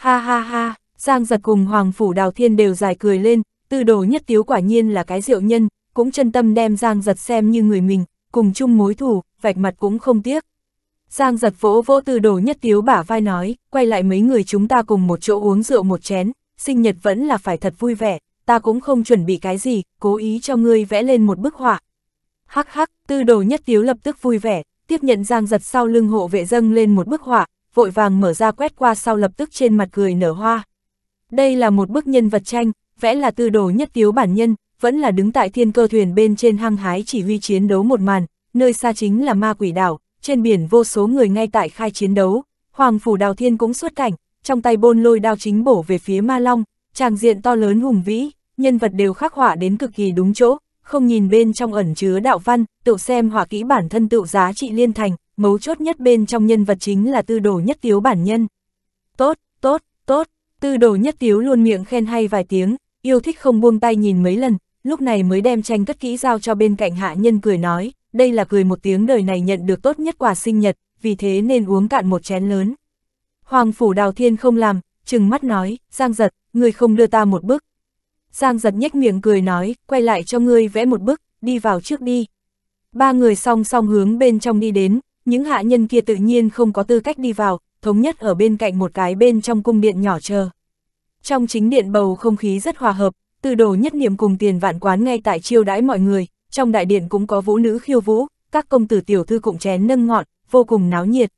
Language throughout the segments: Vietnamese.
Ha ha ha, Giang giật cùng Hoàng Phủ Đào Thiên đều dài cười lên, tư đồ nhất tiếu quả nhiên là cái diệu nhân, cũng chân tâm đem Giang giật xem như người mình, cùng chung mối thù, vạch mặt cũng không tiếc. Giang giật vỗ vỗ tư đồ nhất tiếu bả vai nói, quay lại mấy người chúng ta cùng một chỗ uống rượu một chén, sinh nhật vẫn là phải thật vui vẻ, ta cũng không chuẩn bị cái gì, cố ý cho ngươi vẽ lên một bức họa. Hắc hắc, tư đồ nhất tiếu lập tức vui vẻ, tiếp nhận Giang giật sau lưng hộ vệ dâng lên một bức họa, vội vàng mở ra quét qua sau lập tức trên mặt cười nở hoa. Đây là một bức nhân vật tranh, vẽ là tư đồ nhất tiếu bản nhân, vẫn là đứng tại thiên cơ thuyền bên trên hăng hái chỉ huy chiến đấu một màn, nơi xa chính là ma quỷ đảo, trên biển vô số người ngay tại khai chiến đấu, hoàng phủ đào thiên cũng xuất cảnh, trong tay bôn lôi đao chính bổ về phía ma long, tràng diện to lớn hùng vĩ, nhân vật đều khắc họa đến cực kỳ đúng chỗ, không nhìn bên trong ẩn chứa đạo văn, tự xem họa kỹ bản thân tự giá trị liên thành, mấu chốt nhất bên trong nhân vật chính là tư đồ nhất tiếu bản nhân. Tốt, tốt, tốt, tư đồ nhất tiếu luôn miệng khen hay vài tiếng, yêu thích không buông tay nhìn mấy lần, lúc này mới đem tranh cất kỹ giao cho bên cạnh hạ nhân cười nói, đây là cười một tiếng đời này nhận được tốt nhất quà sinh nhật, vì thế nên uống cạn một chén lớn. Hoàng phủ đào thiên không làm, chừng mắt nói, Giang giật, người không đưa ta một bức Giang giật nhếch miệng cười nói, quay lại cho ngươi vẽ một bức đi vào trước đi. Ba người song song hướng bên trong đi đến, những hạ nhân kia tự nhiên không có tư cách đi vào, thống nhất ở bên cạnh một cái bên trong cung điện nhỏ chờ. Trong chính điện bầu không khí rất hòa hợp, từ đồ nhất niệm cùng tiền vạn quán ngay tại chiêu đãi mọi người, trong đại điện cũng có vũ nữ khiêu vũ, các công tử tiểu thư cũng chén nâng ngọn, vô cùng náo nhiệt.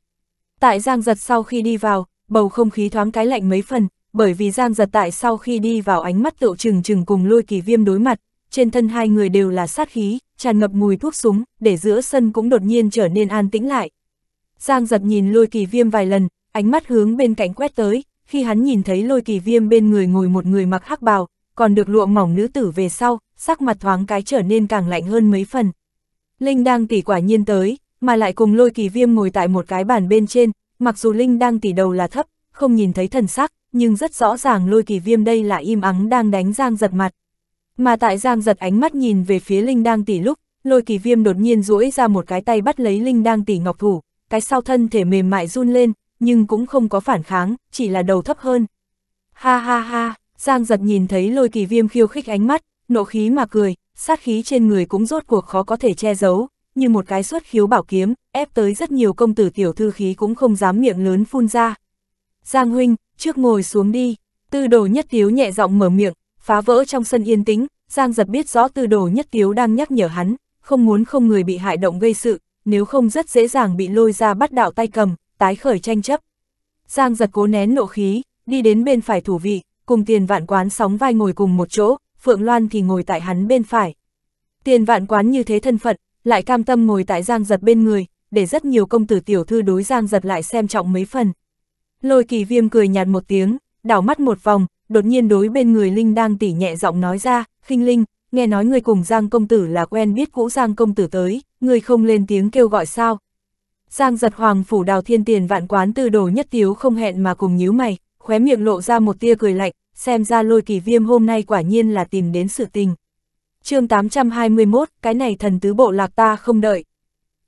Tại Giang Giật sau khi đi vào, bầu không khí thoáng cái lạnh mấy phần, bởi vì Giang Giật tại sau khi đi vào ánh mắt tựu trừng trừng cùng lôi kỳ viêm đối mặt, trên thân hai người đều là sát khí, tràn ngập mùi thuốc súng, để giữa sân cũng đột nhiên trở nên an tĩnh lại. Giang giật nhìn lôi kỳ viêm vài lần, ánh mắt hướng bên cạnh quét tới, khi hắn nhìn thấy lôi kỳ viêm bên người ngồi một người mặc hắc bào, còn được lụa mỏng nữ tử về sau, sắc mặt thoáng cái trở nên càng lạnh hơn mấy phần. Linh đang tỉ quả nhiên tới, mà lại cùng lôi kỳ viêm ngồi tại một cái bàn bên trên, mặc dù Linh đang tỉ đầu là thấp, không nhìn thấy thần sắc, nhưng rất rõ ràng lôi kỳ viêm đây là im ắng đang đánh giang giật mặt. Mà tại Giang giật ánh mắt nhìn về phía Linh Đang Tỷ lúc, lôi kỳ viêm đột nhiên duỗi ra một cái tay bắt lấy Linh Đang Tỷ ngọc thủ, cái sau thân thể mềm mại run lên, nhưng cũng không có phản kháng, chỉ là đầu thấp hơn. Ha ha ha, Giang giật nhìn thấy lôi kỳ viêm khiêu khích ánh mắt, nộ khí mà cười, sát khí trên người cũng rốt cuộc khó có thể che giấu, như một cái suất khiếu bảo kiếm, ép tới rất nhiều công tử tiểu thư khí cũng không dám miệng lớn phun ra. Giang huynh, trước ngồi xuống đi, tư đồ nhất tiếu nhẹ giọng mở miệng, phá vỡ trong sân yên tĩnh, Giang Giật biết rõ tư đồ nhất tiếu đang nhắc nhở hắn, không muốn không người bị hại động gây sự, nếu không rất dễ dàng bị lôi ra bắt đạo tay cầm, tái khởi tranh chấp. Giang Giật cố nén nộ khí, đi đến bên phải thủ vị, cùng tiền vạn quán sóng vai ngồi cùng một chỗ, Phượng Loan thì ngồi tại hắn bên phải. Tiền vạn quán như thế thân phận, lại cam tâm ngồi tại Giang Giật bên người, để rất nhiều công tử tiểu thư đối Giang Giật lại xem trọng mấy phần. Lôi kỳ viêm cười nhạt một tiếng, đảo mắt một vòng, đột nhiên đối bên người Linh đang tỉ nhẹ giọng nói ra, khinh Linh, nghe nói người cùng Giang Công Tử là quen biết cũ Giang Công Tử tới, người không lên tiếng kêu gọi sao. Giang giật hoàng phủ đào thiên tiền vạn quán từ đồ nhất tiếu không hẹn mà cùng nhíu mày, khóe miệng lộ ra một tia cười lạnh, xem ra lôi kỳ viêm hôm nay quả nhiên là tìm đến sự tình. chương 821, cái này thần tứ bộ lạc ta không đợi.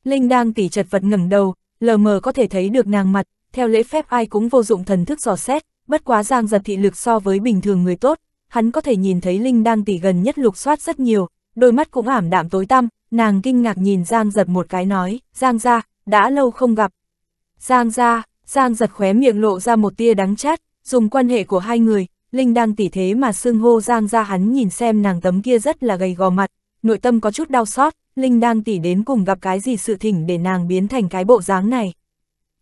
Linh đang tỉ chật vật ngẩng đầu, lờ mờ có thể thấy được nàng mặt, theo lễ phép ai cũng vô dụng thần thức dò xét, bất quá Giang giật thị lực so với bình thường người tốt, hắn có thể nhìn thấy Linh đang tỉ gần nhất lục soát rất nhiều, đôi mắt cũng ảm đạm tối tăm, nàng kinh ngạc nhìn Giang giật một cái nói, Giang ra, đã lâu không gặp. Giang ra, Giang giật khóe miệng lộ ra một tia đắng chát, dùng quan hệ của hai người, Linh đang tỉ thế mà xưng hô Giang ra hắn nhìn xem nàng tấm kia rất là gầy gò mặt, nội tâm có chút đau xót, Linh đang tỉ đến cùng gặp cái gì sự thỉnh để nàng biến thành cái bộ dáng này.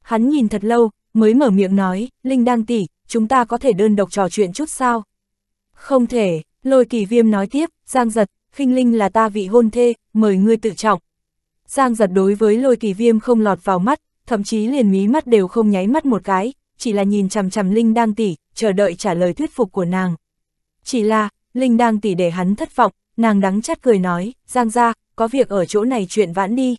Hắn nhìn thật lâu, mới mở miệng nói, Linh đang tỉ, chúng ta có thể đơn độc trò chuyện chút sao? Không thể, lôi kỳ viêm nói tiếp, Giang Giật, khinh linh là ta vị hôn thê, mời ngươi tự trọng. Giang Giật đối với lôi kỳ viêm không lọt vào mắt, thậm chí liền mí mắt đều không nháy mắt một cái, chỉ là nhìn chằm chằm Linh Đang Tỷ, chờ đợi trả lời thuyết phục của nàng. Chỉ là, Linh Đang Tỷ để hắn thất vọng, nàng đắng chát cười nói, Giang ra, có việc ở chỗ này chuyện vãn đi.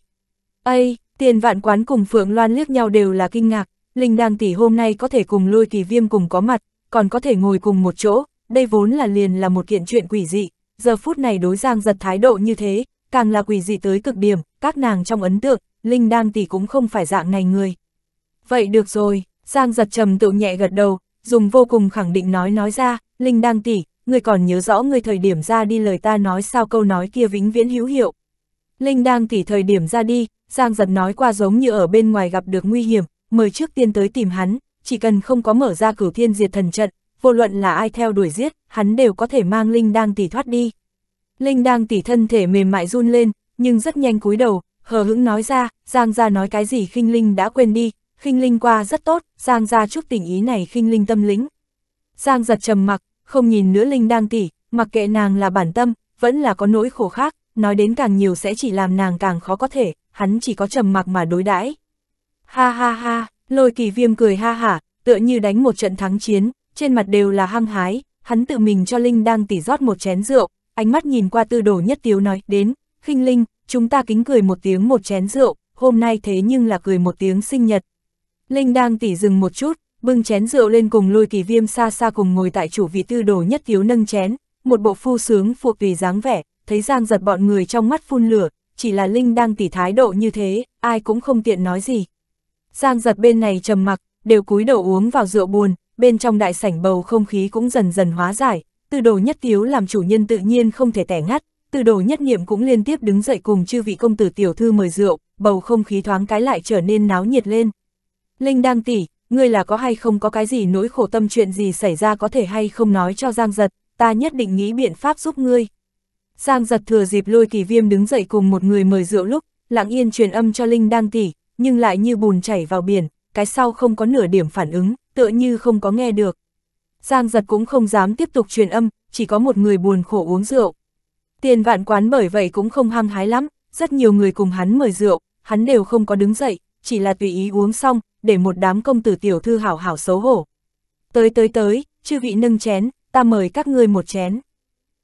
Ây, tiền vạn quán cùng Phượng Loan liếc nhau đều là kinh ngạc, Linh Đang tỷ hôm nay có thể cùng lôi kỳ viêm cùng có mặt, còn có thể ngồi cùng một chỗ, đây vốn là liền là một kiện chuyện quỷ dị, giờ phút này đối Giang giật thái độ như thế, càng là quỷ dị tới cực điểm, các nàng trong ấn tượng, Linh Đang tỷ cũng không phải dạng này người. Vậy được rồi, Giang giật trầm tự nhẹ gật đầu, dùng vô cùng khẳng định nói nói ra, Linh Đang tỷ, người còn nhớ rõ người thời điểm ra đi lời ta nói sao câu nói kia vĩnh viễn hữu hiệu. Linh Đang tỷ thời điểm ra đi, Giang giật nói qua giống như ở bên ngoài gặp được nguy hiểm, mời trước tiên tới tìm hắn, chỉ cần không có mở ra cửu thiên diệt thần trận, vô luận là ai theo đuổi giết, hắn đều có thể mang Linh đang tỷ thoát đi. Linh đang tỷ thân thể mềm mại run lên, nhưng rất nhanh cúi đầu, hờ hững nói ra, Giang gia nói cái gì khinh Linh đã quên đi, khinh Linh qua rất tốt, Giang gia chúc tình ý này khinh Linh tâm lĩnh. Giang giật trầm mặc, không nhìn nữa Linh đang tỷ, mặc kệ nàng là bản tâm, vẫn là có nỗi khổ khác, nói đến càng nhiều sẽ chỉ làm nàng càng khó có thể, hắn chỉ có trầm mặc mà đối đãi. Ha ha ha, lôi kỳ viêm cười ha hả, tựa như đánh một trận thắng chiến, trên mặt đều là hăng hái, hắn tự mình cho Linh đang tỉ rót một chén rượu, ánh mắt nhìn qua tư đồ nhất tiếu nói, đến, khinh Linh, chúng ta kính cười một tiếng một chén rượu, hôm nay thế nhưng là cười một tiếng sinh nhật. Linh đang tỉ dừng một chút, bưng chén rượu lên cùng lôi kỳ viêm xa xa cùng ngồi tại chủ vị tư đồ nhất tiếu nâng chén, một bộ phu sướng phụ tùy dáng vẻ, thấy giang giật bọn người trong mắt phun lửa, chỉ là Linh đang tỉ thái độ như thế, ai cũng không tiện nói gì. Giang giật bên này trầm mặc, đều cúi đầu uống vào rượu buồn, bên trong đại sảnh bầu không khí cũng dần dần hóa giải, từ đồ nhất thiếu làm chủ nhân tự nhiên không thể tẻ ngắt, từ đồ nhất niệm cũng liên tiếp đứng dậy cùng chư vị công tử tiểu thư mời rượu, bầu không khí thoáng cái lại trở nên náo nhiệt lên. Linh đang tỉ, ngươi là có hay không có cái gì nỗi khổ tâm chuyện gì xảy ra có thể hay không nói cho Giang giật, ta nhất định nghĩ biện pháp giúp ngươi. Giang giật thừa dịp lôi kỳ viêm đứng dậy cùng một người mời rượu lúc, lặng yên truyền âm cho Linh đang tỉ, nhưng lại như bùn chảy vào biển, cái sau không có nửa điểm phản ứng, tựa như không có nghe được. Giang giật cũng không dám tiếp tục truyền âm, chỉ có một người buồn khổ uống rượu. Tiền vạn quán bởi vậy cũng không hăng hái lắm, rất nhiều người cùng hắn mời rượu, hắn đều không có đứng dậy, chỉ là tùy ý uống xong, để một đám công tử tiểu thư hảo hảo xấu hổ. Tới tới tới, chư vị nâng chén, ta mời các ngươi một chén.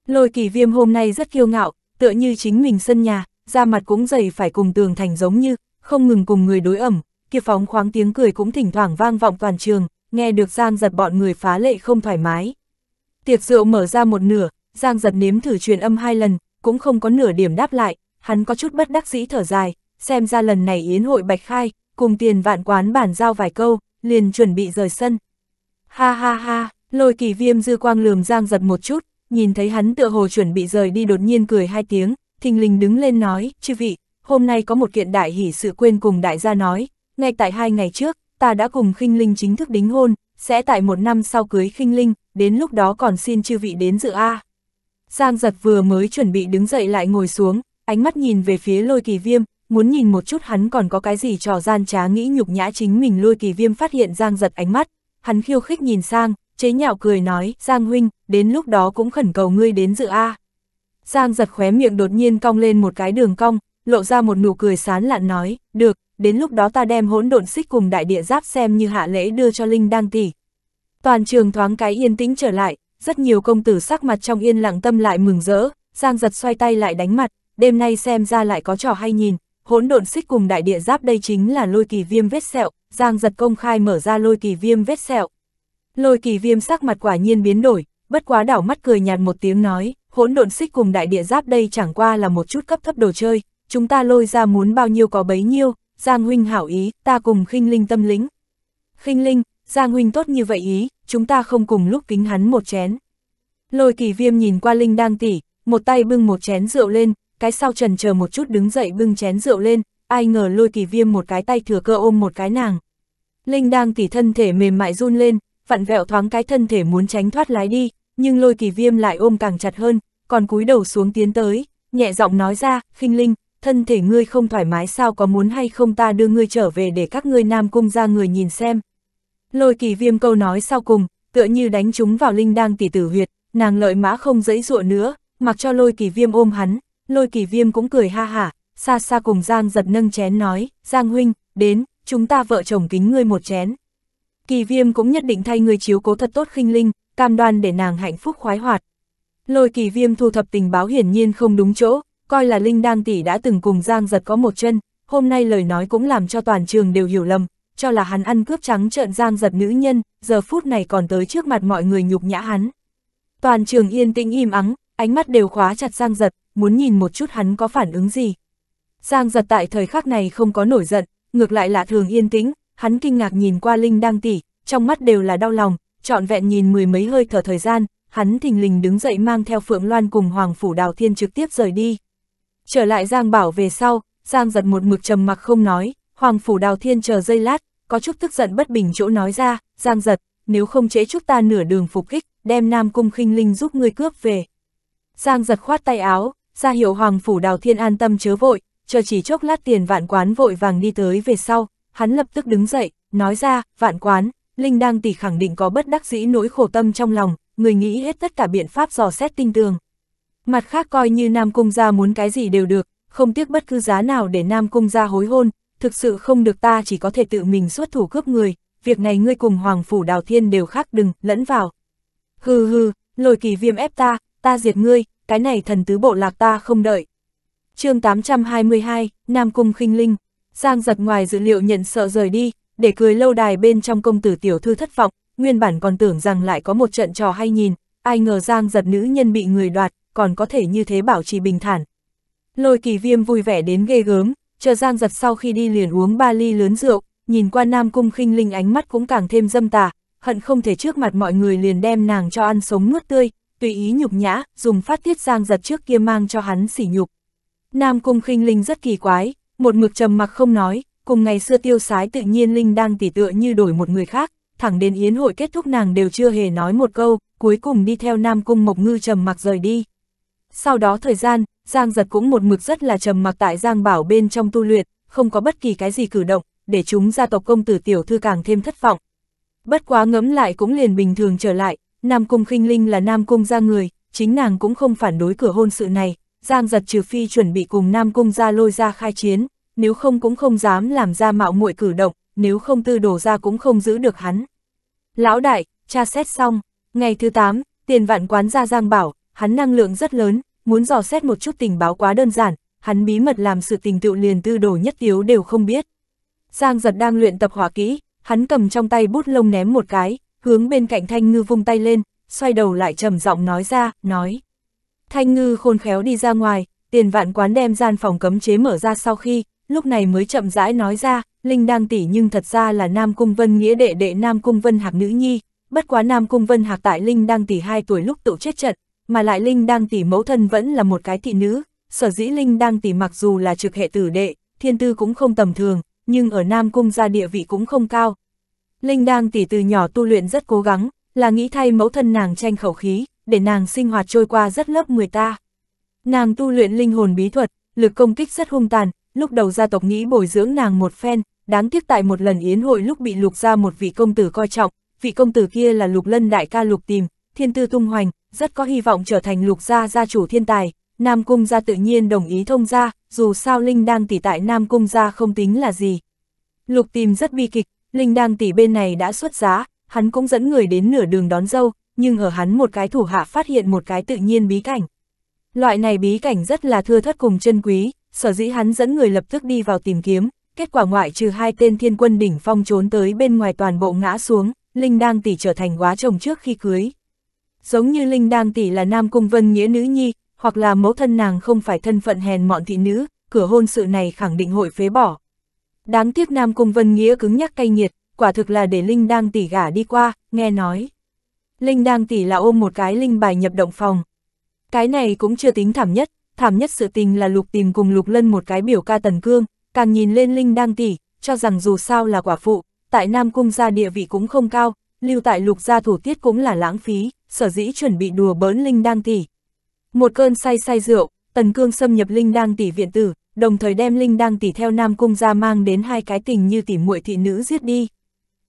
Lôi kỳ viêm hôm nay rất kiêu ngạo, tựa như chính mình sân nhà, da mặt cũng dày phải cùng tường thành giống như, không ngừng cùng người đối ẩm, kia phóng khoáng tiếng cười cũng thỉnh thoảng vang vọng toàn trường, nghe được Giang giật bọn người phá lệ không thoải mái. Tiệc rượu mở ra một nửa, Giang giật nếm thử truyền âm hai lần, cũng không có nửa điểm đáp lại, hắn có chút bất đắc dĩ thở dài, xem ra lần này yến hội bạch khai, cùng tiền vạn quán bản giao vài câu, liền chuẩn bị rời sân. Ha ha ha, lôi kỳ viêm dư quang lườm Giang giật một chút, nhìn thấy hắn tựa hồ chuẩn bị rời đi đột nhiên cười hai tiếng, thình lình đứng lên nói, chư vị, hôm nay có một kiện đại hỷ sự quên cùng đại gia nói, ngay tại hai ngày trước, ta đã cùng khinh linh chính thức đính hôn, sẽ tại một năm sau cưới khinh linh, đến lúc đó còn xin chư vị đến dự A. Giang giật vừa mới chuẩn bị đứng dậy lại ngồi xuống, ánh mắt nhìn về phía lôi kỳ viêm, muốn nhìn một chút hắn còn có cái gì trò gian trá nghĩ nhục nhã chính mình lôi kỳ viêm phát hiện Giang giật ánh mắt, hắn khiêu khích nhìn sang, chế nhạo cười nói, Giang huynh, đến lúc đó cũng khẩn cầu ngươi đến dự A. Giang giật khóe miệng đột nhiên cong lên một cái đường cong, lộ ra một nụ cười sán lạn nói, được, đến lúc đó ta đem hỗn độn xích cùng đại địa giáp xem như hạ lễ đưa cho Linh đăng Tỷ. Toàn trường thoáng cái yên tĩnh trở lại, rất nhiều công tử sắc mặt trong yên lặng tâm lại mừng rỡ, Giang giật xoay tay lại đánh mặt, đêm nay xem ra lại có trò hay nhìn, hỗn độn xích cùng đại địa giáp đây chính là lôi kỳ viêm vết sẹo, Giang giật công khai mở ra lôi kỳ viêm vết sẹo. Lôi kỳ viêm sắc mặt quả nhiên biến đổi, bất quá đảo mắt cười nhạt một tiếng nói, hỗn độn xích cùng đại địa giáp đây chẳng qua là một chút cấp thấp đồ chơi, chúng ta lôi ra muốn bao nhiêu có bấy nhiêu, Giang huynh hảo ý, ta cùng khinh linh tâm lĩnh. Khinh linh, Giang huynh tốt như vậy ý, chúng ta không cùng lúc kính hắn một chén. Lôi kỳ viêm nhìn qua linh đang tỉ, một tay bưng một chén rượu lên, cái sau trần chờ một chút đứng dậy bưng chén rượu lên, ai ngờ lôi kỳ viêm một cái tay thừa cơ ôm một cái nàng. Linh đang tỉ thân thể mềm mại run lên, vặn vẹo thoáng cái thân thể muốn tránh thoát lái đi, nhưng lôi kỳ viêm lại ôm càng chặt hơn, còn cúi đầu xuống tiến tới, nhẹ giọng nói ra, khinh linh, thân thể ngươi không thoải mái sao có muốn hay không ta đưa ngươi trở về để các ngươi nam cung ra người nhìn xem. Lôi kỳ viêm câu nói sau cùng, tựa như đánh chúng vào linh đang tỷ tử huyệt, nàng lợi mã không dẫy dụa nữa, mặc cho lôi kỳ viêm ôm hắn, lôi kỳ viêm cũng cười ha hả, xa xa cùng Giang giật nâng chén nói, Giang huynh, đến, chúng ta vợ chồng kính ngươi một chén. Kỳ viêm cũng nhất định thay người chiếu cố thật tốt khinh linh, cam đoan để nàng hạnh phúc khoái hoạt. Lôi kỳ viêm thu thập tình báo hiển nhiên không đúng chỗ, coi là Linh Đan Tỷ đã từng cùng Giang giật có một chân, hôm nay lời nói cũng làm cho toàn trường đều hiểu lầm, cho là hắn ăn cướp trắng trợn Giang giật nữ nhân, giờ phút này còn tới trước mặt mọi người nhục nhã hắn. Toàn trường yên tĩnh im ắng, ánh mắt đều khóa chặt Giang giật, muốn nhìn một chút hắn có phản ứng gì. Giang giật tại thời khắc này không có nổi giận, ngược lại là thường yên tĩnh, hắn kinh ngạc nhìn qua Linh Đan Tỷ, trong mắt đều là đau lòng, trọn vẹn nhìn mười mấy hơi thở thời gian, hắn thình lình đứng dậy mang theo Phượng Loan cùng Hoàng Phủ Đào Thiên trực tiếp rời đi. Trở lại Giang Bảo về sau, Giang giật một mực trầm mặc không nói, Hoàng Phủ Đào Thiên chờ dây lát, có chút tức giận bất bình chỗ nói ra, Giang giật, nếu không chế chúc ta nửa đường phục kích, đem Nam Cung khinh Linh giúp ngươi cướp về. Giang giật khoát tay áo, ra hiệu Hoàng Phủ Đào Thiên an tâm chớ vội, chờ chỉ chốc lát tiền vạn quán vội vàng đi tới về sau, hắn lập tức đứng dậy, nói ra, vạn quán, Linh đang tỷ khẳng định có bất đắc dĩ nỗi khổ tâm trong lòng, người nghĩ hết tất cả biện pháp dò xét tinh tường, Mặt khác coi như Nam Cung gia muốn cái gì đều được, không tiếc bất cứ giá nào để Nam Cung gia hối hôn, thực sự không được ta chỉ có thể tự mình xuất thủ cướp người, việc này ngươi cùng Hoàng Phủ Đào Thiên đều khác đừng, lẫn vào. Hừ hừ, lồi kỳ viêm ép ta, ta diệt ngươi, cái này thần tứ bộ lạc ta không đợi. chương 822, Nam Cung khinh Linh, Giang giật ngoài dữ liệu nhận sợ rời đi, để cười lâu đài bên trong công tử tiểu thư thất vọng, nguyên bản còn tưởng rằng lại có một trận trò hay nhìn, ai ngờ Giang giật nữ nhân bị người đoạt, còn có thể như thế bảo trì bình thản. Lôi kỳ viêm vui vẻ đến ghê gớm, chờ Giang giật sau khi đi liền uống ba ly lớn rượu, nhìn qua Nam Cung khinh linh ánh mắt cũng càng thêm dâm tà, hận không thể trước mặt mọi người liền đem nàng cho ăn sống nuốt tươi, tùy ý nhục nhã, dùng phát tiết Giang giật trước kia mang cho hắn sỉ nhục. Nam Cung khinh linh rất kỳ quái, một mực trầm mặc không nói, cùng ngày xưa tiêu sái tự nhiên linh đang tỉ tựa như đổi một người khác, thẳng đến yến hội kết thúc nàng đều chưa hề nói một câu, cuối cùng đi theo Nam Cung Mộc Ngư trầm mặc rời đi. Sau đó thời gian, Giang giật cũng một mực rất là trầm mặc tại Giang Bảo bên trong tu luyện, không có bất kỳ cái gì cử động, để chúng gia tộc công tử tiểu thư càng thêm thất vọng. Bất quá ngẫm lại cũng liền bình thường trở lại, Nam Cung khinh Linh là Nam Cung gia người, chính nàng cũng không phản đối cửa hôn sự này, Giang giật trừ phi chuẩn bị cùng Nam Cung gia lôi ra khai chiến, nếu không cũng không dám làm ra mạo muội cử động, nếu không tư đổ ra cũng không giữ được hắn. Lão đại, tra xét xong, ngày thứ 8, tiền vạn quán ra Giang Bảo, hắn năng lượng rất lớn, muốn dò xét một chút tình báo quá đơn giản, hắn bí mật làm sự tình tựu liền tư đồ nhất tiếu đều không biết. Giang giật đang luyện tập hỏa kỹ, hắn cầm trong tay bút lông ném một cái, hướng bên cạnh Thanh Ngư vung tay lên, xoay đầu lại trầm giọng nói ra, nói. Thanh Ngư khôn khéo đi ra ngoài, tiền vạn quán đem gian phòng cấm chế mở ra sau khi, lúc này mới chậm rãi nói ra, Linh đang tỷ nhưng thật ra là Nam Cung Vân nghĩa đệ đệ Nam Cung Vân Hạc nữ nhi, bất quá Nam Cung Vân Hạc tại Linh đang tỷ 2 tuổi lúc tụ chết trận, mà lại Linh đang tỷ mẫu thân vẫn là một cái thị nữ, sở dĩ Linh đang tỷ mặc dù là trực hệ tử đệ, thiên tư cũng không tầm thường, nhưng ở Nam Cung gia địa vị cũng không cao. Linh đang tỷ từ nhỏ tu luyện rất cố gắng, là nghĩ thay mẫu thân nàng tranh khẩu khí, để nàng sinh hoạt trôi qua rất lớp người ta. Nàng tu luyện linh hồn bí thuật, lực công kích rất hung tàn, lúc đầu gia tộc nghĩ bồi dưỡng nàng một phen, đáng tiếc tại một lần yến hội lúc bị lục ra một vị công tử coi trọng, vị công tử kia là lục lân đại ca lục tìm, thiên tư tung hoành, rất có hy vọng trở thành lục gia gia chủ thiên tài, Nam Cung gia tự nhiên đồng ý thông gia, dù sao Linh Đang tỷ tại Nam Cung gia không tính là gì. Lục tìm rất bi kịch, Linh Đang tỷ bên này đã xuất giá, hắn cũng dẫn người đến nửa đường đón dâu, nhưng ở hắn một cái thủ hạ phát hiện một cái tự nhiên bí cảnh. Loại này bí cảnh rất là thưa thất cùng chân quý, sở dĩ hắn dẫn người lập tức đi vào tìm kiếm, kết quả ngoại trừ hai tên thiên quân đỉnh phong trốn tới bên ngoài toàn bộ ngã xuống, Linh Đang tỷ trở thành quá chồng trước khi cưới. Giống như Linh đan Tỷ là Nam Cung Vân Nghĩa Nữ Nhi, hoặc là mẫu thân nàng không phải thân phận hèn mọn thị nữ, cửa hôn sự này khẳng định hội phế bỏ. Đáng tiếc Nam Cung Vân Nghĩa cứng nhắc cay nghiệt, quả thực là để Linh đan Tỷ gả đi qua, nghe nói. Linh đan Tỷ là ôm một cái Linh bài nhập động phòng. Cái này cũng chưa tính thảm nhất, thảm nhất sự tình là lục tìm cùng lục lân một cái biểu ca tần cương, càng nhìn lên Linh đan Tỷ, cho rằng dù sao là quả phụ, tại Nam Cung gia địa vị cũng không cao, lưu tại lục gia thủ tiết cũng là lãng phí sở dĩ chuẩn bị đùa bỡn Linh Đan Tỷ. Một cơn say say rượu, Tần Cương xâm nhập Linh Đan Tỷ viện tử, đồng thời đem Linh Đan Tỷ theo Nam Cung ra mang đến hai cái tình như tỷ muội thị nữ giết đi.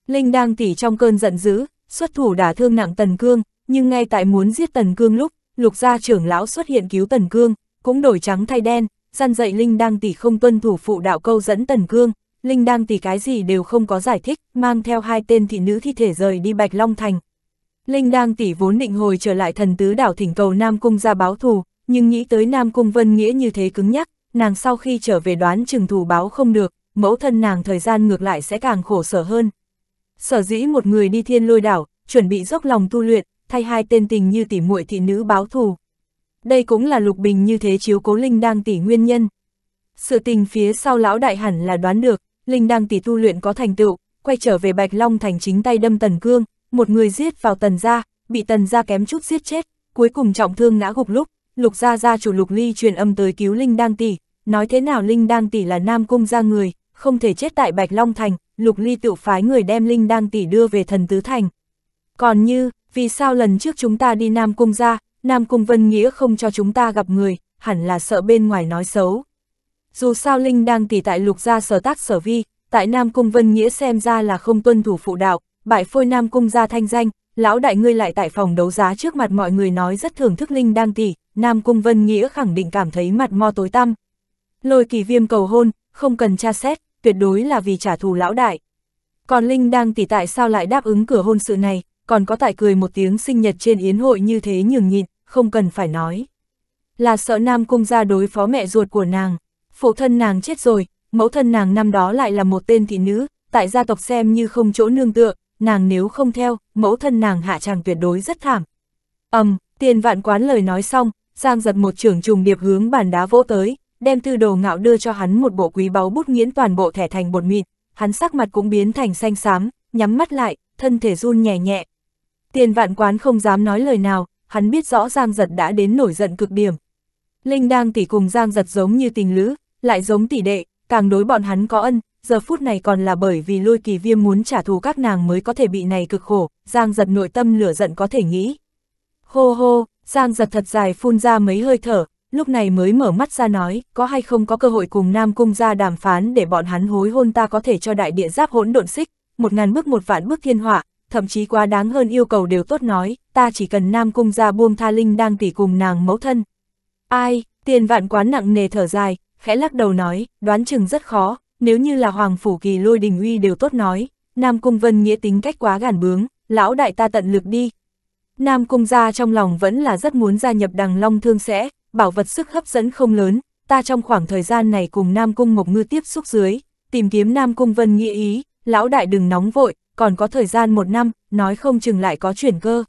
Linh Đan Tỷ trong cơn giận dữ, xuất thủ đả thương nặng Tần Cương, nhưng ngay tại muốn giết Tần Cương lúc, lục gia trưởng lão xuất hiện cứu Tần Cương, cũng đổi trắng thay đen, gian dạy Linh Đăng Tỷ không tuân thủ phụ đạo câu dẫn Tần Cương, Linh Đăng Tỷ cái gì đều không có giải thích, mang theo hai tên thị nữ thi thể rời đi Bạch Long Thành, Linh đang tỷ vốn định hồi trở lại thần tứ đảo thỉnh cầu Nam Cung ra báo thù, nhưng nghĩ tới Nam Cung Vân Nghĩa như thế cứng nhắc, nàng sau khi trở về đoán chừng thù báo không được, mẫu thân nàng thời gian ngược lại sẽ càng khổ sở hơn. Sở dĩ một người đi thiên lôi đảo, chuẩn bị dốc lòng tu luyện, thay hai tên tình như tỷ muội thị nữ báo thù. Đây cũng là Lục Bình như thế chiếu cố Linh đang tỷ nguyên nhân. Sự tình phía sau lão đại hẳn là đoán được, Linh đang tỷ tu luyện có thành tựu, quay trở về Bạch Long thành chính tay đâm Tần Cương, một người giết vào tần gia, bị tần gia kém chút giết chết, cuối cùng trọng thương ngã gục lúc, lục gia gia chủ lục ly truyền âm tới cứu Linh Đan Tỷ, nói thế nào Linh Đan Tỷ là nam cung gia người, không thể chết tại Bạch Long Thành, lục ly tự phái người đem Linh Đan Tỷ đưa về thần tứ thành. Còn như, vì sao lần trước chúng ta đi nam cung gia, nam cung vân nghĩa không cho chúng ta gặp người, hẳn là sợ bên ngoài nói xấu. Dù sao Linh Đan Tỷ tại lục gia sở tác sở vi, tại Nam Cung Vân Nghĩa xem ra là không tuân thủ phụ đạo, bại phôi Nam Cung ra thanh danh, lão đại ngươi lại tại phòng đấu giá trước mặt mọi người nói rất thưởng thức Linh đang tỷ, Nam Cung Vân Nghĩa khẳng định cảm thấy mặt mo tối tăm. Lôi kỳ viêm cầu hôn, không cần tra xét, tuyệt đối là vì trả thù lão đại. Còn Linh đang tỷ tại sao lại đáp ứng cửa hôn sự này, còn có tại cười một tiếng sinh nhật trên yến hội như thế nhường nhịn, không cần phải nói. Là sợ Nam Cung gia đối phó mẹ ruột của nàng, phụ thân nàng chết rồi, mẫu thân nàng năm đó lại là một tên thị nữ, tại gia tộc xem như không chỗ nương tựa, nàng nếu không theo, mẫu thân nàng hạ chàng tuyệt đối rất thảm. ầm, um, tiền vạn quán lời nói xong, Giang giật một trưởng trùng điệp hướng bàn đá vỗ tới, đem tư đồ ngạo đưa cho hắn một bộ quý báu bút nghiến toàn bộ thẻ thành bột mịn, hắn sắc mặt cũng biến thành xanh xám, nhắm mắt lại, thân thể run nhẹ nhẹ. Tiền vạn quán không dám nói lời nào, hắn biết rõ Giang giật đã đến nổi giận cực điểm. Linh đang tỷ cùng Giang giật giống như tình lữ, lại giống tỷ đệ, càng đối bọn hắn có ân, giờ phút này còn là bởi vì lôi kỳ viêm muốn trả thù các nàng mới có thể bị này cực khổ, Giang giật nội tâm lửa giận có thể nghĩ. Hô hô, Giang giật thật dài phun ra mấy hơi thở, lúc này mới mở mắt ra nói, có hay không có cơ hội cùng Nam Cung ra đàm phán để bọn hắn hối hôn ta có thể cho đại địa giáp hỗn độn xích, một ngàn bước một vạn bước thiên họa, thậm chí quá đáng hơn yêu cầu đều tốt nói, ta chỉ cần Nam Cung ra buông tha linh đang tỉ cùng nàng mẫu thân. Ai, tiền vạn quán nặng nề thở dài, khẽ lắc đầu nói, đoán chừng rất khó, nếu như là Hoàng Phủ Kỳ lôi đình uy đều tốt nói, Nam Cung Vân nghĩa tính cách quá gản bướng, lão đại ta tận lực đi. Nam Cung gia trong lòng vẫn là rất muốn gia nhập đằng long thương sẽ, bảo vật sức hấp dẫn không lớn, ta trong khoảng thời gian này cùng Nam Cung Mộc Ngư tiếp xúc dưới, tìm kiếm Nam Cung Vân nghĩa ý, lão đại đừng nóng vội, còn có thời gian một năm, nói không chừng lại có chuyển cơ.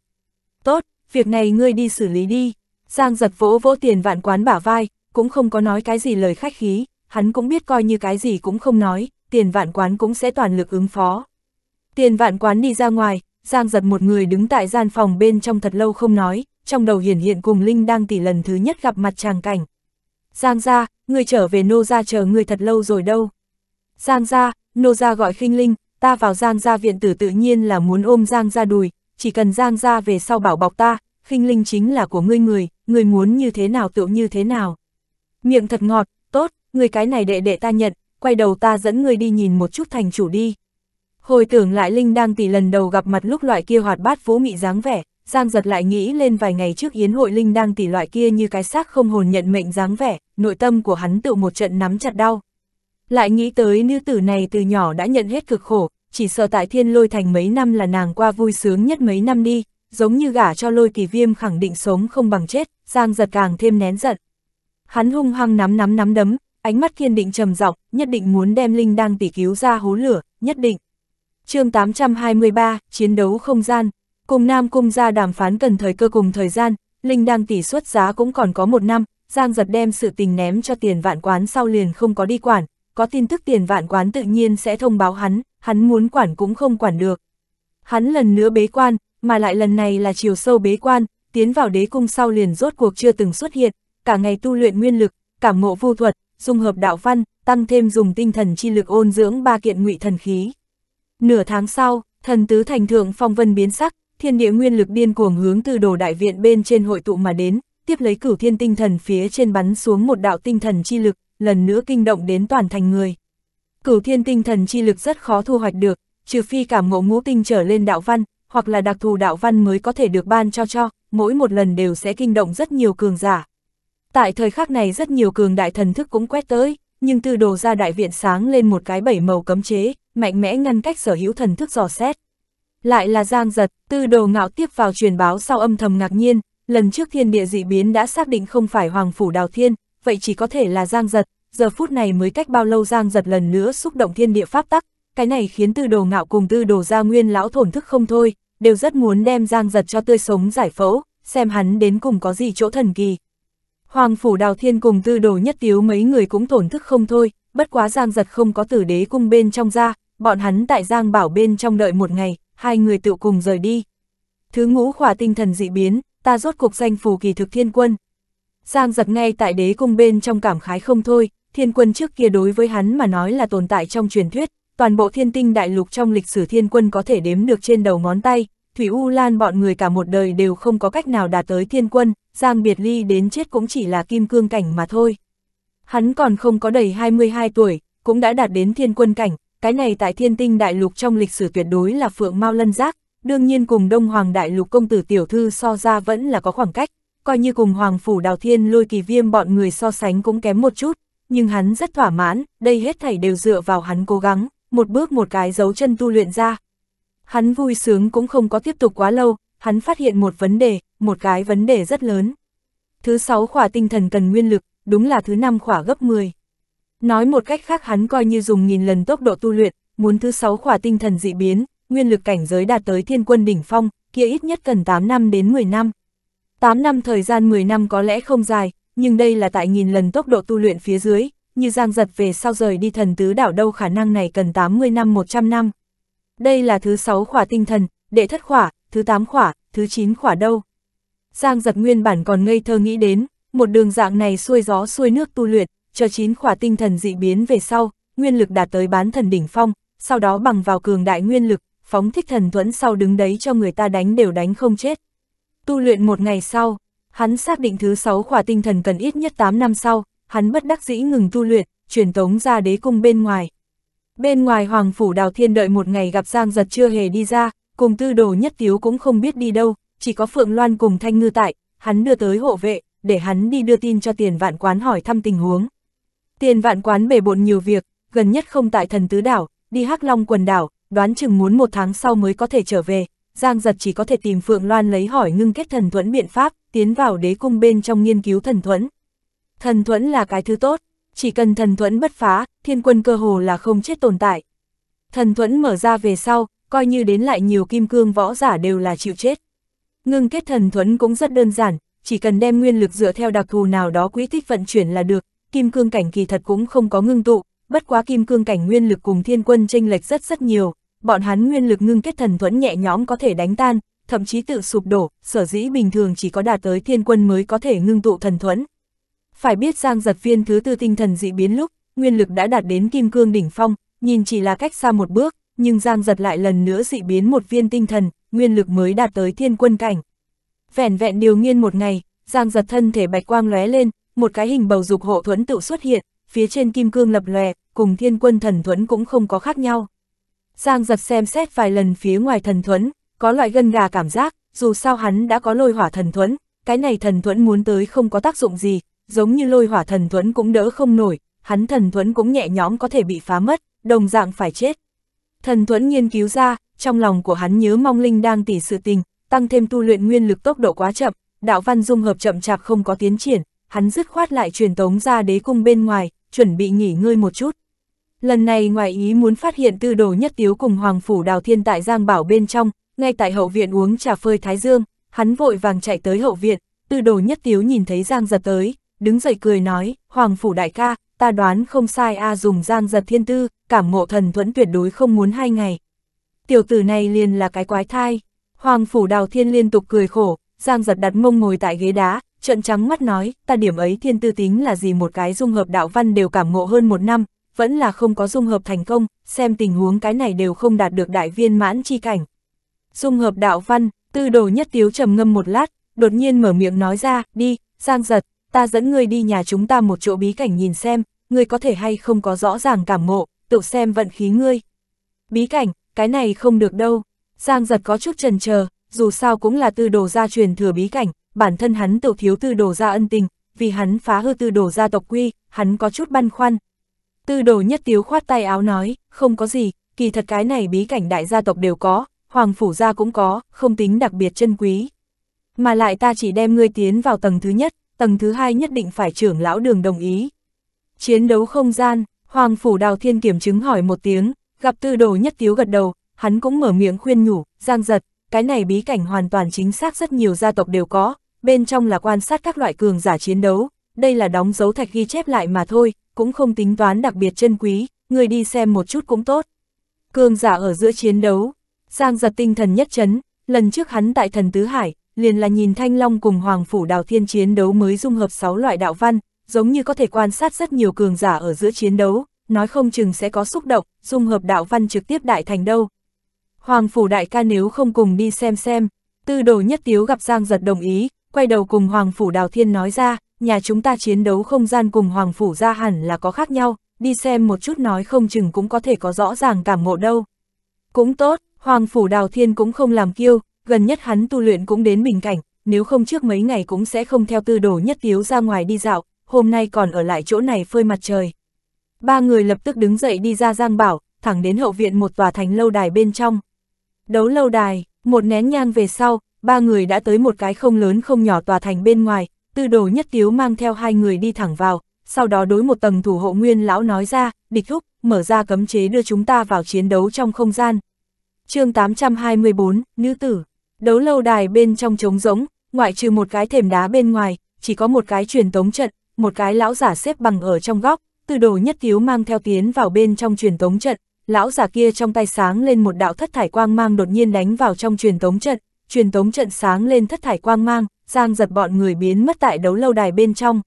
Tốt, việc này ngươi đi xử lý đi. Giang giật vỗ vỗ tiền vạn quán bả vai, cũng không có nói cái gì lời khách khí hắn cũng biết coi như cái gì cũng không nói, tiền vạn quán cũng sẽ toàn lực ứng phó. Tiền vạn quán đi ra ngoài, Giang giật một người đứng tại gian phòng bên trong thật lâu không nói, trong đầu hiển hiện cùng Linh đang tỷ lần thứ nhất gặp mặt chàng cảnh. Giang ra, người trở về nô ra chờ người thật lâu rồi đâu. Giang ra, nô ra gọi khinh Linh, ta vào Giang ra viện tử tự nhiên là muốn ôm Giang ra đùi, chỉ cần Giang ra về sau bảo bọc ta, khinh Linh chính là của ngươi người, người muốn như thế nào tựu như thế nào. Miệng thật ngọt, người cái này đệ đệ ta nhận, quay đầu ta dẫn người đi nhìn một chút thành chủ đi. Hồi tưởng lại Linh đang tỷ lần đầu gặp mặt lúc loại kia hoạt bát vũ mị dáng vẻ, Giang giật lại nghĩ lên vài ngày trước yến hội Linh đang tỷ loại kia như cái xác không hồn nhận mệnh dáng vẻ, nội tâm của hắn tự một trận nắm chặt đau. Lại nghĩ tới nữ tử này từ nhỏ đã nhận hết cực khổ, chỉ sợ tại thiên lôi thành mấy năm là nàng qua vui sướng nhất mấy năm đi, giống như gả cho lôi kỳ viêm khẳng định sống không bằng chết, Giang giật càng thêm nén giận. Hắn hung hăng nắm nắm nắm đấm, ánh mắt kiên định trầm giọng, nhất định muốn đem Linh đang tỷ cứu ra hố lửa, nhất định. chương 823, chiến đấu không gian, cùng Nam Cung ra đàm phán cần thời cơ cùng thời gian, Linh đang tỷ xuất giá cũng còn có một năm, Giang giật đem sự tình ném cho tiền vạn quán sau liền không có đi quản, có tin tức tiền vạn quán tự nhiên sẽ thông báo hắn, hắn muốn quản cũng không quản được. Hắn lần nữa bế quan, mà lại lần này là chiều sâu bế quan, tiến vào đế cung sau liền rốt cuộc chưa từng xuất hiện, cả ngày tu luyện nguyên lực, cảm ngộ vu thuật, dùng hợp đạo văn, tăng thêm dùng tinh thần chi lực ôn dưỡng ba kiện ngụy thần khí. Nửa tháng sau, thần tứ thành thượng phong vân biến sắc, thiên địa nguyên lực điên cuồng hướng từ đồ đại viện bên trên hội tụ mà đến, tiếp lấy cửu thiên tinh thần phía trên bắn xuống một đạo tinh thần chi lực, lần nữa kinh động đến toàn thành người. Cửu thiên tinh thần chi lực rất khó thu hoạch được, trừ phi cảm ngộ ngũ tinh trở lên đạo văn, hoặc là đặc thù đạo văn mới có thể được ban cho cho, mỗi một lần đều sẽ kinh động rất nhiều cường giả. Tại thời khắc này rất nhiều cường đại thần thức cũng quét tới, nhưng tư đồ ra đại viện sáng lên một cái bảy màu cấm chế, mạnh mẽ ngăn cách sở hữu thần thức dò xét. Lại là giang giật, tư đồ ngạo tiếp vào truyền báo sau âm thầm ngạc nhiên, lần trước thiên địa dị biến đã xác định không phải hoàng phủ đào thiên, vậy chỉ có thể là giang giật, giờ phút này mới cách bao lâu giang giật lần nữa xúc động thiên địa pháp tắc, cái này khiến tư đồ ngạo cùng tư đồ gia nguyên lão thổn thức không thôi, đều rất muốn đem giang giật cho tươi sống giải phẫu, xem hắn đến cùng có gì chỗ thần kỳ, Hoàng phủ đào thiên cùng tư đồ nhất tiếu mấy người cũng thổn thức không thôi, bất quá giang giật không có tử đế cung bên trong ra, bọn hắn tại giang bảo bên trong đợi một ngày, hai người tự cùng rời đi. Thứ ngũ khỏa tinh thần dị biến, ta rốt cuộc danh phù kỳ thực thiên quân. Giang giật ngay tại đế cung bên trong cảm khái không thôi, thiên quân trước kia đối với hắn mà nói là tồn tại trong truyền thuyết, toàn bộ thiên tinh đại lục trong lịch sử thiên quân có thể đếm được trên đầu ngón tay, Thủy U Lan bọn người cả một đời đều không có cách nào đạt tới thiên quân, Giang Biệt Ly đến chết cũng chỉ là kim cương cảnh mà thôi. Hắn còn không có đầy 22 tuổi, cũng đã đạt đến thiên quân cảnh, cái này tại thiên tinh đại lục trong lịch sử tuyệt đối là phượng mao lân giác, đương nhiên cùng đông hoàng đại lục công tử tiểu thư so ra vẫn là có khoảng cách, coi như cùng hoàng phủ đào thiên lôi kỳ viêm bọn người so sánh cũng kém một chút, nhưng hắn rất thỏa mãn, đây hết thảy đều dựa vào hắn cố gắng, một bước một cái dấu chân tu luyện ra, Hắn vui sướng cũng không có tiếp tục quá lâu, hắn phát hiện một vấn đề, một cái vấn đề rất lớn. Thứ sáu khỏa tinh thần cần nguyên lực, đúng là thứ năm khỏa gấp 10. Nói một cách khác hắn coi như dùng nghìn lần tốc độ tu luyện, muốn thứ sáu khỏa tinh thần dị biến, nguyên lực cảnh giới đạt tới thiên quân đỉnh phong, kia ít nhất cần 8 năm đến 10 năm. 8 năm thời gian 10 năm có lẽ không dài, nhưng đây là tại nghìn lần tốc độ tu luyện phía dưới, như giang giật về sau rời đi thần tứ đảo đâu khả năng này cần 80 năm 100 năm đây là thứ sáu khỏa tinh thần, đệ thất khỏa, thứ tám khỏa, thứ chín khỏa đâu. Giang giật nguyên bản còn ngây thơ nghĩ đến, một đường dạng này xuôi gió xuôi nước tu luyện, cho chín khỏa tinh thần dị biến về sau, nguyên lực đạt tới bán thần đỉnh phong, sau đó bằng vào cường đại nguyên lực, phóng thích thần thuẫn sau đứng đấy cho người ta đánh đều đánh không chết. Tu luyện một ngày sau, hắn xác định thứ sáu khỏa tinh thần cần ít nhất 8 năm sau, hắn bất đắc dĩ ngừng tu luyện, truyền tống ra đế cung bên ngoài. Bên ngoài Hoàng Phủ Đào Thiên đợi một ngày gặp Giang Giật chưa hề đi ra, cùng tư đồ nhất tiếu cũng không biết đi đâu, chỉ có Phượng Loan cùng Thanh Ngư tại, hắn đưa tới hộ vệ, để hắn đi đưa tin cho tiền vạn quán hỏi thăm tình huống. Tiền vạn quán bề bộn nhiều việc, gần nhất không tại thần tứ đảo, đi hắc long quần đảo, đoán chừng muốn một tháng sau mới có thể trở về, Giang Giật chỉ có thể tìm Phượng Loan lấy hỏi ngưng kết thần thuẫn biện pháp, tiến vào đế cung bên trong nghiên cứu thần thuẫn. Thần thuẫn là cái thứ tốt, chỉ cần thần thuẫn bất phá, thiên quân cơ hồ là không chết tồn tại. Thần thuẫn mở ra về sau, coi như đến lại nhiều kim cương võ giả đều là chịu chết. Ngưng kết thần thuẫn cũng rất đơn giản, chỉ cần đem nguyên lực dựa theo đặc thù nào đó quỹ tích vận chuyển là được, kim cương cảnh kỳ thật cũng không có ngưng tụ, bất quá kim cương cảnh nguyên lực cùng thiên quân tranh lệch rất rất nhiều, bọn hắn nguyên lực ngưng kết thần thuẫn nhẹ nhõm có thể đánh tan, thậm chí tự sụp đổ, sở dĩ bình thường chỉ có đạt tới thiên quân mới có thể ngưng tụ thần thuẫn. Phải biết Giang Giật Viên thứ tư tinh thần dị biến lúc, nguyên lực đã đạt đến kim cương đỉnh phong, nhìn chỉ là cách xa một bước, nhưng Giang giật lại lần nữa dị biến một viên tinh thần, nguyên lực mới đạt tới thiên quân cảnh. Vẹn vẹn điều nghiên một ngày, Giang giật thân thể bạch quang lóe lên, một cái hình bầu dục hộ thuẫn tự xuất hiện, phía trên kim cương lập lòe, cùng thiên quân thần thuẫn cũng không có khác nhau. Giang giật xem xét vài lần phía ngoài thần thuẫn, có loại gân gà cảm giác, dù sao hắn đã có lôi hỏa thần thuẫn, cái này thần thuẫn muốn tới không có tác dụng gì, giống như lôi hỏa thần thuẫn cũng đỡ không nổi, hắn thần thuẫn cũng nhẹ nhõm có thể bị phá mất, đồng dạng phải chết. Thần thuẫn nghiên cứu ra, trong lòng của hắn nhớ mong linh đang tỉ sự tình, tăng thêm tu luyện nguyên lực tốc độ quá chậm, đạo văn dung hợp chậm chạp không có tiến triển, hắn dứt khoát lại truyền tống ra đế cung bên ngoài, chuẩn bị nghỉ ngơi một chút. Lần này ngoài ý muốn phát hiện tư đồ nhất tiếu cùng Hoàng Phủ Đào Thiên tại Giang Bảo bên trong, ngay tại hậu viện uống trà phơi Thái Dương, hắn vội vàng chạy tới hậu viện, tư đồ nhất tiếu nhìn thấy Giang giật tới, đứng dậy cười nói, Hoàng Phủ Đại ca, ta đoán không sai a dùng gian giật thiên tư, cảm ngộ thần thuẫn tuyệt đối không muốn hai ngày. Tiểu tử này liền là cái quái thai. Hoàng phủ đào thiên liên tục cười khổ, giang giật đặt mông ngồi tại ghế đá, trận trắng mắt nói, ta điểm ấy thiên tư tính là gì một cái dung hợp đạo văn đều cảm ngộ hơn một năm, vẫn là không có dung hợp thành công, xem tình huống cái này đều không đạt được đại viên mãn chi cảnh. Dung hợp đạo văn, tư đồ nhất tiếu trầm ngâm một lát, đột nhiên mở miệng nói ra, đi, giang giật, ta dẫn ngươi đi nhà chúng ta một chỗ bí cảnh nhìn xem, ngươi có thể hay không có rõ ràng cảm ngộ, tự xem vận khí ngươi. Bí cảnh, cái này không được đâu. Giang giật có chút trần chờ dù sao cũng là tư đồ gia truyền thừa bí cảnh, bản thân hắn tự thiếu tư đồ gia ân tình, vì hắn phá hư tư đồ gia tộc quy, hắn có chút băn khoăn. Tư đồ nhất tiếu khoát tay áo nói, không có gì, kỳ thật cái này bí cảnh đại gia tộc đều có, hoàng phủ gia cũng có, không tính đặc biệt chân quý. Mà lại ta chỉ đem ngươi tiến vào tầng thứ nhất, tầng thứ hai nhất định phải trưởng lão đường đồng ý. Chiến đấu không gian, Hoàng Phủ Đào Thiên kiểm chứng hỏi một tiếng, gặp tư đồ nhất tiếu gật đầu, hắn cũng mở miệng khuyên nhủ, giang giật, cái này bí cảnh hoàn toàn chính xác rất nhiều gia tộc đều có, bên trong là quan sát các loại cường giả chiến đấu, đây là đóng dấu thạch ghi chép lại mà thôi, cũng không tính toán đặc biệt chân quý, người đi xem một chút cũng tốt. Cường giả ở giữa chiến đấu, Giang giật tinh thần nhất chấn, lần trước hắn tại thần Tứ Hải, liền là nhìn Thanh Long cùng Hoàng Phủ Đào Thiên chiến đấu mới dung hợp 6 loại đạo văn, giống như có thể quan sát rất nhiều cường giả ở giữa chiến đấu, nói không chừng sẽ có xúc động, dung hợp đạo văn trực tiếp đại thành đâu. Hoàng Phủ Đại ca nếu không cùng đi xem xem, tư đồ nhất tiếu gặp Giang giật đồng ý, quay đầu cùng Hoàng Phủ Đào Thiên nói ra, nhà chúng ta chiến đấu không gian cùng Hoàng Phủ ra hẳn là có khác nhau, đi xem một chút nói không chừng cũng có thể có rõ ràng cảm ngộ đâu. Cũng tốt, Hoàng Phủ Đào Thiên cũng không làm kiêu, gần nhất hắn tu luyện cũng đến bình cảnh, nếu không trước mấy ngày cũng sẽ không theo tư đồ nhất tiếu ra ngoài đi dạo, hôm nay còn ở lại chỗ này phơi mặt trời. Ba người lập tức đứng dậy đi ra giang bảo, thẳng đến hậu viện một tòa thành lâu đài bên trong. Đấu lâu đài, một nén nhang về sau, ba người đã tới một cái không lớn không nhỏ tòa thành bên ngoài, tư đồ nhất tiếu mang theo hai người đi thẳng vào, sau đó đối một tầng thủ hộ nguyên lão nói ra, địch thúc, mở ra cấm chế đưa chúng ta vào chiến đấu trong không gian. chương 824, Nữ Tử Đấu lâu đài bên trong trống rỗng, ngoại trừ một cái thềm đá bên ngoài, chỉ có một cái truyền tống trận, một cái lão giả xếp bằng ở trong góc, từ đồ nhất thiếu mang theo tiến vào bên trong truyền tống trận, lão giả kia trong tay sáng lên một đạo thất thải quang mang đột nhiên đánh vào trong truyền tống trận, truyền tống trận sáng lên thất thải quang mang, Giang giật bọn người biến mất tại đấu lâu đài bên trong.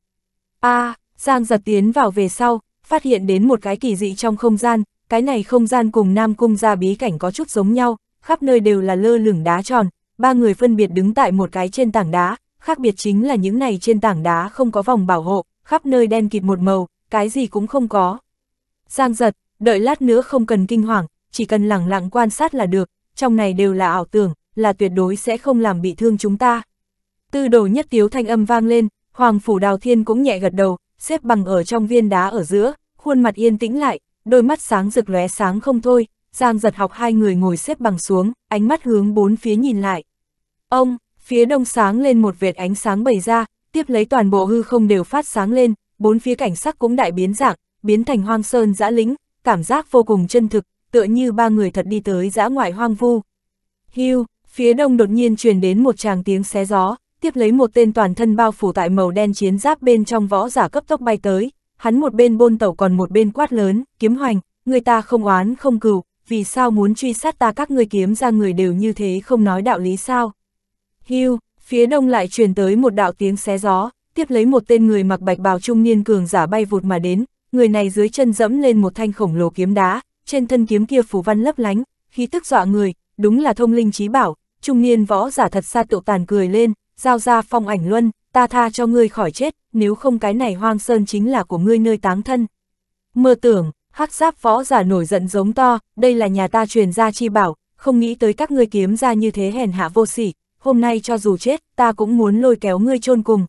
a à, Giang giật tiến vào về sau, phát hiện đến một cái kỳ dị trong không gian, cái này không gian cùng Nam Cung ra bí cảnh có chút giống nhau, khắp nơi đều là lơ lửng đá tròn, ba người phân biệt đứng tại một cái trên tảng đá, khác biệt chính là những này trên tảng đá không có vòng bảo hộ, khắp nơi đen kịt một màu, cái gì cũng không có. Giang giật, đợi lát nữa không cần kinh hoàng, chỉ cần lẳng lặng quan sát là được, trong này đều là ảo tưởng, là tuyệt đối sẽ không làm bị thương chúng ta. Tư đồ nhất tiếu thanh âm vang lên, Hoàng Phủ Đào Thiên cũng nhẹ gật đầu, xếp bằng ở trong viên đá ở giữa, khuôn mặt yên tĩnh lại, đôi mắt sáng rực lóe sáng không thôi, Giang giật học hai người ngồi xếp bằng xuống, ánh mắt hướng bốn phía nhìn lại. Ông, phía đông sáng lên một vệt ánh sáng bày ra, tiếp lấy toàn bộ hư không đều phát sáng lên, bốn phía cảnh sắc cũng đại biến dạng, biến thành hoang sơn dã lĩnh, cảm giác vô cùng chân thực, tựa như ba người thật đi tới dã ngoại hoang vu. Hưu, phía đông đột nhiên truyền đến một tràng tiếng xé gió, tiếp lấy một tên toàn thân bao phủ tại màu đen chiến giáp bên trong võ giả cấp tốc bay tới, hắn một bên bôn tẩu còn một bên quát lớn, kiếm hoành, người ta không oán không cừu, vì sao muốn truy sát ta các ngươi kiếm ra người đều như thế không nói đạo lý sao? Hưu, phía đông lại truyền tới một đạo tiếng xé gió, tiếp lấy một tên người mặc bạch bào trung niên cường giả bay vụt mà đến, người này dưới chân dẫm lên một thanh khổng lồ kiếm đá, trên thân kiếm kia phủ văn lấp lánh, khí tức dọa người, đúng là thông linh trí bảo, trung niên võ giả thật xa tụ tàn cười lên, giao ra phong ảnh luân, ta tha cho ngươi khỏi chết, nếu không cái này hoang sơn chính là của ngươi nơi táng thân. Mơ tưởng, hắc giáp võ giả nổi giận giống to, đây là nhà ta truyền ra chi bảo, không nghĩ tới các ngươi kiếm ra như thế hèn hạ vô sỉ, hôm nay cho dù chết, ta cũng muốn lôi kéo ngươi chôn cùng.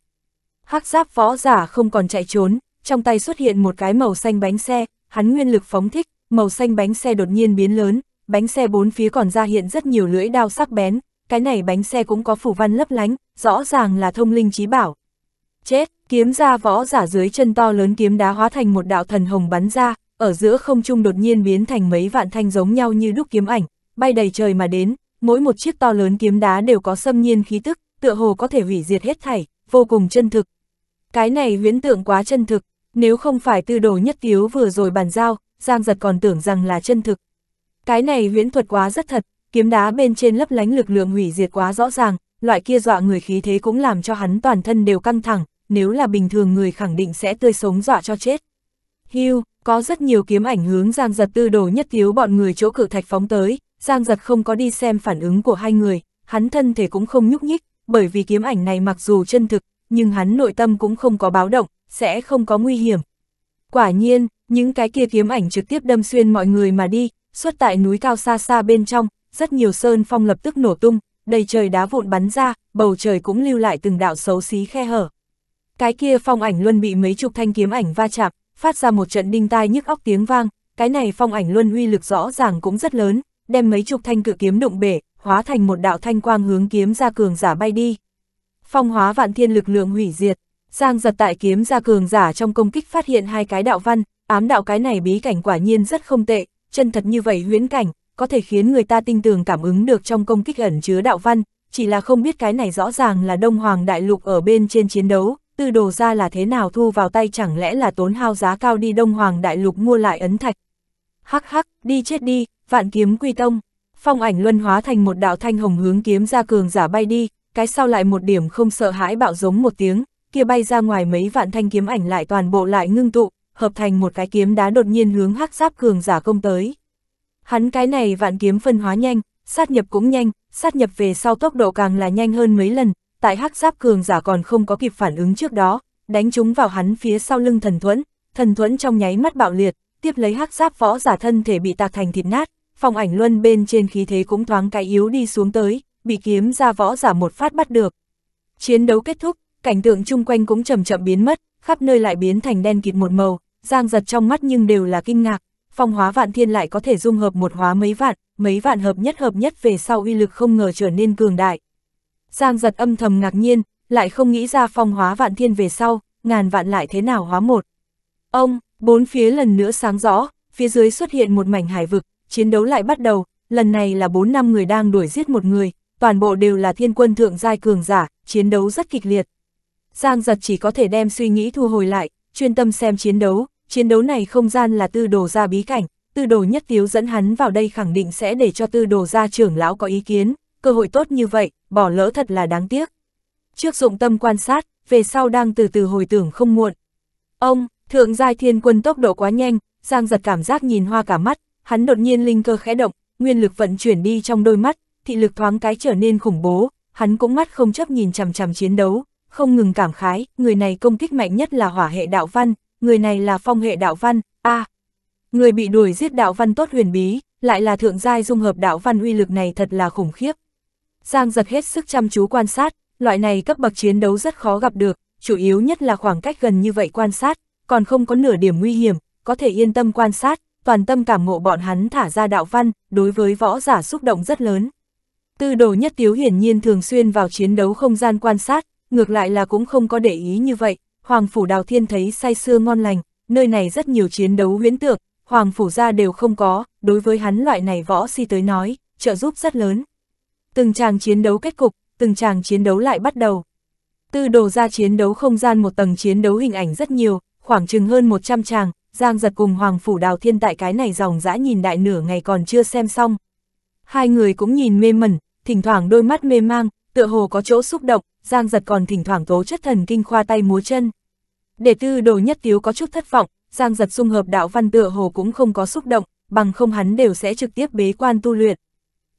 Hắc giáp võ giả không còn chạy trốn, trong tay xuất hiện một cái màu xanh bánh xe, hắn nguyên lực phóng thích, màu xanh bánh xe đột nhiên biến lớn, bánh xe bốn phía còn ra hiện rất nhiều lưỡi đao sắc bén, cái này bánh xe cũng có phủ văn lấp lánh, rõ ràng là thông linh trí bảo. Chết, kiếm ra võ giả dưới chân to lớn kiếm đá hóa thành một đạo thần hồng bắn ra, ở giữa không trung đột nhiên biến thành mấy vạn thanh giống nhau như đúc kiếm ảnh, bay đầy trời mà đến, mỗi một chiếc to lớn kiếm đá đều có xâm nhiên khí tức, tựa hồ có thể hủy diệt hết thảy, vô cùng chân thực. Cái này huyễn tượng quá chân thực, nếu không phải tư đồ nhất thiếu vừa rồi bàn giao, Giang giật còn tưởng rằng là chân thực. Cái này huyễn thuật quá rất thật, kiếm đá bên trên lấp lánh lực lượng hủy diệt quá rõ ràng, loại kia dọa người khí thế cũng làm cho hắn toàn thân đều căng thẳng, nếu là bình thường người khẳng định sẽ tươi sống dọa cho chết. Hưu, có rất nhiều kiếm ảnh hướng Giang Giật tư đồ nhất thiếu bọn người chỗ cử thạch phóng tới, Giang Giật không có đi xem phản ứng của hai người, hắn thân thể cũng không nhúc nhích, bởi vì kiếm ảnh này mặc dù chân thực, nhưng hắn nội tâm cũng không có báo động, sẽ không có nguy hiểm. Quả nhiên, những cái kia kiếm ảnh trực tiếp đâm xuyên mọi người mà đi, xuất tại núi cao xa xa bên trong, rất nhiều sơn phong lập tức nổ tung, đầy trời đá vụn bắn ra, bầu trời cũng lưu lại từng đạo xấu xí khe hở. Cái kia phong ảnh luôn bị mấy chục thanh kiếm ảnh va chạm, phát ra một trận đinh tai nhức óc tiếng vang, cái này phong ảnh luân uy lực rõ ràng cũng rất lớn, đem mấy chục thanh cự kiếm đụng bể, hóa thành một đạo thanh quang hướng kiếm ra cường giả bay đi. Phong hóa vạn thiên lực lượng hủy diệt, Giang giật tại kiếm ra cường giả trong công kích phát hiện hai cái đạo văn, ám đạo cái này bí cảnh quả nhiên rất không tệ, chân thật như vậy huyễn cảnh, có thể khiến người ta tinh tường cảm ứng được trong công kích ẩn chứa đạo văn, chỉ là không biết cái này rõ ràng là Đông Hoàng Đại Lục ở bên trên chiến đấu, tư đồ ra là thế nào thu vào tay chẳng lẽ là tốn hao giá cao đi Đông Hoàng Đại Lục mua lại ấn thạch. Hắc hắc, đi chết đi, vạn kiếm quy tông. Phong ảnh luân hóa thành một đạo thanh hồng hướng kiếm ra cường giả bay đi, cái sau lại một điểm không sợ hãi bạo giống một tiếng, kia bay ra ngoài mấy vạn thanh kiếm ảnh lại toàn bộ lại ngưng tụ, hợp thành một cái kiếm đá đột nhiên hướng hắc giáp cường giả công tới. Hắn cái này vạn kiếm phân hóa nhanh, sát nhập cũng nhanh, sát nhập về sau tốc độ càng là nhanh hơn mấy lần, tại hắc giáp cường giả còn không có kịp phản ứng trước đó, đánh chúng vào hắn phía sau lưng thần thuẫn, thần thuẫn trong nháy mắt bạo liệt, tiếp lấy hắc giáp võ giả thân thể bị tạc thành thịt nát, phong ảnh luân bên trên khí thế cũng thoáng cái yếu đi xuống tới, bị kiếm ra võ giả một phát bắt được. Chiến đấu kết thúc, cảnh tượng chung quanh cũng chậm chậm biến mất, khắp nơi lại biến thành đen kịt một màu, giang giật trong mắt nhưng đều là kinh ngạc, phong hóa vạn thiên lại có thể dung hợp một hóa mấy vạn, mấy vạn hợp nhất hợp nhất về sau uy lực không ngờ trở nên cường đại. Giang giật âm thầm ngạc nhiên, lại không nghĩ ra phong hóa vạn thiên về sau, ngàn vạn lại thế nào hóa một. Ông, bốn phía lần nữa sáng rõ, phía dưới xuất hiện một mảnh hải vực, chiến đấu lại bắt đầu, lần này là bốn năm người đang đuổi giết một người, toàn bộ đều là thiên quân thượng giai cường giả, chiến đấu rất kịch liệt. Giang giật chỉ có thể đem suy nghĩ thu hồi lại, chuyên tâm xem chiến đấu, chiến đấu này không gian là tư đồ ra bí cảnh, tư đồ nhất tiếu dẫn hắn vào đây khẳng định sẽ để cho tư đồ gia trưởng lão có ý kiến, cơ hội tốt như vậy, bỏ lỡ thật là đáng tiếc. Trước dụng tâm quan sát, về sau đang từ từ hồi tưởng không muộn. Ông, thượng giai thiên quân tốc độ quá nhanh, Giang giật cảm giác nhìn hoa cả mắt, hắn đột nhiên linh cơ khẽ động, nguyên lực vận chuyển đi trong đôi mắt, thị lực thoáng cái trở nên khủng bố, hắn cũng mắt không chấp nhìn chằm chằm chiến đấu, không ngừng cảm khái, người này công kích mạnh nhất là hỏa hệ đạo văn, người này là phong hệ đạo văn, a à, Người bị đuổi giết đạo văn tốt huyền bí, lại là thượng giai dung hợp đạo văn uy lực này thật là khủng khiếp. Giang giật hết sức chăm chú quan sát, loại này cấp bậc chiến đấu rất khó gặp được, chủ yếu nhất là khoảng cách gần như vậy quan sát, còn không có nửa điểm nguy hiểm, có thể yên tâm quan sát, toàn tâm cảm ngộ bọn hắn thả ra đạo văn, đối với võ giả xúc động rất lớn. Tư đồ nhất tiếu hiển nhiên thường xuyên vào chiến đấu không gian quan sát, ngược lại là cũng không có để ý như vậy, Hoàng Phủ Đào Thiên thấy say sưa ngon lành, nơi này rất nhiều chiến đấu huyễn tượng, Hoàng Phủ gia đều không có, đối với hắn loại này võ si tới nói, trợ giúp rất lớn. Từng tràng chiến đấu kết cục, từng tràng chiến đấu lại bắt đầu. Tư đồ ra chiến đấu không gian một tầng chiến đấu hình ảnh rất nhiều, khoảng chừng hơn 100 tràng, Giang giật cùng Hoàng Phủ Đào Thiên tại cái này dòng dã nhìn đại nửa ngày còn chưa xem xong. Hai người cũng nhìn mê mẩn, thỉnh thoảng đôi mắt mê mang, tựa hồ có chỗ xúc động, Giang giật còn thỉnh thoảng tố chất thần kinh khoa tay múa chân. Để tư đồ nhất tiếu có chút thất vọng, Giang giật xung hợp đạo văn tựa hồ cũng không có xúc động, bằng không hắn đều sẽ trực tiếp bế quan tu luyện.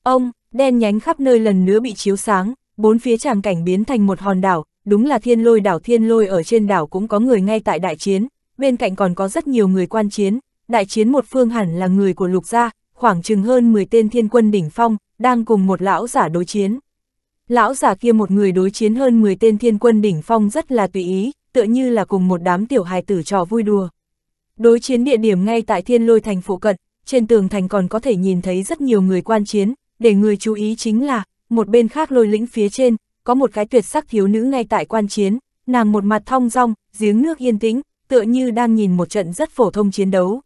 Ông, Đen nhánh khắp nơi lần nữa bị chiếu sáng, bốn phía tràng cảnh biến thành một hòn đảo, đúng là thiên lôi đảo thiên lôi ở trên đảo cũng có người ngay tại đại chiến, bên cạnh còn có rất nhiều người quan chiến, đại chiến một phương hẳn là người của lục gia, khoảng chừng hơn 10 tên thiên quân đỉnh phong, đang cùng một lão giả đối chiến. Lão giả kia một người đối chiến hơn 10 tên thiên quân đỉnh phong rất là tùy ý, tựa như là cùng một đám tiểu hài tử trò vui đùa. Đối chiến địa điểm ngay tại thiên lôi thành phụ cận, trên tường thành còn có thể nhìn thấy rất nhiều người quan chiến, để người chú ý chính là, một bên khác lôi lĩnh phía trên, có một cái tuyệt sắc thiếu nữ ngay tại quan chiến, nàng một mặt thong rong giếng nước yên tĩnh, tựa như đang nhìn một trận rất phổ thông chiến đấu.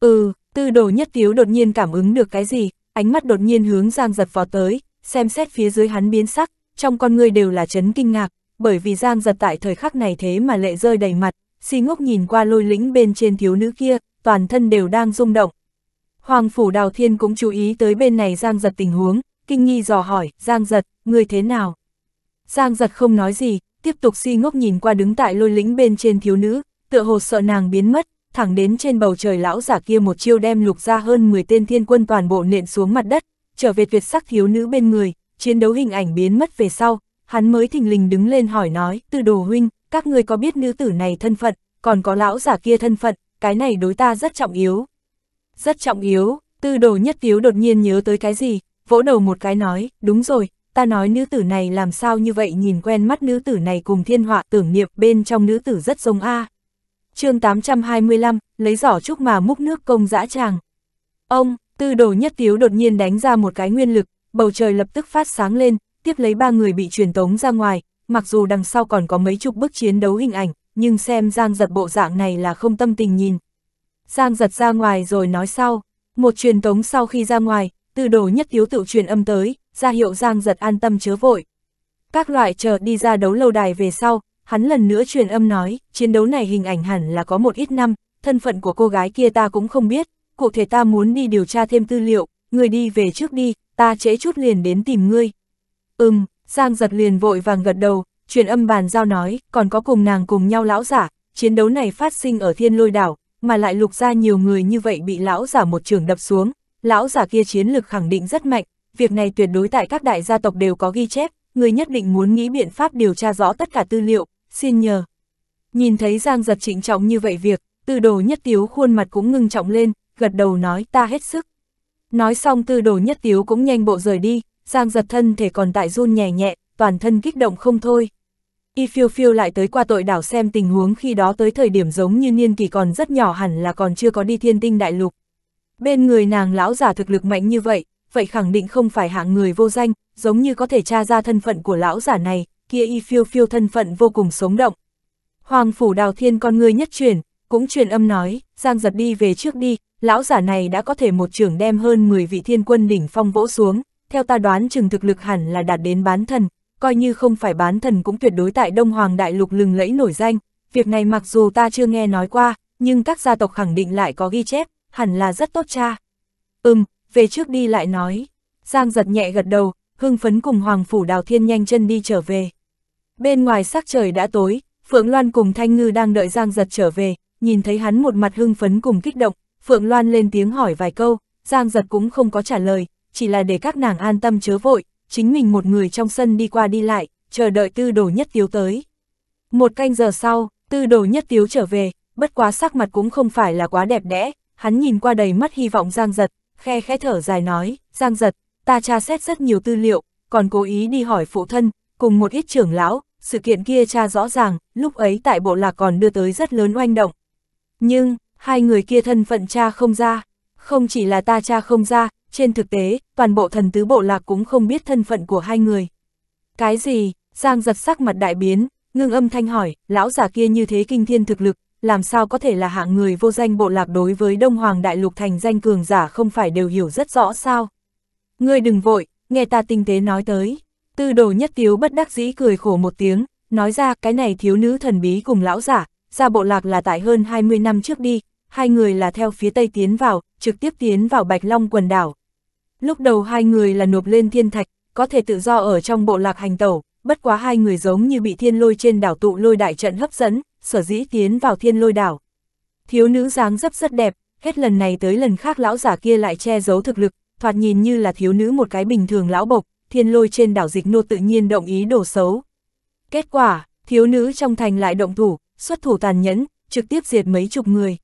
Ừ, tư đồ nhất tiếu đột nhiên cảm ứng được cái gì, ánh mắt đột nhiên hướng Giang giật vào tới, xem xét phía dưới hắn biến sắc, trong con người đều là chấn kinh ngạc, bởi vì Giang giật tại thời khắc này thế mà lệ rơi đầy mặt, si ngốc nhìn qua lôi lĩnh bên trên thiếu nữ kia, toàn thân đều đang rung động, Hoàng phủ Đào Thiên cũng chú ý tới bên này Giang Giật tình huống, kinh nghi dò hỏi, Giang Giật, người thế nào? Giang Giật không nói gì, tiếp tục si ngốc nhìn qua đứng tại lôi lĩnh bên trên thiếu nữ, tựa hồ sợ nàng biến mất, thẳng đến trên bầu trời lão giả kia một chiêu đem lục ra hơn 10 tên thiên quân toàn bộ nện xuống mặt đất, trở về tuyệt sắc thiếu nữ bên người, chiến đấu hình ảnh biến mất về sau, hắn mới thình lình đứng lên hỏi nói, từ đồ huynh, các người có biết nữ tử này thân phận, còn có lão giả kia thân phận, cái này đối ta rất trọng yếu, rất trọng yếu, tư đồ nhất tiếu đột nhiên nhớ tới cái gì, vỗ đầu một cái nói, đúng rồi, ta nói nữ tử này làm sao như vậy nhìn quen mắt nữ tử này cùng thiên họa tưởng niệm bên trong nữ tử rất giống A. chương 825, lấy giỏ trúc mà múc nước công dã tràng. Ông, tư đồ nhất tiếu đột nhiên đánh ra một cái nguyên lực, bầu trời lập tức phát sáng lên, tiếp lấy ba người bị truyền tống ra ngoài, mặc dù đằng sau còn có mấy chục bức chiến đấu hình ảnh, nhưng xem giang giật bộ dạng này là không tâm tình nhìn, Giang giật ra ngoài rồi nói sau. Một truyền tống sau khi ra ngoài, từ đồ nhất thiếu tự truyền âm tới, ra hiệu Giang giật an tâm chớ vội. Các loại chờ đi ra đấu lâu đài về sau, hắn lần nữa truyền âm nói, chiến đấu này hình ảnh hẳn là có một ít năm, thân phận của cô gái kia ta cũng không biết, cụ thể ta muốn đi điều tra thêm tư liệu, người đi về trước đi, ta trễ chút liền đến tìm ngươi. Ừm, Giang giật liền vội vàng gật đầu, truyền âm bàn giao nói, còn có cùng nàng cùng nhau lão giả, chiến đấu này phát sinh ở thiên lôi đảo, mà lại lục ra nhiều người như vậy bị lão giả một trường đập xuống, lão giả kia chiến lực khẳng định rất mạnh, việc này tuyệt đối tại các đại gia tộc đều có ghi chép, người nhất định muốn nghĩ biện pháp điều tra rõ tất cả tư liệu, xin nhờ. Nhìn thấy Giang giật trịnh trọng như vậy việc, tư đồ nhất tiếu khuôn mặt cũng ngưng trọng lên, gật đầu nói ta hết sức. Nói xong tư đồ nhất tiếu cũng nhanh bộ rời đi, Giang giật thân thể còn tại run nhẹ nhẹ, toàn thân kích động không thôi. Y phiêu phiêu lại tới qua tội đảo xem tình huống khi đó tới thời điểm giống như niên kỳ còn rất nhỏ hẳn là còn chưa có đi thiên tinh đại lục. Bên người nàng lão giả thực lực mạnh như vậy, vậy khẳng định không phải hạng người vô danh, giống như có thể tra ra thân phận của lão giả này, kia y phiêu phiêu thân phận vô cùng sống động. Hoàng phủ đào thiên con người nhất truyền, cũng truyền âm nói, giang giật đi về trước đi, lão giả này đã có thể một trưởng đem hơn 10 vị thiên quân đỉnh phong vỗ xuống, theo ta đoán chừng thực lực hẳn là đạt đến bán thần, coi như không phải bán thần cũng tuyệt đối tại Đông Hoàng Đại Lục lừng lẫy nổi danh, việc này mặc dù ta chưa nghe nói qua, nhưng các gia tộc khẳng định lại có ghi chép, hẳn là rất tốt cha. Ừm, về trước đi lại nói. Giang giật nhẹ gật đầu, hưng phấn cùng Hoàng Phủ Đào Thiên nhanh chân đi trở về. Bên ngoài sắc trời đã tối, Phượng Loan cùng Thanh Ngư đang đợi Giang giật trở về, nhìn thấy hắn một mặt hưng phấn cùng kích động, Phượng Loan lên tiếng hỏi vài câu, Giang giật cũng không có trả lời, chỉ là để các nàng an tâm chớ vội, chính mình một người trong sân đi qua đi lại, chờ đợi tư đồ nhất tiếu tới. Một canh giờ sau, tư đồ nhất tiếu trở về, bất quá sắc mặt cũng không phải là quá đẹp đẽ, hắn nhìn qua đầy mắt hy vọng Giang Giật, khe khẽ thở dài nói, Giang Giật, ta tra xét rất nhiều tư liệu, còn cố ý đi hỏi phụ thân, cùng một ít trưởng lão, sự kiện kia tra rõ ràng, lúc ấy tại bộ lạc còn đưa tới rất lớn oanh động. Nhưng, hai người kia thân phận cha không ra, không chỉ là ta cha không ra, trên thực tế, toàn bộ thần tứ bộ lạc cũng không biết thân phận của hai người. Cái gì, Giang giật sắc mặt đại biến, ngưng âm thanh hỏi, lão giả kia như thế kinh thiên thực lực, làm sao có thể là hạng người vô danh bộ lạc đối với Đông Hoàng Đại Lục thành danh cường giả không phải đều hiểu rất rõ sao. Ngươi đừng vội, nghe ta tinh tế nói tới. Tư đồ nhất tiếu bất đắc dĩ cười khổ một tiếng, nói ra cái này thiếu nữ thần bí cùng lão giả, ra bộ lạc là tại hơn 20 năm trước đi, hai người là theo phía tây tiến vào, trực tiếp tiến vào Bạch Long quần đảo, Lúc đầu hai người là nộp lên thiên thạch, có thể tự do ở trong bộ lạc hành tẩu, bất quá hai người giống như bị thiên lôi trên đảo tụ lôi đại trận hấp dẫn, sở dĩ tiến vào thiên lôi đảo. Thiếu nữ dáng dấp rất đẹp, hết lần này tới lần khác lão giả kia lại che giấu thực lực, thoạt nhìn như là thiếu nữ một cái bình thường lão bộc, thiên lôi trên đảo dịch nô tự nhiên động ý đổ xấu. Kết quả, thiếu nữ trong thành lại động thủ, xuất thủ tàn nhẫn, trực tiếp diệt mấy chục người.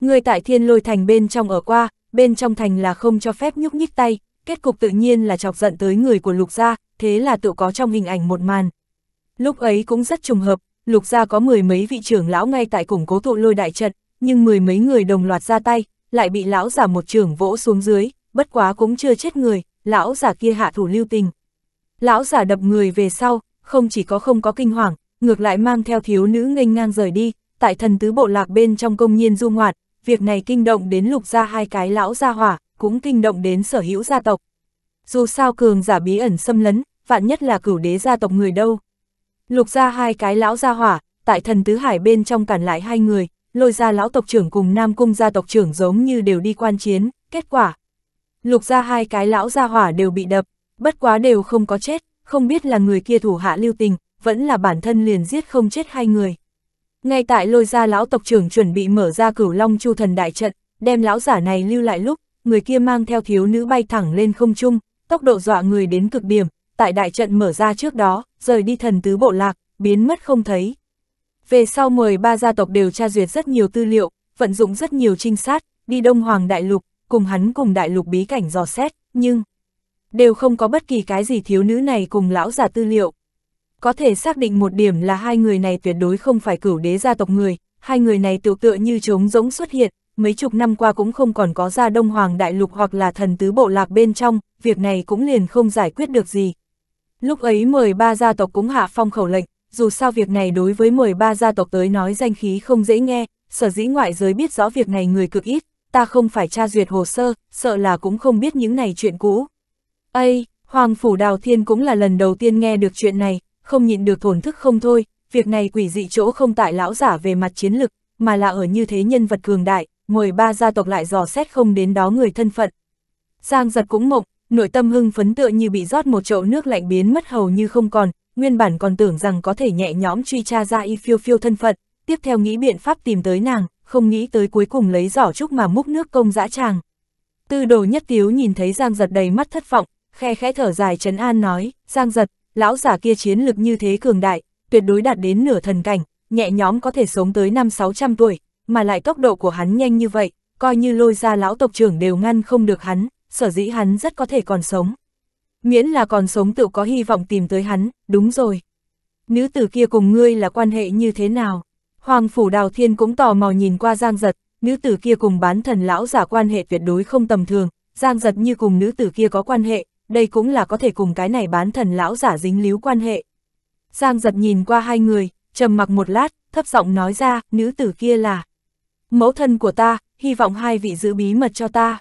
Người tại thiên lôi thành bên trong ở qua, bên trong thành là không cho phép nhúc nhích tay, kết cục tự nhiên là chọc giận tới người của Lục Gia, thế là tự có trong hình ảnh một màn. Lúc ấy cũng rất trùng hợp, Lục Gia có mười mấy vị trưởng lão ngay tại củng cố thụ lôi đại trận, nhưng mười mấy người đồng loạt ra tay, lại bị lão giả một trưởng vỗ xuống dưới, bất quá cũng chưa chết người, lão giả kia hạ thủ lưu tình. Lão giả đập người về sau, không chỉ có không có kinh hoàng, ngược lại mang theo thiếu nữ nghênh ngang rời đi, tại thần tứ bộ lạc bên trong công nhiên du ngoạt việc này kinh động đến lục gia hai cái lão gia hỏa, cũng kinh động đến sở hữu gia tộc. Dù sao cường giả bí ẩn xâm lấn, vạn nhất là cửu đế gia tộc người đâu. Lục gia hai cái lão gia hỏa, tại thần tứ hải bên trong cản lại hai người, lôi ra lão tộc trưởng cùng nam cung gia tộc trưởng giống như đều đi quan chiến, kết quả. Lục gia hai cái lão gia hỏa đều bị đập, bất quá đều không có chết, không biết là người kia thủ hạ lưu tình, vẫn là bản thân liền giết không chết hai người. Ngay tại lôi ra lão tộc trưởng chuẩn bị mở ra cửu long chu thần đại trận, đem lão giả này lưu lại lúc, người kia mang theo thiếu nữ bay thẳng lên không trung, tốc độ dọa người đến cực điểm, tại đại trận mở ra trước đó, rời đi thần tứ bộ lạc, biến mất không thấy. Về sau mời ba gia tộc đều tra duyệt rất nhiều tư liệu, vận dụng rất nhiều trinh sát, đi Đông Hoàng Đại Lục, cùng hắn cùng Đại Lục bí cảnh dò xét, nhưng đều không có bất kỳ cái gì thiếu nữ này cùng lão giả tư liệu có thể xác định một điểm là hai người này tuyệt đối không phải cửu đế gia tộc người, hai người này tiểu tựa như trống rỗng xuất hiện, mấy chục năm qua cũng không còn có gia Đông Hoàng Đại Lục hoặc là thần tứ bộ lạc bên trong, việc này cũng liền không giải quyết được gì. Lúc ấy mời ba gia tộc cũng hạ phong khẩu lệnh, dù sao việc này đối với mời ba gia tộc tới nói danh khí không dễ nghe, sở dĩ ngoại giới biết rõ việc này người cực ít, ta không phải tra duyệt hồ sơ, sợ là cũng không biết những này chuyện cũ. Ây, Hoàng Phủ Đào Thiên cũng là lần đầu tiên nghe được chuyện này, không nhịn được thổn thức không thôi, việc này quỷ dị chỗ không tại lão giả về mặt chiến lực, mà là ở như thế nhân vật cường đại, mời ba gia tộc lại dò xét không đến đó người thân phận. Giang giật cũng mộng, nội tâm hưng phấn tựa như bị rót một chậu nước lạnh biến mất hầu như không còn, nguyên bản còn tưởng rằng có thể nhẹ nhõm truy tra ra y phiêu phiêu thân phận, tiếp theo nghĩ biện pháp tìm tới nàng, không nghĩ tới cuối cùng lấy giỏ trúc mà múc nước công dã tràng. Tư đồ nhất tiếu nhìn thấy Giang giật đầy mắt thất vọng, khe khẽ thở dài trấn an nói, Giang giật, lão giả kia chiến lực như thế cường đại, tuyệt đối đạt đến nửa thần cảnh, nhẹ nhóm có thể sống tới năm 600 tuổi, mà lại tốc độ của hắn nhanh như vậy, coi như lôi ra lão tộc trưởng đều ngăn không được hắn, sở dĩ hắn rất có thể còn sống. Miễn là còn sống tự có hy vọng tìm tới hắn, đúng rồi. Nữ tử kia cùng ngươi là quan hệ như thế nào? Hoàng phủ đào thiên cũng tò mò nhìn qua giang giật, nữ tử kia cùng bán thần lão giả quan hệ tuyệt đối không tầm thường, giang giật như cùng nữ tử kia có quan hệ, đây cũng là có thể cùng cái này bán thần lão giả dính líu quan hệ. Giang giật nhìn qua hai người, trầm mặc một lát, thấp giọng nói ra, nữ tử kia là Mẫu thân của ta, hy vọng hai vị giữ bí mật cho ta.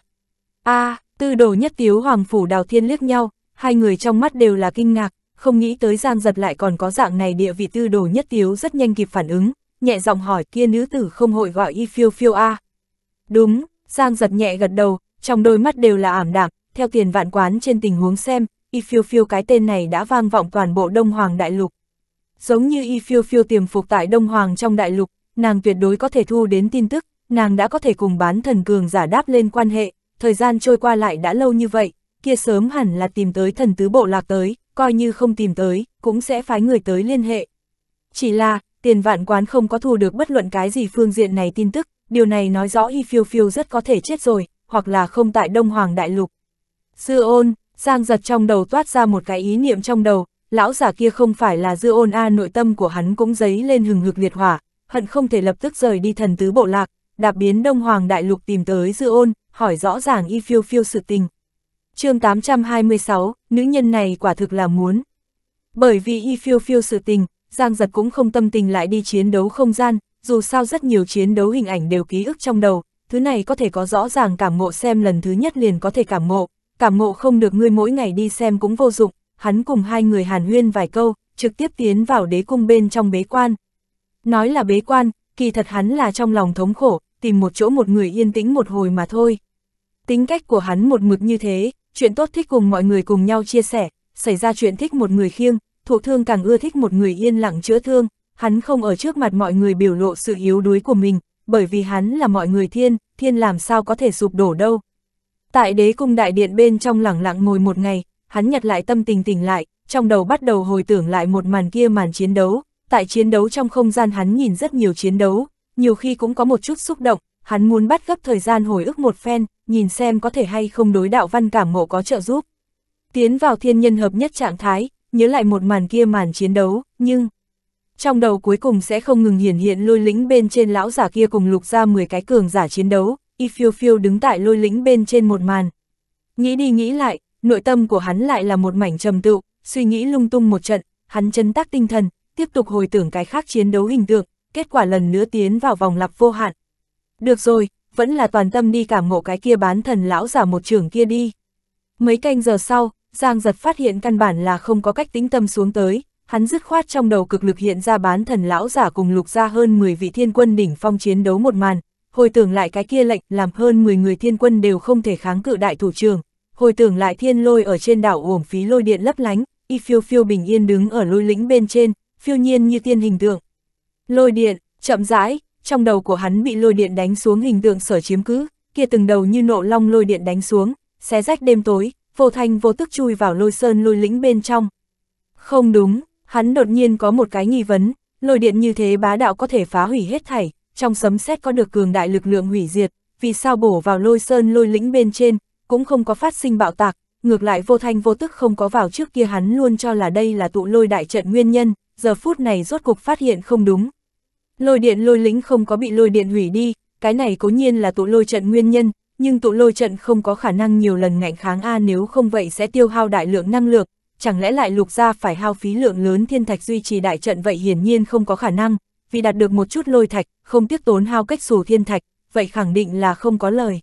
a à, tư đồ nhất tiếu hoàng phủ đào thiên liếc nhau, hai người trong mắt đều là kinh ngạc, không nghĩ tới giang giật lại còn có dạng này địa vị tư đồ nhất tiếu rất nhanh kịp phản ứng, nhẹ giọng hỏi kia nữ tử không hội gọi y phiêu phiêu a à. Đúng, giang giật nhẹ gật đầu, trong đôi mắt đều là ảm đạm, theo tiền vạn quán trên tình huống xem, y phiêu phiêu cái tên này đã vang vọng toàn bộ Đông Hoàng Đại Lục. Giống như y phiêu phiêu tiềm phục tại Đông Hoàng trong Đại Lục, nàng tuyệt đối có thể thu đến tin tức, nàng đã có thể cùng bán thần cường giả đáp lên quan hệ, thời gian trôi qua lại đã lâu như vậy, kia sớm hẳn là tìm tới thần tứ bộ lạc tới, coi như không tìm tới, cũng sẽ phái người tới liên hệ. Chỉ là, tiền vạn quán không có thu được bất luận cái gì phương diện này tin tức, điều này nói rõ y phiêu phiêu rất có thể chết rồi, hoặc là không tại Đông Hoàng Đại Lục. Dư ôn, Giang giật trong đầu toát ra một cái ý niệm trong đầu, lão giả kia không phải là dư ôn a nội tâm của hắn cũng dấy lên hừng hực liệt hỏa, hận không thể lập tức rời đi thần tứ bộ lạc, đạp biến Đông Hoàng Đại Lục tìm tới dư ôn, hỏi rõ ràng y phiêu phiêu sự tình. chương 826, nữ nhân này quả thực là muốn. Bởi vì y phiêu phiêu sự tình, Giang giật cũng không tâm tình lại đi chiến đấu không gian, dù sao rất nhiều chiến đấu hình ảnh đều ký ức trong đầu, thứ này có thể có rõ ràng cảm ngộ xem lần thứ nhất liền có thể cảm ngộ, cảm ngộ không được ngươi mỗi ngày đi xem cũng vô dụng, hắn cùng hai người hàn huyên vài câu, trực tiếp tiến vào đế cung bên trong bế quan. Nói là bế quan, kỳ thật hắn là trong lòng thống khổ, tìm một chỗ một người yên tĩnh một hồi mà thôi. Tính cách của hắn một mực như thế, chuyện tốt thích cùng mọi người cùng nhau chia sẻ, xảy ra chuyện thích một người khiêng, thụ thương càng ưa thích một người yên lặng chữa thương, hắn không ở trước mặt mọi người biểu lộ sự yếu đuối của mình, bởi vì hắn là mọi người thiên, thiên làm sao có thể sụp đổ đâu, Tại đế cung đại điện bên trong lẳng lặng ngồi một ngày, hắn nhặt lại tâm tình tỉnh lại, trong đầu bắt đầu hồi tưởng lại một màn kia màn chiến đấu. Tại chiến đấu trong không gian hắn nhìn rất nhiều chiến đấu, nhiều khi cũng có một chút xúc động, hắn muốn bắt gấp thời gian hồi ức một phen, nhìn xem có thể hay không đối đạo văn cảm ngộ có trợ giúp. Tiến vào thiên nhân hợp nhất trạng thái, nhớ lại một màn kia màn chiến đấu, nhưng... Trong đầu cuối cùng sẽ không ngừng hiển hiện lôi lĩnh bên trên lão giả kia cùng lục ra 10 cái cường giả chiến đấu, y phiêu phiêu đứng tại lôi lĩnh bên trên một màn. Nghĩ đi nghĩ lại, nội tâm của hắn lại là một mảnh trầm tựu, suy nghĩ lung tung một trận, hắn chấn tác tinh thần, tiếp tục hồi tưởng cái khác chiến đấu hình tượng, kết quả lần nữa tiến vào vòng lặp vô hạn. Được rồi, vẫn là toàn tâm đi cảm ngộ cái kia bán thần lão giả một trường kia đi. Mấy canh giờ sau, Giang giật phát hiện căn bản là không có cách tĩnh tâm xuống tới, hắn dứt khoát trong đầu cực lực hiện ra bán thần lão giả cùng lục ra hơn 10 vị thiên quân đỉnh phong chiến đấu một màn, hồi tưởng lại cái kia lệnh làm hơn 10 người thiên quân đều không thể kháng cự đại thủ trường, hồi tưởng lại thiên lôi ở trên đảo uổng phí lôi điện lấp lánh, y phiêu phiêu bình yên đứng ở lôi lĩnh bên trên, phiêu nhiên như tiên hình tượng. Lôi điện, chậm rãi, trong đầu của hắn bị lôi điện đánh xuống hình tượng sở chiếm cứ, kia từng đầu như nộ long lôi điện đánh xuống, xé rách đêm tối, vô thanh vô tức chui vào lôi sơn lôi lĩnh bên trong. Không đúng, hắn đột nhiên có một cái nghi vấn, lôi điện như thế bá đạo có thể phá hủy hết thảy, trong sấm sét có được cường đại lực lượng hủy diệt, vì sao bổ vào lôi sơn lôi lĩnh bên trên, cũng không có phát sinh bạo tạc, ngược lại vô thanh vô tức không có vào trước kia hắn luôn cho là đây là tụ lôi đại trận nguyên nhân, giờ phút này rốt cục phát hiện không đúng. Lôi điện lôi lĩnh không có bị lôi điện hủy đi, cái này cố nhiên là tụ lôi trận nguyên nhân, nhưng tụ lôi trận không có khả năng nhiều lần ngạnh kháng A nếu không vậy sẽ tiêu hao đại lượng năng lượng, chẳng lẽ lại lục ra phải hao phí lượng lớn thiên thạch duy trì đại trận vậy hiển nhiên không có khả năng, vì đạt được một chút lôi thạch, không tiếc tốn hao cách xù thiên thạch, vậy khẳng định là không có lời.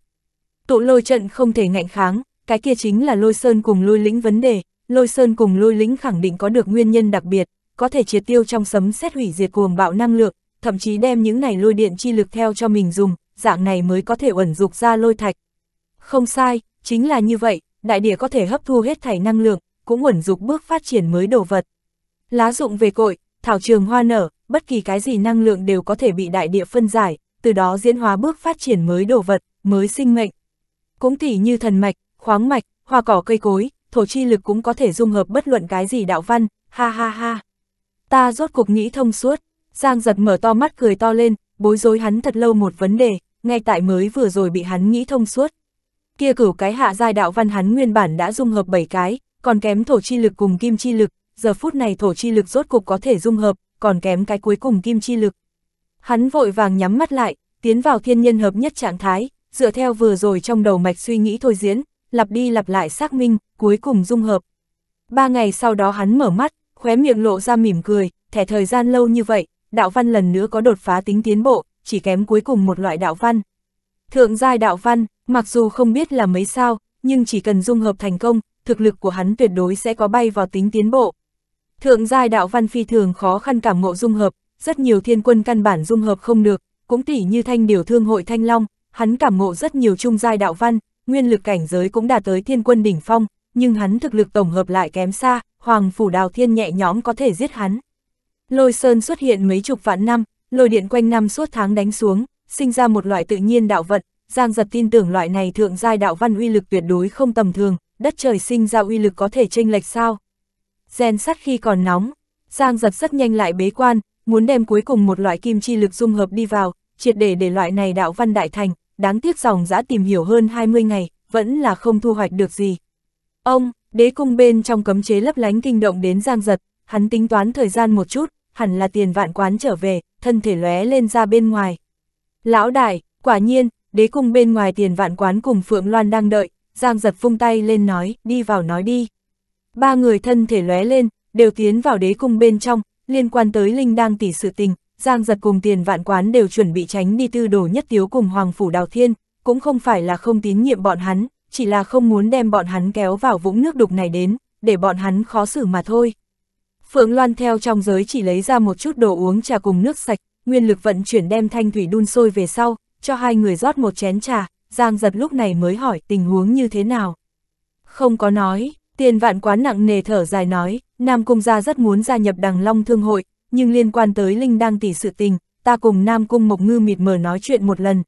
Tụ lôi trận không thể ngạnh kháng, cái kia chính là lôi sơn cùng lôi lĩnh vấn đề, lôi sơn cùng lôi lĩnh khẳng định có được nguyên nhân đặc biệt, có thể triệt tiêu trong sấm xét hủy diệt cuồng bạo năng lượng, thậm chí đem những này lôi điện chi lực theo cho mình dùng, dạng này mới có thể ẩn dục ra lôi thạch. Không sai, chính là như vậy, đại địa có thể hấp thu hết thảy năng lượng, cũng ẩn dục bước phát triển mới đồ vật. Lá dụng về cội, thảo trường hoa nở, bất kỳ cái gì năng lượng đều có thể bị đại địa phân giải, từ đó diễn hóa bước phát triển mới đồ vật, mới sinh mệnh. Cũng tỉ như thần mạch, khoáng mạch, hoa cỏ cây cối, thổ chi lực cũng có thể dung hợp bất luận cái gì đạo văn, ha ha ha. Ta rốt cuộc nghĩ thông suốt, Giang giật mở to mắt cười to lên, bối rối hắn thật lâu một vấn đề, ngay tại mới vừa rồi bị hắn nghĩ thông suốt. Kia cửu cái hạ giai đạo văn hắn nguyên bản đã dung hợp 7 cái, còn kém thổ chi lực cùng kim chi lực, giờ phút này thổ chi lực rốt cục có thể dung hợp, còn kém cái cuối cùng kim chi lực. Hắn vội vàng nhắm mắt lại, tiến vào thiên nhân hợp nhất trạng thái, dựa theo vừa rồi trong đầu mạch suy nghĩ thôi diễn, lặp đi lặp lại xác minh, cuối cùng dung hợp. Ba ngày sau đó hắn mở mắt, khóe miệng lộ ra mỉm cười, thẻ thời gian lâu như vậy, đạo văn lần nữa có đột phá tính tiến bộ, chỉ kém cuối cùng một loại đạo văn. Thượng giai đạo văn, mặc dù không biết là mấy sao, nhưng chỉ cần dung hợp thành công, thực lực của hắn tuyệt đối sẽ có bay vào tính tiến bộ. Thượng giai đạo văn phi thường khó khăn cảm ngộ dung hợp, rất nhiều thiên quân căn bản dung hợp không được, cũng tỉ như thanh điều thương hội thanh long, hắn cảm ngộ rất nhiều trung giai đạo văn, nguyên lực cảnh giới cũng đạt tới thiên quân đỉnh phong, nhưng hắn thực lực tổng hợp lại kém xa, hoàng phủ đào thiên nhẹ nhõm có thể giết hắn. Lôi sơn xuất hiện mấy chục vạn năm, lôi điện quanh năm suốt tháng đánh xuống, sinh ra một loại tự nhiên đạo vận, Giang Giật tin tưởng loại này thượng giai đạo văn uy lực tuyệt đối không tầm thường, đất trời sinh ra uy lực có thể chênh lệch sao? rèn sắt khi còn nóng. Giang giật rất nhanh lại bế quan, muốn đem cuối cùng một loại kim chi lực dung hợp đi vào, triệt để để loại này đạo văn đại thành, đáng tiếc dòng dã tìm hiểu hơn 20 ngày, vẫn là không thu hoạch được gì. Ông, đế cung bên trong cấm chế lấp lánh kinh động đến giang giật, hắn tính toán thời gian một chút, hẳn là tiền vạn quán trở về, thân thể lóe lên ra bên ngoài. Lão đại, quả nhiên, đế cung bên ngoài tiền vạn quán cùng Phượng Loan đang đợi, giang giật vung tay lên nói, đi vào nói đi. Ba người thân thể lóe lên, đều tiến vào đế cung bên trong, liên quan tới Linh đang tỷ sự tình, Giang giật cùng tiền vạn quán đều chuẩn bị tránh đi tư đồ nhất tiếu cùng Hoàng Phủ Đào Thiên, cũng không phải là không tín nhiệm bọn hắn, chỉ là không muốn đem bọn hắn kéo vào vũng nước đục này đến, để bọn hắn khó xử mà thôi. Phượng Loan theo trong giới chỉ lấy ra một chút đồ uống trà cùng nước sạch, nguyên lực vận chuyển đem thanh thủy đun sôi về sau, cho hai người rót một chén trà, Giang giật lúc này mới hỏi tình huống như thế nào. Không có nói, Tiền vạn quán nặng nề thở dài nói, Nam Cung gia rất muốn gia nhập đằng Long Thương Hội, nhưng liên quan tới Linh đang tỷ sự tình, ta cùng Nam Cung Mộc Ngư mịt mờ nói chuyện một lần.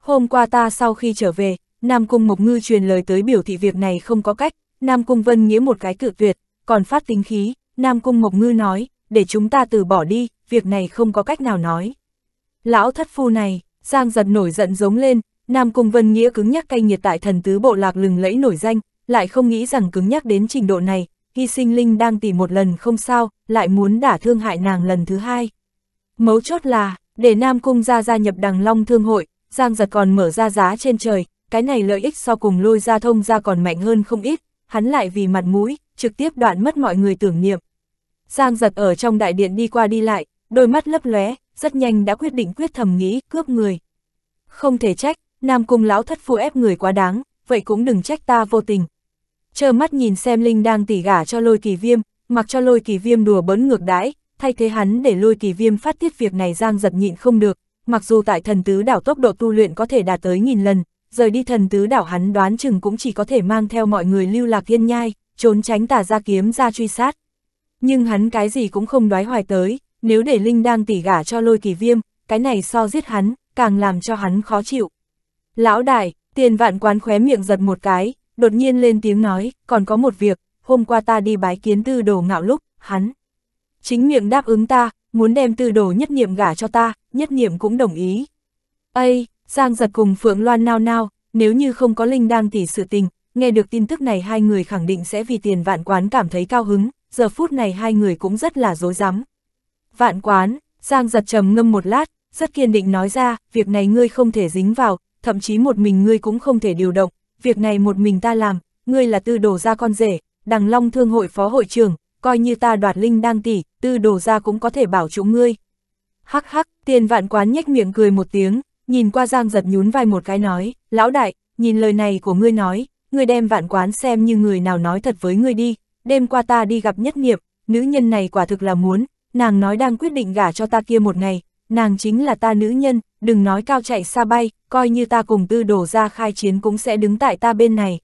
Hôm qua ta sau khi trở về, Nam Cung Mộc Ngư truyền lời tới biểu thị việc này không có cách, Nam Cung Vân nghĩa một cái cự tuyệt, còn phát tính khí, Nam Cung Mộc Ngư nói, để chúng ta từ bỏ đi, việc này không có cách nào nói. Lão thất phu này, Giang giật nổi giận giống lên, Nam Cung Vân Nghĩa cứng nhắc cay nghiệt tại thần tứ bộ lạc lừng lẫy nổi danh, lại không nghĩ rằng cứng nhắc đến trình độ này, hy sinh linh đang tỉ một lần không sao, lại muốn đả thương hại nàng lần thứ hai. Mấu chốt là, để Nam Cung ra gia nhập đằng long thương hội, Giang giật còn mở ra giá trên trời, cái này lợi ích so cùng lôi ra thông ra còn mạnh hơn không ít, hắn lại vì mặt mũi, trực tiếp đoạn mất mọi người tưởng niệm. Giang giật ở trong đại điện đi qua đi lại, đôi mắt lấp lóe, rất nhanh đã quyết định quyết thầm nghĩ cướp người. Không thể trách, Nam Cung lão thất phu ép người quá đáng, vậy cũng đừng trách ta vô tình, trơ mắt nhìn xem Linh đang tỉ gả cho lôi kỳ viêm, mặc cho lôi kỳ viêm đùa bỡn ngược đãi, thay thế hắn để lôi kỳ viêm phát tiết việc này giang giật nhịn không được, mặc dù tại thần tứ đảo tốc độ tu luyện có thể đạt tới nghìn lần, rời đi thần tứ đảo hắn đoán chừng cũng chỉ có thể mang theo mọi người lưu lạc thiên nhai, trốn tránh tà ra kiếm ra truy sát. Nhưng hắn cái gì cũng không đoái hoài tới, nếu để Linh đang tỉ gả cho lôi kỳ viêm, cái này so giết hắn, càng làm cho hắn khó chịu. Lão đại, tiền vạn quán khóe miệng giật một cái, đột nhiên lên tiếng nói, còn có một việc, hôm qua ta đi bái kiến tư đồ ngạo lúc, hắn. Chính miệng đáp ứng ta, muốn đem tư đồ nhất niệm gả cho ta, nhất niệm cũng đồng ý. Ây, Giang giật cùng Phượng Loan nao nao, nếu như không có Linh đang tỉ sự tình, nghe được tin tức này hai người khẳng định sẽ vì tiền vạn quán cảm thấy cao hứng, giờ phút này hai người cũng rất là dối rắm Vạn quán, Giang giật trầm ngâm một lát, rất kiên định nói ra, việc này ngươi không thể dính vào, thậm chí một mình ngươi cũng không thể điều động, việc này một mình ta làm, ngươi là tư đổ ra con rể, đằng long thương hội phó hội trưởng, coi như ta đoạt linh đang tỷ, tư đổ ra cũng có thể bảo chúng ngươi. Hắc hắc, tiền vạn quán nhếch miệng cười một tiếng, nhìn qua giang giật nhún vai một cái nói, lão đại, nhìn lời này của ngươi nói, ngươi đem vạn quán xem như người nào nói thật với ngươi đi, đêm qua ta đi gặp nhất nghiệp, nữ nhân này quả thực là muốn, nàng nói đang quyết định gả cho ta kia một ngày, nàng chính là ta nữ nhân, đừng nói cao chạy xa bay, coi như ta cùng tư đổ ra khai chiến cũng sẽ đứng tại ta bên này.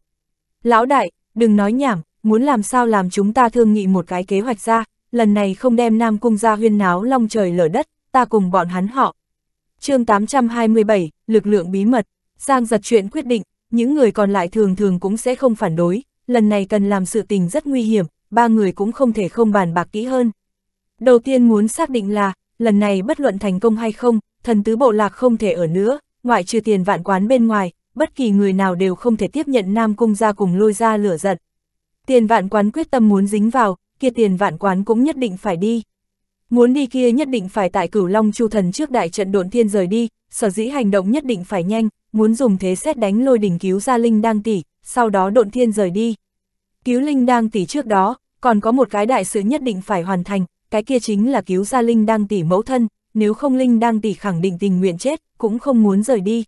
Lão đại, đừng nói nhảm, muốn làm sao làm chúng ta thương nghị một cái kế hoạch ra, lần này không đem Nam Cung ra huyên náo long trời lở đất, ta cùng bọn hắn họ. chương 827, lực lượng bí mật, Giang giật chuyện quyết định, những người còn lại thường thường cũng sẽ không phản đối, lần này cần làm sự tình rất nguy hiểm, ba người cũng không thể không bàn bạc kỹ hơn. Đầu tiên muốn xác định là, lần này bất luận thành công hay không, thần tứ bộ lạc không thể ở nữa, ngoại trừ tiền vạn quán bên ngoài, bất kỳ người nào đều không thể tiếp nhận Nam Cung ra cùng lôi ra lửa giận. Tiền vạn quán quyết tâm muốn dính vào, kia tiền vạn quán cũng nhất định phải đi. Muốn đi kia nhất định phải tại cửu Long Chu Thần trước đại trận độn thiên rời đi, sở dĩ hành động nhất định phải nhanh, muốn dùng thế xét đánh lôi đỉnh cứu ra Linh Đang Tỷ, sau đó độn thiên rời đi. Cứu Linh Đang Tỷ trước đó, còn có một cái đại sự nhất định phải hoàn thành, cái kia chính là cứu ra Linh đang tỷ mẫu thân, nếu không Linh đang tỷ khẳng định tình nguyện chết, cũng không muốn rời đi.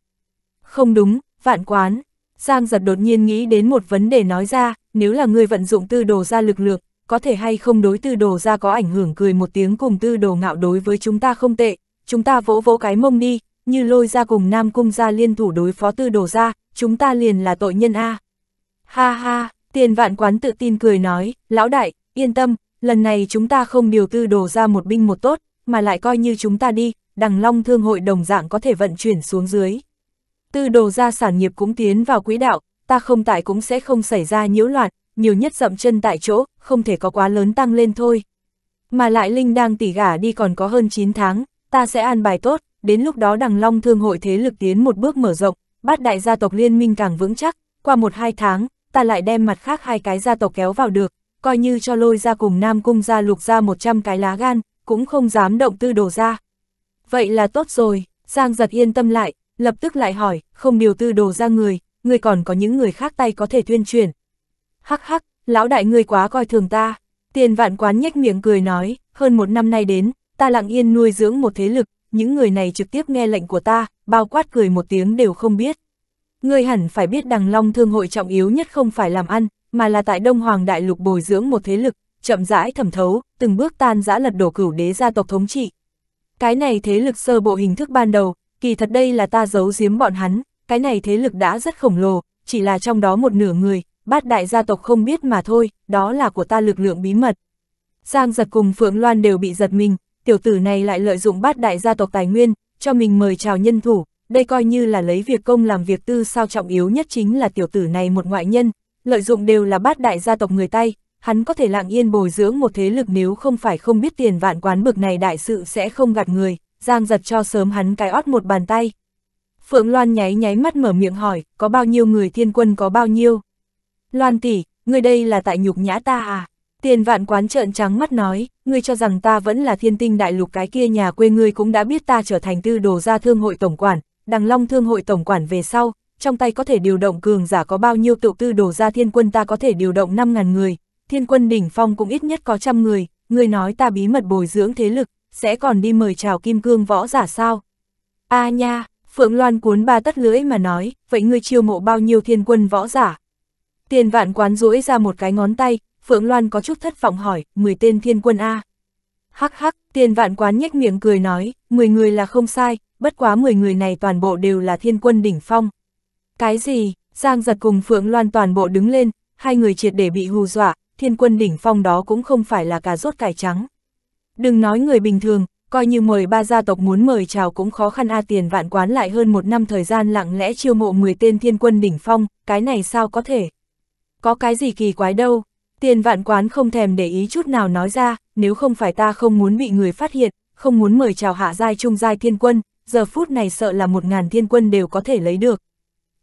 Không đúng, vạn quán. Giang giật đột nhiên nghĩ đến một vấn đề nói ra, nếu là người vận dụng tư đồ ra lực lượng, có thể hay không đối tư đồ ra có ảnh hưởng cười một tiếng cùng tư đồ ngạo đối với chúng ta không tệ, chúng ta vỗ vỗ cái mông đi, như lôi ra cùng Nam Cung ra liên thủ đối phó tư đồ ra, chúng ta liền là tội nhân A. Ha ha, tiền vạn quán tự tin cười nói, lão đại, yên tâm, lần này chúng ta không điều tư đồ ra một binh một tốt, mà lại coi như chúng ta đi, đằng long thương hội đồng dạng có thể vận chuyển xuống dưới. Tư đồ ra sản nghiệp cũng tiến vào quỹ đạo, ta không tại cũng sẽ không xảy ra nhiễu loạn, nhiều nhất dậm chân tại chỗ, không thể có quá lớn tăng lên thôi. Mà lại Linh đang tỉ gả đi còn có hơn 9 tháng, ta sẽ an bài tốt, đến lúc đó đằng long thương hội thế lực tiến một bước mở rộng, bát đại gia tộc liên minh càng vững chắc, qua một hai tháng, ta lại đem mặt khác hai cái gia tộc kéo vào được, coi như cho lôi ra cùng Nam Cung ra lục ra 100 cái lá gan, cũng không dám động tư đổ ra. Vậy là tốt rồi, Giang giật yên tâm lại, lập tức lại hỏi, không điều tư đồ ra người, người còn có những người khác tay có thể tuyên truyền. Hắc hắc, lão đại người quá coi thường ta, tiền vạn quán nhếch miệng cười nói, hơn một năm nay đến, ta lặng yên nuôi dưỡng một thế lực, những người này trực tiếp nghe lệnh của ta, bao quát cười một tiếng đều không biết. người hẳn phải biết đằng long thương hội trọng yếu nhất không phải làm ăn, mà là tại Đông Hoàng Đại Lục bồi dưỡng một thế lực, chậm rãi thẩm thấu, từng bước tan rã lật đổ cửu đế gia tộc thống trị. Cái này thế lực sơ bộ hình thức ban đầu, kỳ thật đây là ta giấu giếm bọn hắn, cái này thế lực đã rất khổng lồ, chỉ là trong đó một nửa người, bát đại gia tộc không biết mà thôi, đó là của ta lực lượng bí mật. Giang giật cùng Phượng Loan đều bị giật mình, tiểu tử này lại lợi dụng bát đại gia tộc tài nguyên, cho mình mời chào nhân thủ, đây coi như là lấy việc công làm việc tư sao trọng yếu nhất chính là tiểu tử này một ngoại nhân, lợi dụng đều là bát đại gia tộc người Tây, hắn có thể lặng yên bồi dưỡng một thế lực nếu không phải không biết tiền vạn quán bực này đại sự sẽ không gạt người, Giang giật cho sớm hắn cái ót một bàn tay. Phượng Loan nháy nháy mắt mở miệng hỏi, có bao nhiêu người thiên quân có bao nhiêu? Loan tỷ, người đây là tại nhục nhã ta à? Tiền vạn quán trợn trắng mắt nói, ngươi cho rằng ta vẫn là thiên tinh đại lục cái kia nhà quê ngươi cũng đã biết ta trở thành tư đồ gia thương hội tổng quản, đằng long thương hội tổng quản về sau, trong tay có thể điều động cường giả có bao nhiêu tựu tư đổ ra thiên quân ta có thể điều động 5.000 người, thiên quân đỉnh phong cũng ít nhất có trăm người, người nói ta bí mật bồi dưỡng thế lực, sẽ còn đi mời chào kim cương võ giả sao? a à nha, Phượng Loan cuốn ba tất lưỡi mà nói, vậy ngươi chiêu mộ bao nhiêu thiên quân võ giả? Tiền vạn quán rũi ra một cái ngón tay, Phượng Loan có chút thất vọng hỏi, 10 tên thiên quân A. Hắc hắc, tiền vạn quán nhếch miệng cười nói, 10 người là không sai, bất quá 10 người này toàn bộ đều là thiên quân đỉnh phong. Cái gì? Giang giật cùng Phượng Loan toàn bộ đứng lên, hai người triệt để bị hù dọa, thiên quân đỉnh phong đó cũng không phải là cà rốt cải trắng. Đừng nói người bình thường, coi như mời ba gia tộc muốn mời chào cũng khó khăn a à tiền vạn quán lại hơn một năm thời gian lặng lẽ chiêu mộ 10 tên thiên quân đỉnh phong, cái này sao có thể? Có cái gì kỳ quái đâu? Tiền vạn quán không thèm để ý chút nào nói ra, nếu không phải ta không muốn bị người phát hiện, không muốn mời chào hạ giai trung giai thiên quân, giờ phút này sợ là một ngàn thiên quân đều có thể lấy được,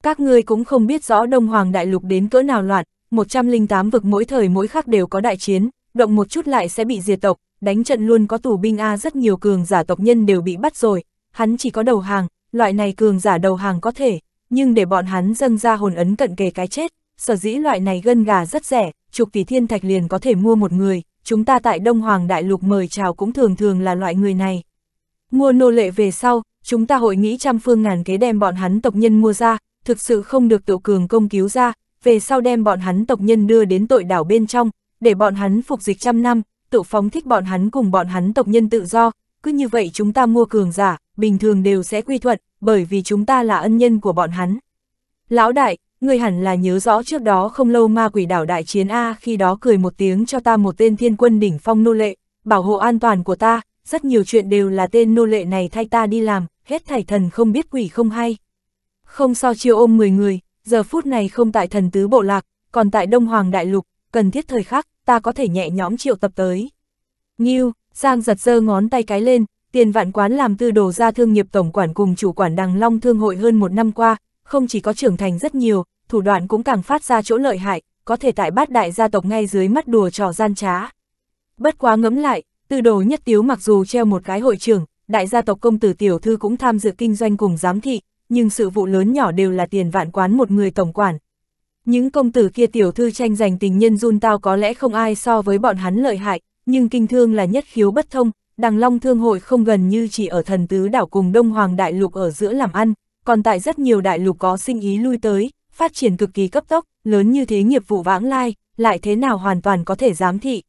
các ngươi cũng không biết rõ Đông Hoàng Đại Lục đến cỡ nào loạn, 108 vực mỗi thời mỗi khắc đều có đại chiến, động một chút lại sẽ bị diệt tộc, đánh trận luôn có tù binh A rất nhiều cường giả tộc nhân đều bị bắt rồi, hắn chỉ có đầu hàng, loại này cường giả đầu hàng có thể, nhưng để bọn hắn dâng ra hồn ấn cận kề cái chết, sở dĩ loại này gân gà rất rẻ, chục tỷ thiên thạch liền có thể mua một người, chúng ta tại Đông Hoàng Đại Lục mời chào cũng thường thường là loại người này. Mua nô lệ về sau, chúng ta hội nghĩ trăm phương ngàn kế đem bọn hắn tộc nhân mua ra, thực sự không được tổ Cường công cứu ra, về sau đem bọn hắn tộc nhân đưa đến tội đảo bên trong, để bọn hắn phục dịch trăm năm, tự phóng thích bọn hắn cùng bọn hắn tộc nhân tự do, cứ như vậy chúng ta mua cường giả, bình thường đều sẽ quy thuận, bởi vì chúng ta là ân nhân của bọn hắn. Lão đại, người hẳn là nhớ rõ trước đó không lâu ma quỷ đảo đại chiến A khi đó cười một tiếng cho ta một tên thiên quân đỉnh phong nô lệ, bảo hộ an toàn của ta, rất nhiều chuyện đều là tên nô lệ này thay ta đi làm, hết thảy thần không biết quỷ không hay. Không so chiêu ôm 10 người, giờ phút này không tại thần tứ bộ lạc, còn tại Đông Hoàng Đại Lục, cần thiết thời khắc, ta có thể nhẹ nhõm triệu tập tới. Nghiêu, Giang giật giơ ngón tay cái lên, tiền vạn quán làm tư đồ ra thương nghiệp tổng quản cùng chủ quản đằng long thương hội hơn một năm qua, không chỉ có trưởng thành rất nhiều, thủ đoạn cũng càng phát ra chỗ lợi hại, có thể tại bát đại gia tộc ngay dưới mắt đùa trò gian trá. Bất quá ngấm lại, tư đồ nhất tiếu mặc dù treo một cái hội trưởng, đại gia tộc công tử tiểu thư cũng tham dự kinh doanh cùng giám thị, nhưng sự vụ lớn nhỏ đều là tiền vạn quán một người tổng quản. Những công tử kia tiểu thư tranh giành tình nhân run tao có lẽ không ai so với bọn hắn lợi hại, nhưng kinh thương là nhất khiếu bất thông, đằng long thương hội không gần như chỉ ở thần tứ đảo cùng Đông Hoàng Đại Lục ở giữa làm ăn, còn tại rất nhiều đại lục có sinh ý lui tới, phát triển cực kỳ cấp tốc, lớn như thế nghiệp vụ vãng lai, lại thế nào hoàn toàn có thể giám thị.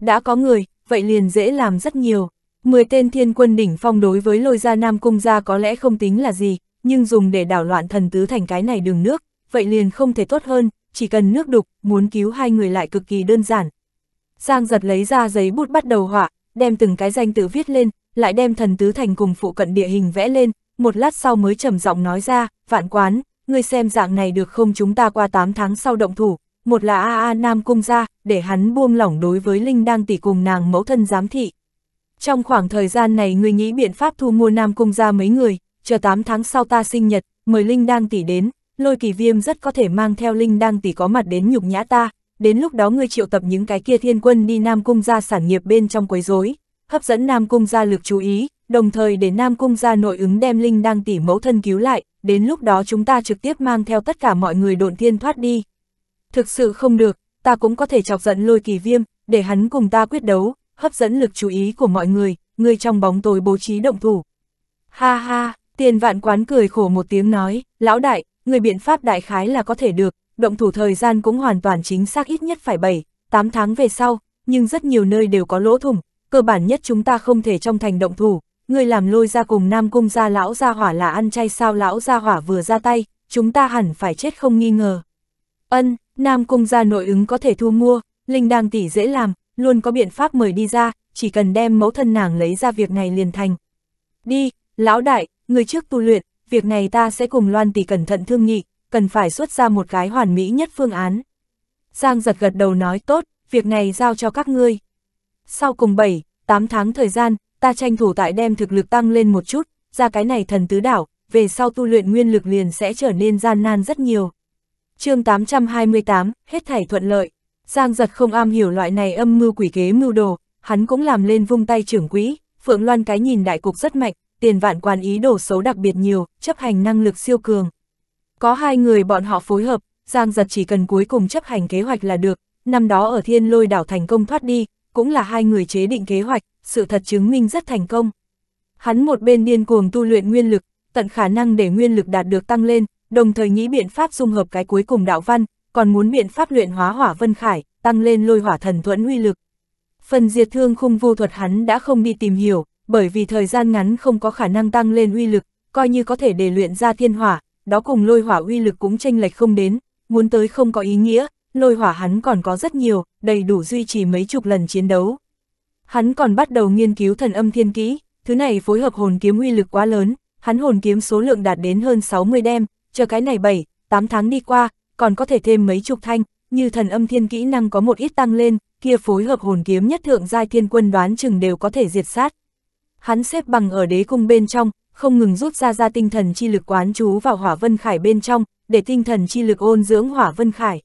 Đã có người, vậy liền dễ làm rất nhiều. Mười tên thiên quân đỉnh phong đối với lôi gia Nam Cung gia có lẽ không tính là gì, nhưng dùng để đảo loạn thần tứ thành cái này đường nước, vậy liền không thể tốt hơn, chỉ cần nước đục, muốn cứu hai người lại cực kỳ đơn giản. Giang giật lấy ra giấy bút bắt đầu họa, đem từng cái danh tự viết lên, lại đem thần tứ thành cùng phụ cận địa hình vẽ lên, một lát sau mới trầm giọng nói ra, vạn quán, ngươi xem dạng này được không chúng ta qua 8 tháng sau động thủ, một là A A Nam Cung ra, để hắn buông lỏng đối với Linh đang tỷ cùng nàng mẫu thân giám thị. Trong khoảng thời gian này ngươi nghĩ biện pháp thu mua Nam Cung ra mấy người, chờ 8 tháng sau ta sinh nhật, mời Linh đăng tỷ đến, lôi kỳ viêm rất có thể mang theo Linh đăng tỷ có mặt đến nhục nhã ta, đến lúc đó ngươi triệu tập những cái kia thiên quân đi Nam Cung ra sản nghiệp bên trong quấy rối, hấp dẫn Nam Cung ra lực chú ý, đồng thời để Nam Cung ra nội ứng đem Linh đăng tỷ mẫu thân cứu lại, đến lúc đó chúng ta trực tiếp mang theo tất cả mọi người độn thiên thoát đi. Thực sự không được, ta cũng có thể chọc giận lôi kỳ viêm, để hắn cùng ta quyết đấu, hấp dẫn lực chú ý của mọi người, người trong bóng tối bố trí động thủ. Ha ha! Tiền vạn quán cười khổ một tiếng nói, lão đại, người biện pháp đại khái là có thể được, động thủ thời gian cũng hoàn toàn chính xác ít nhất phải 7, 8 tháng về sau, nhưng rất nhiều nơi đều có lỗ thủng, cơ bản nhất chúng ta không thể trong thành động thủ, người làm lôi ra cùng Nam Cung ra lão ra hỏa là ăn chay sao lão ra hỏa vừa ra tay, chúng ta hẳn phải chết không nghi ngờ. Ân, Nam Cung ra nội ứng có thể thu mua, Linh đang tỷ dễ làm, luôn có biện pháp mời đi ra, chỉ cần đem mẫu thân nàng lấy ra việc này liền thành. Đi, lão đại, người trước tu luyện, việc này ta sẽ cùng Loan tỷ cẩn thận thương nghị, cần phải xuất ra một cái hoàn mỹ nhất phương án. Giang giật gật đầu nói tốt, việc này giao cho các ngươi. Sau cùng 7, 8 tháng thời gian, ta tranh thủ tại đem thực lực tăng lên một chút, ra cái này thần tứ đảo, về sau tu luyện nguyên lực liền sẽ trở nên gian nan rất nhiều. chương 828, hết thảy thuận lợi. Giang giật không am hiểu loại này âm mưu quỷ kế mưu đồ, hắn cũng làm lên vung tay trưởng quỹ, Phượng Loan cái nhìn đại cục rất mạnh, tiền vạn quan ý đồ xấu đặc biệt nhiều, chấp hành năng lực siêu cường. Có hai người bọn họ phối hợp, Giang Giật chỉ cần cuối cùng chấp hành kế hoạch là được, năm đó ở thiên lôi đảo thành công thoát đi, cũng là hai người chế định kế hoạch, sự thật chứng minh rất thành công. Hắn một bên điên cuồng tu luyện nguyên lực, tận khả năng để nguyên lực đạt được tăng lên, đồng thời nghĩ biện pháp dung hợp cái cuối cùng đạo văn, còn muốn biện pháp luyện hóa hỏa vân khải, tăng lên lôi hỏa thần thuẫn uy lực. Phần diệt thương khung vu thuật hắn đã không đi tìm hiểu, bởi vì thời gian ngắn không có khả năng tăng lên uy lực, coi như có thể để luyện ra thiên hỏa, đó cùng lôi hỏa uy lực cũng tranh lệch không đến, muốn tới không có ý nghĩa, lôi hỏa hắn còn có rất nhiều, đầy đủ duy trì mấy chục lần chiến đấu. Hắn còn bắt đầu nghiên cứu thần âm thiên kỹ, thứ này phối hợp hồn kiếm uy lực quá lớn, hắn hồn kiếm số lượng đạt đến hơn 60 đem, chờ cái này 7, 8 tháng đi qua, còn có thể thêm mấy chục thanh, như thần âm thiên kỹ năng có một ít tăng lên, kia phối hợp hồn kiếm nhất thượng giai thiên quân đoán chừng đều có thể diệt sát hắn xếp bằng ở đế cung bên trong, không ngừng rút ra ra tinh thần chi lực quán trú vào hỏa vân khải bên trong, để tinh thần chi lực ôn dưỡng hỏa vân khải.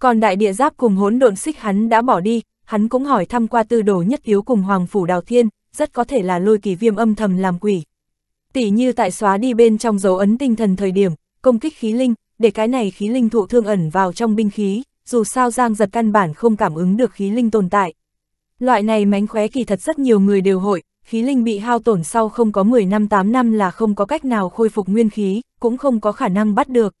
Còn đại địa giáp cùng hỗn độn xích hắn đã bỏ đi, hắn cũng hỏi thăm qua tư đồ nhất yếu cùng hoàng phủ đào thiên, rất có thể là lôi kỳ viêm âm thầm làm quỷ. Tỷ như tại xóa đi bên trong dấu ấn tinh thần thời điểm, công kích khí linh, để cái này khí linh thụ thương ẩn vào trong binh khí, dù sao giang giật căn bản không cảm ứng được khí linh tồn tại. Loại này mánh khóe kỳ thật rất nhiều người đều hội, khí linh bị hao tổn sau không có 10 năm 8 năm là không có cách nào khôi phục nguyên khí, cũng không có khả năng bắt được.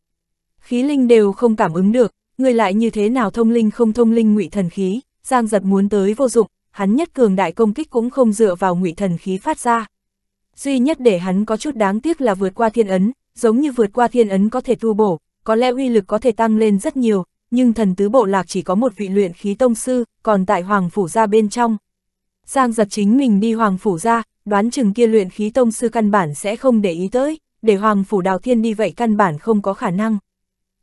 Khí linh đều không cảm ứng được, người lại như thế nào thông linh không thông linh ngụy thần khí, Giang giật muốn tới vô dụng, hắn nhất cường đại công kích cũng không dựa vào ngụy thần khí phát ra. Duy nhất để hắn có chút đáng tiếc là vượt qua thiên ấn, giống như vượt qua thiên ấn có thể tu bổ, có lẽ uy lực có thể tăng lên rất nhiều, nhưng thần tứ bộ lạc chỉ có một vị luyện khí tông sư, còn tại hoàng phủ ra bên trong, Giang giật chính mình đi Hoàng Phủ ra, đoán chừng kia luyện khí tông sư căn bản sẽ không để ý tới, để Hoàng Phủ Đào Thiên đi vậy căn bản không có khả năng.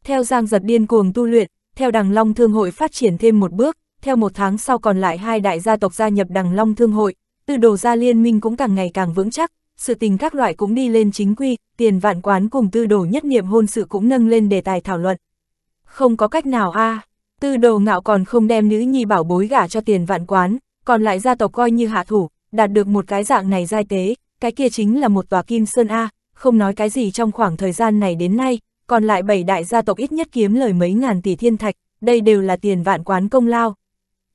Theo Giang giật điên cuồng tu luyện, theo Đằng Long Thương Hội phát triển thêm một bước, theo một tháng sau còn lại hai đại gia tộc gia nhập Đằng Long Thương Hội, từ đồ gia liên minh cũng càng ngày càng vững chắc, sự tình các loại cũng đi lên chính quy, tiền vạn quán cùng tư đồ nhất niệm hôn sự cũng nâng lên đề tài thảo luận. Không có cách nào a à, tư đồ ngạo còn không đem nữ nhi bảo bối gả cho tiền vạn quán, còn lại gia tộc coi như hạ thủ, đạt được một cái dạng này giai tế, cái kia chính là một tòa kim sơn A, không nói cái gì trong khoảng thời gian này đến nay, còn lại bảy đại gia tộc ít nhất kiếm lời mấy ngàn tỷ thiên thạch, đây đều là tiền vạn quán công lao.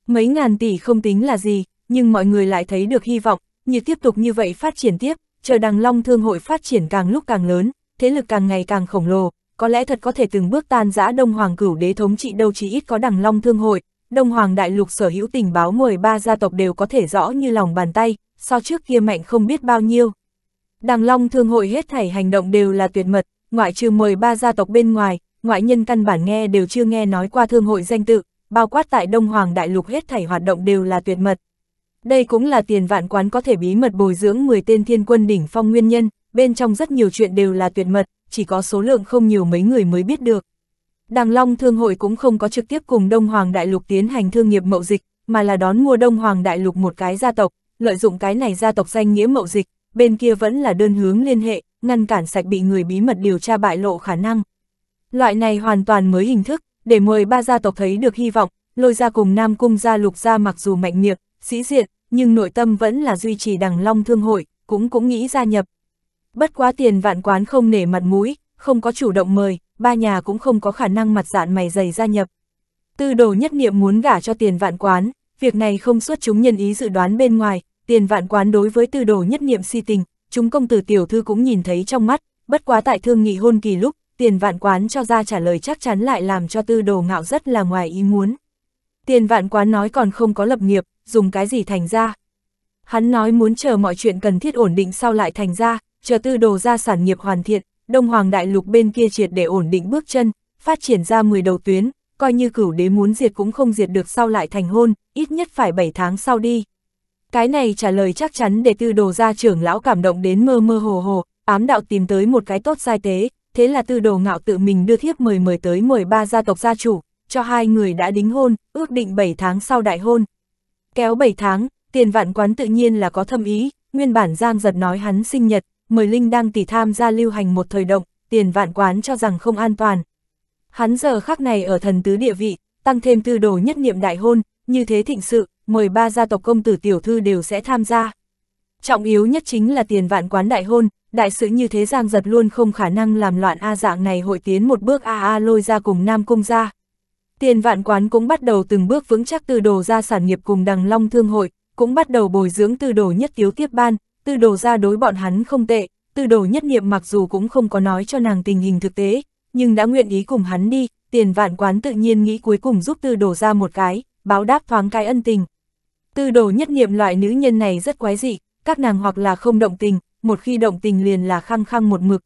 Mấy ngàn tỷ không tính là gì, nhưng mọi người lại thấy được hy vọng, như tiếp tục như vậy phát triển tiếp, chờ đằng long thương hội phát triển càng lúc càng lớn, thế lực càng ngày càng khổng lồ, có lẽ thật có thể từng bước tan giã đông hoàng cửu đế thống trị đâu chỉ ít có đằng long thương hội, Đông Hoàng Đại Lục sở hữu tình báo 13 gia tộc đều có thể rõ như lòng bàn tay, so trước kia mạnh không biết bao nhiêu. Đàng Long Thương hội hết thảy hành động đều là tuyệt mật, ngoại trừ 13 gia tộc bên ngoài, ngoại nhân căn bản nghe đều chưa nghe nói qua thương hội danh tự, bao quát tại Đông Hoàng Đại Lục hết thảy hoạt động đều là tuyệt mật. Đây cũng là tiền vạn quán có thể bí mật bồi dưỡng 10 tên thiên quân đỉnh phong nguyên nhân, bên trong rất nhiều chuyện đều là tuyệt mật, chỉ có số lượng không nhiều mấy người mới biết được. Đàng Long Thương hội cũng không có trực tiếp cùng Đông Hoàng Đại Lục tiến hành thương nghiệp mậu dịch, mà là đón mua Đông Hoàng Đại Lục một cái gia tộc, lợi dụng cái này gia tộc danh nghĩa mậu dịch, bên kia vẫn là đơn hướng liên hệ, ngăn cản sạch bị người bí mật điều tra bại lộ khả năng. Loại này hoàn toàn mới hình thức, để mời ba gia tộc thấy được hy vọng, lôi ra cùng Nam Cung gia lục gia mặc dù mạnh miệng, sĩ diện, nhưng nội tâm vẫn là duy trì đằng long thương hội, cũng cũng nghĩ gia nhập. Bất quá tiền vạn quán không nể mặt mũi, không có chủ động mời, ba nhà cũng không có khả năng mặt dạn mày dày gia nhập. Tư đồ nhất niệm muốn gả cho tiền vạn quán, việc này không xuất chúng nhân ý dự đoán bên ngoài, tiền vạn quán đối với tư đồ nhất niệm si tình, chúng công tử tiểu thư cũng nhìn thấy trong mắt, bất quá tại thương nghị hôn kỳ lúc, tiền vạn quán cho ra trả lời chắc chắn lại làm cho tư đồ ngạo rất là ngoài ý muốn. Tiền vạn quán nói còn không có lập nghiệp, dùng cái gì thành ra. Hắn nói muốn chờ mọi chuyện cần thiết ổn định sau lại thành ra, chờ tư đồ ra sản nghiệp hoàn thiện, Đông Hoàng Đại Lục bên kia triệt để ổn định bước chân, phát triển ra 10 đầu tuyến, coi như cửu đế muốn diệt cũng không diệt được sau lại thành hôn, ít nhất phải 7 tháng sau đi. Cái này trả lời chắc chắn để tư đồ gia trưởng lão cảm động đến mơ mơ hồ hồ, ám đạo tìm tới một cái tốt sai tế, thế là tư đồ ngạo tự mình đưa thiếp mời mời tới mời ba gia tộc gia chủ, cho hai người đã đính hôn, ước định 7 tháng sau đại hôn. Kéo 7 tháng, tiền vạn quán tự nhiên là có thâm ý, nguyên bản Giang giật nói hắn sinh nhật, mời Linh đang tỷ tham gia lưu hành một thời động, tiền vạn quán cho rằng không an toàn. Hắn giờ khắc này ở thần tứ địa vị, tăng thêm tư đồ nhất niệm đại hôn, như thế thịnh sự, mời ba gia tộc công tử tiểu thư đều sẽ tham gia. Trọng yếu nhất chính là tiền vạn quán đại hôn, đại sự như thế giang giật luôn không khả năng làm loạn A dạng này hội tiến một bước A A lôi ra cùng Nam Cung ra. Tiền vạn quán cũng bắt đầu từng bước vững chắc tư đồ ra sản nghiệp cùng đằng long thương hội, cũng bắt đầu bồi dưỡng tư đồ nhất tiếu tiếp ban, tư đồ ra đối bọn hắn không tệ, tư đồ nhất niệm mặc dù cũng không có nói cho nàng tình hình thực tế, nhưng đã nguyện ý cùng hắn đi, tiền vạn quán tự nhiên nghĩ cuối cùng giúp tư đồ ra một cái, báo đáp thoáng cái ân tình. Tư đồ nhất niệm loại nữ nhân này rất quái dị, các nàng hoặc là không động tình, một khi động tình liền là khăng khăng một mực.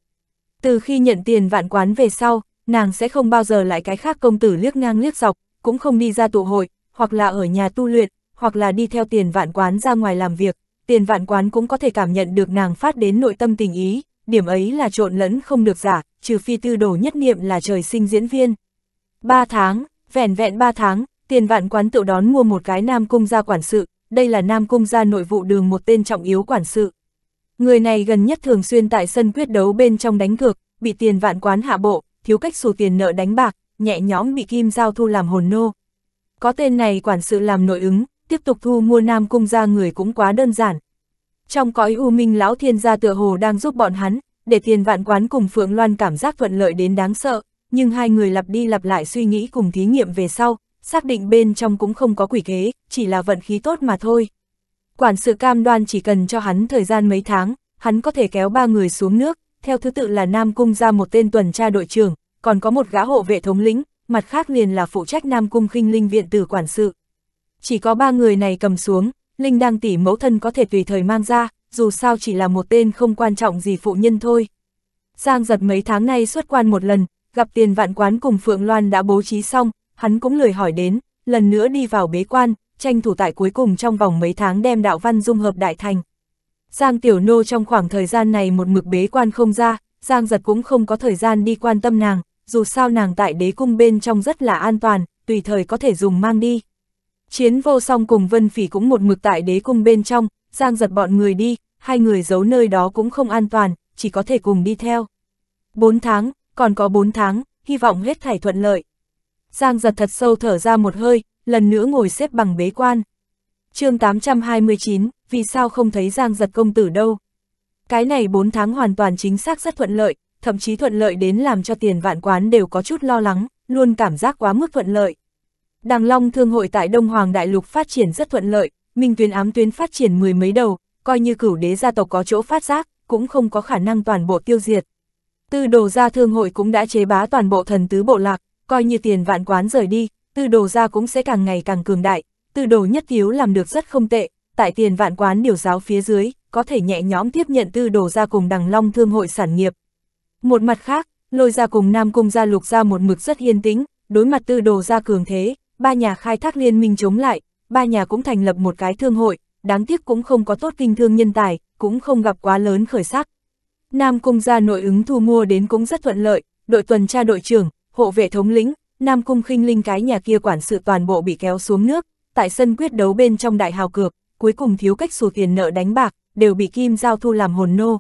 Từ khi nhận tiền vạn quán về sau, nàng sẽ không bao giờ lại cái khác công tử liếc ngang liếc dọc, cũng không đi ra tụ hội, hoặc là ở nhà tu luyện, hoặc là đi theo tiền vạn quán ra ngoài làm việc tiền vạn quán cũng có thể cảm nhận được nàng phát đến nội tâm tình ý, điểm ấy là trộn lẫn không được giả, trừ phi tư đồ nhất niệm là trời sinh diễn viên. Ba tháng, vẻn vẹn ba tháng, tiền vạn quán tự đón mua một cái nam cung gia quản sự, đây là nam cung gia nội vụ đường một tên trọng yếu quản sự. Người này gần nhất thường xuyên tại sân quyết đấu bên trong đánh cược, bị tiền vạn quán hạ bộ, thiếu cách xù tiền nợ đánh bạc, nhẹ nhõm bị kim giao thu làm hồn nô. Có tên này quản sự làm nội ứng, tiếp tục thu mua Nam Cung ra người cũng quá đơn giản. Trong cõi u minh lão thiên gia tựa hồ đang giúp bọn hắn, để tiền vạn quán cùng Phượng Loan cảm giác thuận lợi đến đáng sợ, nhưng hai người lặp đi lặp lại suy nghĩ cùng thí nghiệm về sau, xác định bên trong cũng không có quỷ kế, chỉ là vận khí tốt mà thôi. Quản sự cam đoan chỉ cần cho hắn thời gian mấy tháng, hắn có thể kéo ba người xuống nước, theo thứ tự là Nam Cung ra một tên tuần tra đội trưởng, còn có một gã hộ vệ thống lĩnh, mặt khác liền là phụ trách Nam Cung khinh linh viện tử quản sự chỉ có ba người này cầm xuống, Linh đăng tỷ mẫu thân có thể tùy thời mang ra, dù sao chỉ là một tên không quan trọng gì phụ nhân thôi. Giang giật mấy tháng nay xuất quan một lần, gặp tiền vạn quán cùng Phượng Loan đã bố trí xong, hắn cũng lười hỏi đến, lần nữa đi vào bế quan, tranh thủ tại cuối cùng trong vòng mấy tháng đem đạo văn dung hợp đại thành. Giang Tiểu Nô trong khoảng thời gian này một mực bế quan không ra, Giang giật cũng không có thời gian đi quan tâm nàng, dù sao nàng tại đế cung bên trong rất là an toàn, tùy thời có thể dùng mang đi. Chiến vô song cùng Vân Phỉ cũng một mực tại đế cung bên trong, giang giật bọn người đi, hai người giấu nơi đó cũng không an toàn, chỉ có thể cùng đi theo. Bốn tháng, còn có bốn tháng, hy vọng hết thảy thuận lợi. Giang giật thật sâu thở ra một hơi, lần nữa ngồi xếp bằng bế quan. chương 829, vì sao không thấy Giang giật công tử đâu? Cái này bốn tháng hoàn toàn chính xác rất thuận lợi, thậm chí thuận lợi đến làm cho tiền vạn quán đều có chút lo lắng, luôn cảm giác quá mức thuận lợi. Đàng Long Thương hội tại Đông Hoàng Đại Lục phát triển rất thuận lợi, Minh Tuyến Ám Tuyến phát triển mười mấy đầu, coi như cửu đế gia tộc có chỗ phát giác, cũng không có khả năng toàn bộ tiêu diệt. Tư đồ gia thương hội cũng đã chế bá toàn bộ thần tứ bộ lạc, coi như tiền vạn quán rời đi, tư đồ gia cũng sẽ càng ngày càng cường đại, tư đồ nhất thiếu làm được rất không tệ, tại tiền vạn quán điều giáo phía dưới, có thể nhẹ nhõm tiếp nhận tư đồ gia cùng đằng long thương hội sản nghiệp. Một mặt khác, lôi gia cùng nam cung gia lục gia một mực rất yên tĩnh, đối mặt tư đồ gia cường thế, ba nhà khai thác liên minh chống lại, ba nhà cũng thành lập một cái thương hội, đáng tiếc cũng không có tốt kinh thương nhân tài, cũng không gặp quá lớn khởi sắc. Nam Cung gia nội ứng thu mua đến cũng rất thuận lợi, đội tuần tra đội trưởng, hộ vệ thống lĩnh, Nam Cung khinh linh cái nhà kia quản sự toàn bộ bị kéo xuống nước, tại sân quyết đấu bên trong đại hào cược, cuối cùng thiếu cách sổ tiền nợ đánh bạc, đều bị Kim Giao thu làm hồn nô.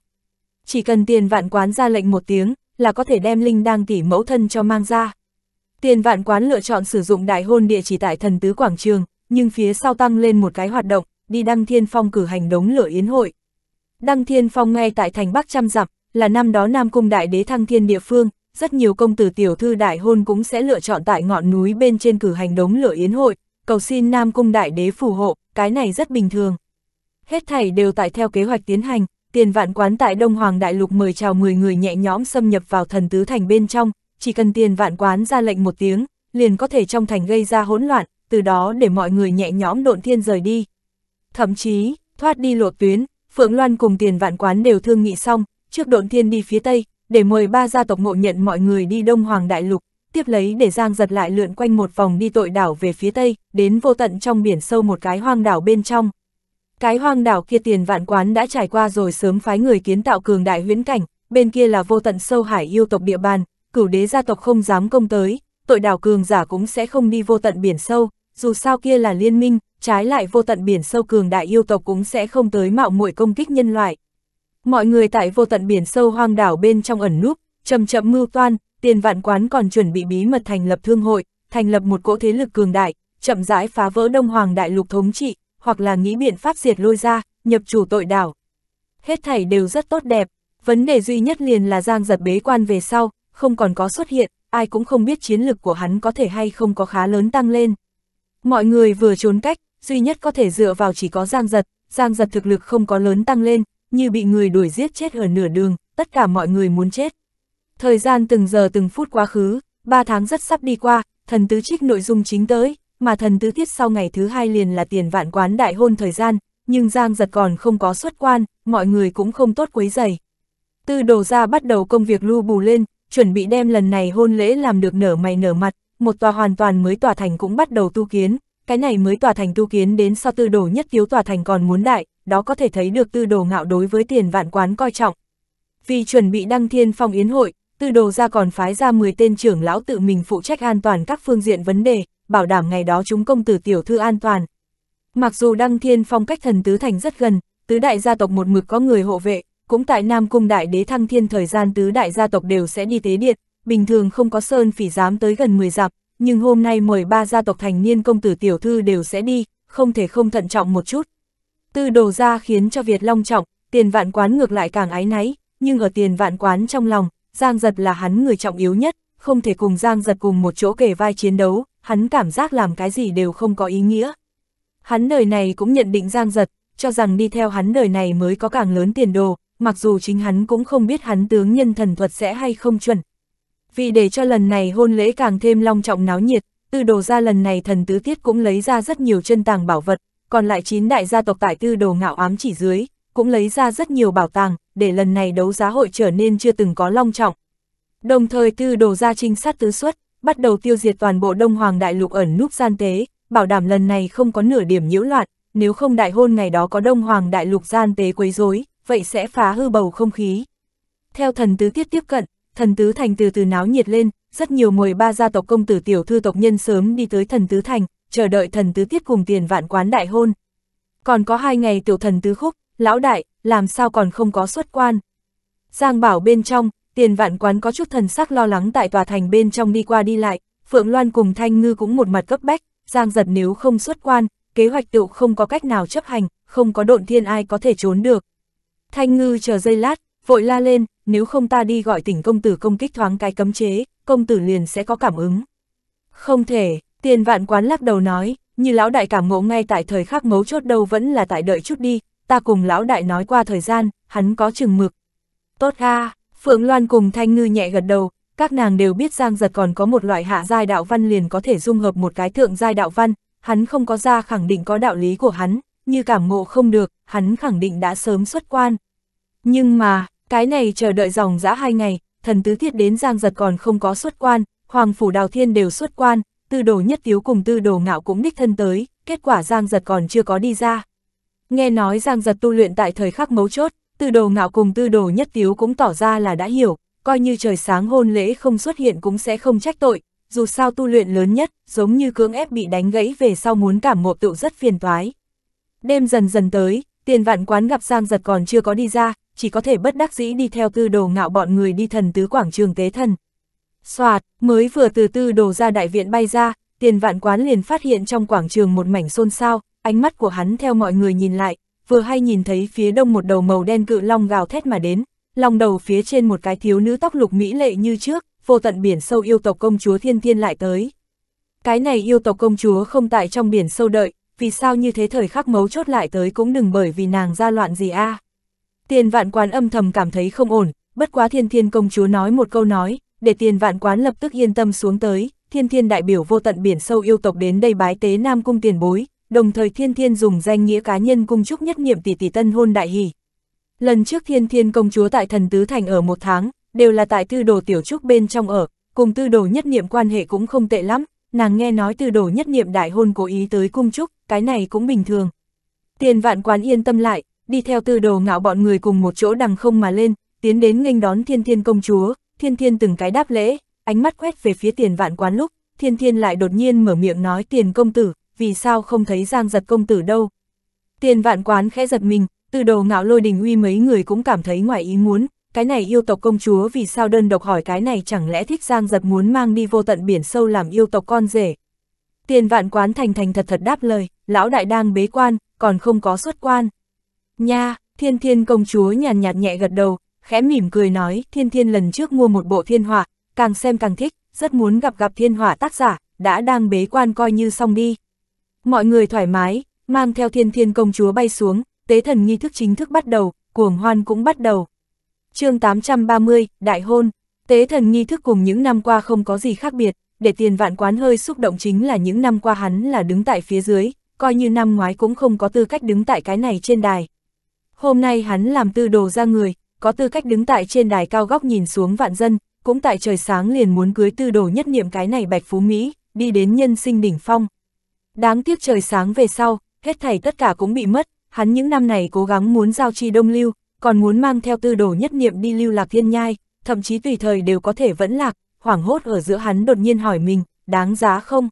Chỉ cần tiền vạn quán ra lệnh một tiếng, là có thể đem Linh đang tỉ mẫu thân cho mang ra. Tiền vạn quán lựa chọn sử dụng đại hôn địa chỉ tại thần tứ quảng trường, nhưng phía sau tăng lên một cái hoạt động, đi Đăng Thiên Phong cử hành đống lửa yến hội. Đăng Thiên Phong ngay tại thành Bắc Trăm Dặm, là năm đó Nam Cung Đại Đế Thăng Thiên địa phương, rất nhiều công tử tiểu thư đại hôn cũng sẽ lựa chọn tại ngọn núi bên trên cử hành đống lửa yến hội, cầu xin Nam Cung Đại Đế phù hộ, cái này rất bình thường. Hết thảy đều tại theo kế hoạch tiến hành, tiền vạn quán tại Đông Hoàng Đại Lục mời chào 10 người nhẹ nhõm xâm nhập vào thần tứ thành bên trong, chỉ cần tiền vạn quán ra lệnh một tiếng, liền có thể trong thành gây ra hỗn loạn, từ đó để mọi người nhẹ nhõm độn thiên rời đi. Thậm chí, thoát đi lộ tuyến, Phượng Loan cùng tiền vạn quán đều thương nghị xong, trước độn thiên đi phía Tây, để mời ba gia tộc ngộ nhận mọi người đi Đông Hoàng Đại Lục, tiếp lấy để Giang giật lại lượn quanh một vòng đi tội đảo về phía Tây, đến vô tận trong biển sâu một cái hoang đảo bên trong. Cái hoang đảo kia tiền vạn quán đã trải qua rồi sớm phái người kiến tạo cường đại huyễn cảnh, bên kia là vô tận sâu hải yêu tộc địa bàn, cửu đế gia tộc không dám công tới, tội đảo cường giả cũng sẽ không đi vô tận biển sâu, dù sao kia là liên minh, trái lại vô tận biển sâu cường đại yêu tộc cũng sẽ không tới mạo muội công kích nhân loại. Mọi người tại vô tận biển sâu hoang đảo bên trong ẩn núp, chậm chậm mưu toan, tiền vạn quán còn chuẩn bị bí mật thành lập thương hội, thành lập một cỗ thế lực cường đại, chậm rãi phá vỡ Đông Hoàng đại lục thống trị, hoặc là nghĩ biện pháp diệt lôi ra, nhập chủ tội đảo. Hết thảy đều rất tốt đẹp, vấn đề duy nhất liền là Giang giật bế quan về sau, không còn có xuất hiện, ai cũng không biết chiến lực của hắn có thể hay không có khá lớn tăng lên. Mọi người vừa trốn cách, duy nhất có thể dựa vào chỉ có Giang Giật, Giang Giật thực lực không có lớn tăng lên, như bị người đuổi giết chết ở nửa đường, tất cả mọi người muốn chết. Thời gian từng giờ từng phút quá khứ, ba tháng rất sắp đi qua, thần tứ trích nội dung chính tới, mà thần tứ thiết sau ngày thứ hai liền là tiền vạn quán đại hôn thời gian, nhưng Giang Giật còn không có xuất quan, mọi người cũng không tốt quấy giày. từ đồ ra bắt đầu công việc lưu bù lên, chuẩn bị đem lần này hôn lễ làm được nở mày nở mặt, một tòa hoàn toàn mới tòa thành cũng bắt đầu tu kiến, cái này mới tòa thành tu kiến đến so tư đồ nhất thiếu tòa thành còn muốn đại, đó có thể thấy được tư đồ ngạo đối với tiền vạn quán coi trọng. Vì chuẩn bị đăng thiên phong yến hội, tư đồ ra còn phái ra 10 tên trưởng lão tự mình phụ trách an toàn các phương diện vấn đề, bảo đảm ngày đó chúng công tử tiểu thư an toàn. Mặc dù đăng thiên phong cách thần tứ thành rất gần, tứ đại gia tộc một mực có người hộ vệ, cũng tại Nam Cung Đại Đế Thăng Thiên thời gian tứ đại gia tộc đều sẽ đi tế điện, bình thường không có sơn phỉ dám tới gần 10 dặm, nhưng hôm nay mời ba gia tộc thành niên công tử tiểu thư đều sẽ đi, không thể không thận trọng một chút. Tư đồ ra khiến cho Việt long trọng, tiền vạn quán ngược lại càng ái náy, nhưng ở tiền vạn quán trong lòng, Giang Giật là hắn người trọng yếu nhất, không thể cùng Giang Giật cùng một chỗ kề vai chiến đấu, hắn cảm giác làm cái gì đều không có ý nghĩa. Hắn đời này cũng nhận định Giang Giật, cho rằng đi theo hắn đời này mới có càng lớn tiền đồ, mặc dù chính hắn cũng không biết hắn tướng nhân thần thuật sẽ hay không chuẩn. Vì để cho lần này hôn lễ càng thêm long trọng náo nhiệt, tư đồ ra lần này thần tứ tiết cũng lấy ra rất nhiều chân tàng bảo vật, còn lại chín đại gia tộc tại tư đồ ngạo ám chỉ dưới, cũng lấy ra rất nhiều bảo tàng, để lần này đấu giá hội trở nên chưa từng có long trọng. Đồng thời tư đồ ra trinh sát tứ xuất, bắt đầu tiêu diệt toàn bộ Đông Hoàng Đại Lục ẩn núp gian tế, bảo đảm lần này không có nửa điểm nhiễu loạn, nếu không đại hôn ngày đó có Đông Hoàng Đại Lục gian tế quấy rối, vậy sẽ phá hư bầu không khí. Theo thần tứ tiết tiếp cận, thần tứ thành từ từ náo nhiệt lên, rất nhiều mười ba gia tộc công tử tiểu thư tộc nhân sớm đi tới thần tứ thành, chờ đợi thần tứ tiết cùng tiền vạn quán đại hôn. Còn có hai ngày tiểu thần tứ khúc, lão đại, làm sao còn không có xuất quan. Giang bảo bên trong, tiền vạn quán có chút thần sắc lo lắng tại tòa thành bên trong đi qua đi lại, Phượng Loan cùng Thanh Ngư cũng một mặt cấp bách, Giang giật nếu không xuất quan, kế hoạch tựu không có cách nào chấp hành, không có độn thiên ai có thể trốn được. Thanh ngư chờ giây lát, vội la lên, nếu không ta đi gọi tỉnh công tử công kích thoáng cái cấm chế, công tử liền sẽ có cảm ứng. Không thể, tiền vạn quán lắc đầu nói, như lão đại cảm ngộ ngay tại thời khắc mấu chốt đâu vẫn là tại đợi chút đi, ta cùng lão đại nói qua thời gian, hắn có chừng mực. Tốt ha, Phượng Loan cùng Thanh Ngư nhẹ gật đầu, các nàng đều biết Giang Giật còn có một loại hạ giai đạo văn liền có thể dung hợp một cái thượng giai đạo văn, hắn không có ra khẳng định có đạo lý của hắn, như cảm ngộ không được, hắn khẳng định đã sớm xuất quan. Nhưng mà, cái này chờ đợi dòng dã hai ngày, thần tứ thiết đến giang giật còn không có xuất quan, hoàng phủ đào thiên đều xuất quan, tư đồ nhất tiếu cùng tư đồ ngạo cũng đích thân tới, kết quả giang giật còn chưa có đi ra. Nghe nói giang giật tu luyện tại thời khắc mấu chốt, tư đồ ngạo cùng tư đồ nhất tiếu cũng tỏ ra là đã hiểu, coi như trời sáng hôn lễ không xuất hiện cũng sẽ không trách tội, dù sao tu luyện lớn nhất, giống như cưỡng ép bị đánh gãy về sau muốn cảm ngộ tựu rất phiền toái. Đêm dần dần tới, tiền vạn quán gặp Giang Giật còn chưa có đi ra, chỉ có thể bất đắc dĩ đi theo tư đồ ngạo bọn người đi thần tứ quảng trường tế thần. Xoạt, mới vừa từ tư đồ ra đại viện bay ra, tiền vạn quán liền phát hiện trong quảng trường một mảnh xôn xao, ánh mắt của hắn theo mọi người nhìn lại, vừa hay nhìn thấy phía đông một đầu màu đen cự long gào thét mà đến, lòng đầu phía trên một cái thiếu nữ tóc lục mỹ lệ như trước, vô tận biển sâu yêu tộc công chúa thiên thiên lại tới. Cái này yêu tộc công chúa không tại trong biển sâu đợi, vì sao như thế thời khắc mấu chốt lại tới cũng đừng bởi vì nàng ra loạn gì a à. Tiền vạn quán âm thầm cảm thấy không ổn, bất quá thiên thiên công chúa nói một câu nói, để tiền vạn quán lập tức yên tâm xuống tới, thiên thiên đại biểu vô tận biển sâu yêu tộc đến đây bái tế Nam Cung tiền bối, đồng thời thiên thiên dùng danh nghĩa cá nhân cung chúc nhất niệm tỷ tỷ tân hôn đại hỷ. Lần trước thiên thiên công chúa tại thần tứ thành ở một tháng, đều là tại tư đồ tiểu trúc bên trong ở, cùng tư đồ nhất niệm quan hệ cũng không tệ lắm, nàng nghe nói từ đổ nhất niệm đại hôn cố ý tới cung trúc, cái này cũng bình thường. Tiền vạn quán yên tâm lại, đi theo từ đồ ngạo bọn người cùng một chỗ đằng không mà lên, tiến đến nghênh đón thiên thiên công chúa, thiên thiên từng cái đáp lễ, ánh mắt quét về phía tiền vạn quán lúc, thiên thiên lại đột nhiên mở miệng nói tiền công tử, vì sao không thấy giang giật công tử đâu. Tiền vạn quán khẽ giật mình, từ đồ ngạo lôi đình uy mấy người cũng cảm thấy ngoài ý muốn, cái này yêu tộc công chúa vì sao đơn độc hỏi cái này chẳng lẽ thích giang giật muốn mang đi vô tận biển sâu làm yêu tộc con rể. Tiền vạn quán thành thành thật thật đáp lời, lão đại đang bế quan, còn không có xuất quan. Nha, thiên thiên công chúa nhàn nhạt nhẹ gật đầu, khẽ mỉm cười nói thiên thiên lần trước mua một bộ thiên hỏa, càng xem càng thích, rất muốn gặp gặp thiên hỏa tác giả, đã đang bế quan coi như xong đi. Mọi người thoải mái, mang theo thiên thiên công chúa bay xuống, tế thần nghi thức chính thức bắt đầu, cuồng hoan cũng bắt đầu chương 830, Đại Hôn, tế thần nghi thức cùng những năm qua không có gì khác biệt, để tiền vạn quán hơi xúc động chính là những năm qua hắn là đứng tại phía dưới, coi như năm ngoái cũng không có tư cách đứng tại cái này trên đài. Hôm nay hắn làm tư đồ ra người, có tư cách đứng tại trên đài cao góc nhìn xuống vạn dân, cũng tại trời sáng liền muốn cưới tư đồ nhất niệm cái này bạch phú Mỹ, đi đến nhân sinh đỉnh phong. Đáng tiếc trời sáng về sau, hết thảy tất cả cũng bị mất, hắn những năm này cố gắng muốn giao chi đông lưu, còn muốn mang theo tư đồ nhất niệm đi lưu lạc thiên nhai, thậm chí tùy thời đều có thể vẫn lạc, hoảng hốt ở giữa hắn đột nhiên hỏi mình, đáng giá không?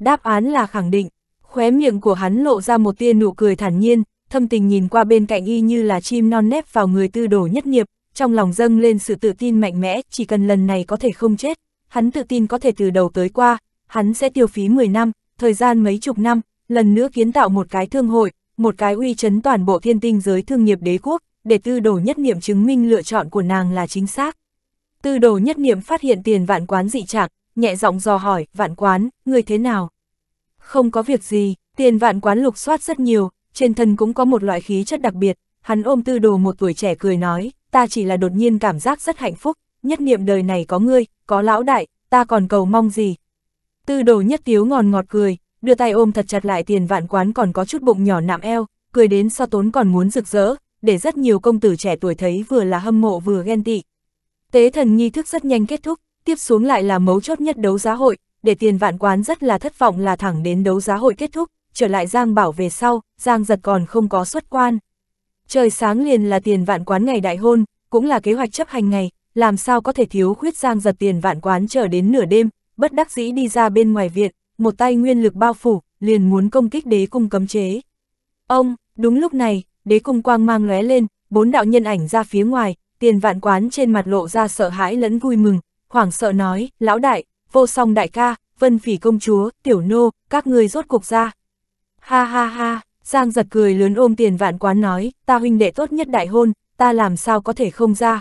Đáp án là khẳng định, khóe miệng của hắn lộ ra một tia nụ cười thản nhiên, thâm tình nhìn qua bên cạnh y như là chim non nép vào người tư đồ nhất niệm, trong lòng dâng lên sự tự tin mạnh mẽ, chỉ cần lần này có thể không chết, hắn tự tin có thể từ đầu tới qua, hắn sẽ tiêu phí 10 năm, thời gian mấy chục năm, lần nữa kiến tạo một cái thương hội, một cái uy chấn toàn bộ thiên tinh giới thương nghiệp đế quốc, để tư đồ nhất niệm chứng minh lựa chọn của nàng là chính xác. Tư đồ nhất niệm phát hiện tiền vạn quán dị trạng, nhẹ giọng dò hỏi, vạn quán, người thế nào? Không có việc gì, tiền vạn quán lục soát rất nhiều, trên thân cũng có một loại khí chất đặc biệt, hắn ôm tư đồ một tuổi trẻ cười nói, ta chỉ là đột nhiên cảm giác rất hạnh phúc, nhất niệm đời này có ngươi, có lão đại, ta còn cầu mong gì. Tư đồ nhất tiếu ngòn ngọt cười, đưa tay ôm thật chặt lại tiền vạn quán còn có chút bụng nhỏ nạm eo, cười đến so tốn còn muốn rực rỡ, để rất nhiều công tử trẻ tuổi thấy vừa là hâm mộ vừa ghen tị. Tế thần nghi thức rất nhanh kết thúc, tiếp xuống lại là mấu chốt nhất đấu giá hội, để tiền vạn quán rất là thất vọng là thẳng đến đấu giá hội kết thúc, trở lại Giang Bảo về sau, Giang giật còn không có xuất quan. Trời sáng liền là tiền vạn quán ngày đại hôn, cũng là kế hoạch chấp hành ngày, làm sao có thể thiếu khuyết Giang giật tiền vạn quán chờ đến nửa đêm, bất đắc dĩ đi ra bên ngoài viện, một tay nguyên lực bao phủ, liền muốn công kích đế cung cấm chế. Ông, đúng lúc này, đế cung quang mang lóe lên, bốn đạo nhân ảnh ra phía ngoài, tiền vạn quán trên mặt lộ ra sợ hãi lẫn vui mừng, hoảng sợ nói, lão đại, vô song đại ca, vân phỉ công chúa, tiểu nô, các người rốt cuộc ra. Ha ha ha, Giang giật cười lớn ôm tiền vạn quán nói, ta huynh đệ tốt nhất đại hôn, ta làm sao có thể không ra.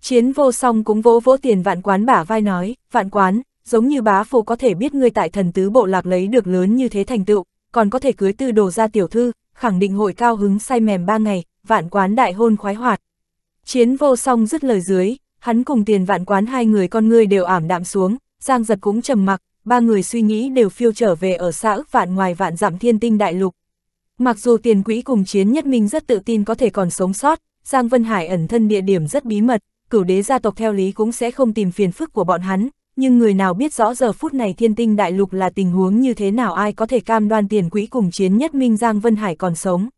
Chiến vô song cũng vỗ vỗ tiền vạn quán bả vai nói, vạn quán, giống như bá phụ có thể biết ngươi tại thần tứ bộ lạc lấy được lớn như thế thành tựu, còn có thể cưới tư đồ ra tiểu thư, khẳng định hội cao hứng say mềm ba ngày, vạn quán đại hôn khoái hoạt. Chiến vô song dứt lời dưới, hắn cùng tiền vạn quán hai người con ngươi đều ảm đạm xuống, giang giật cũng trầm mặc, ba người suy nghĩ đều phiêu trở về ở xã ức vạn ngoài vạn giảm thiên tinh đại lục. Mặc dù tiền quỹ cùng chiến nhất minh rất tự tin có thể còn sống sót, Giang Vân Hải ẩn thân địa điểm rất bí mật, cửu đế gia tộc theo lý cũng sẽ không tìm phiền phức của bọn hắn, nhưng người nào biết rõ giờ phút này thiên tinh đại lục là tình huống như thế nào ai có thể cam đoan tiền quỹ cùng chiến nhất minh Giang Vân Hải còn sống.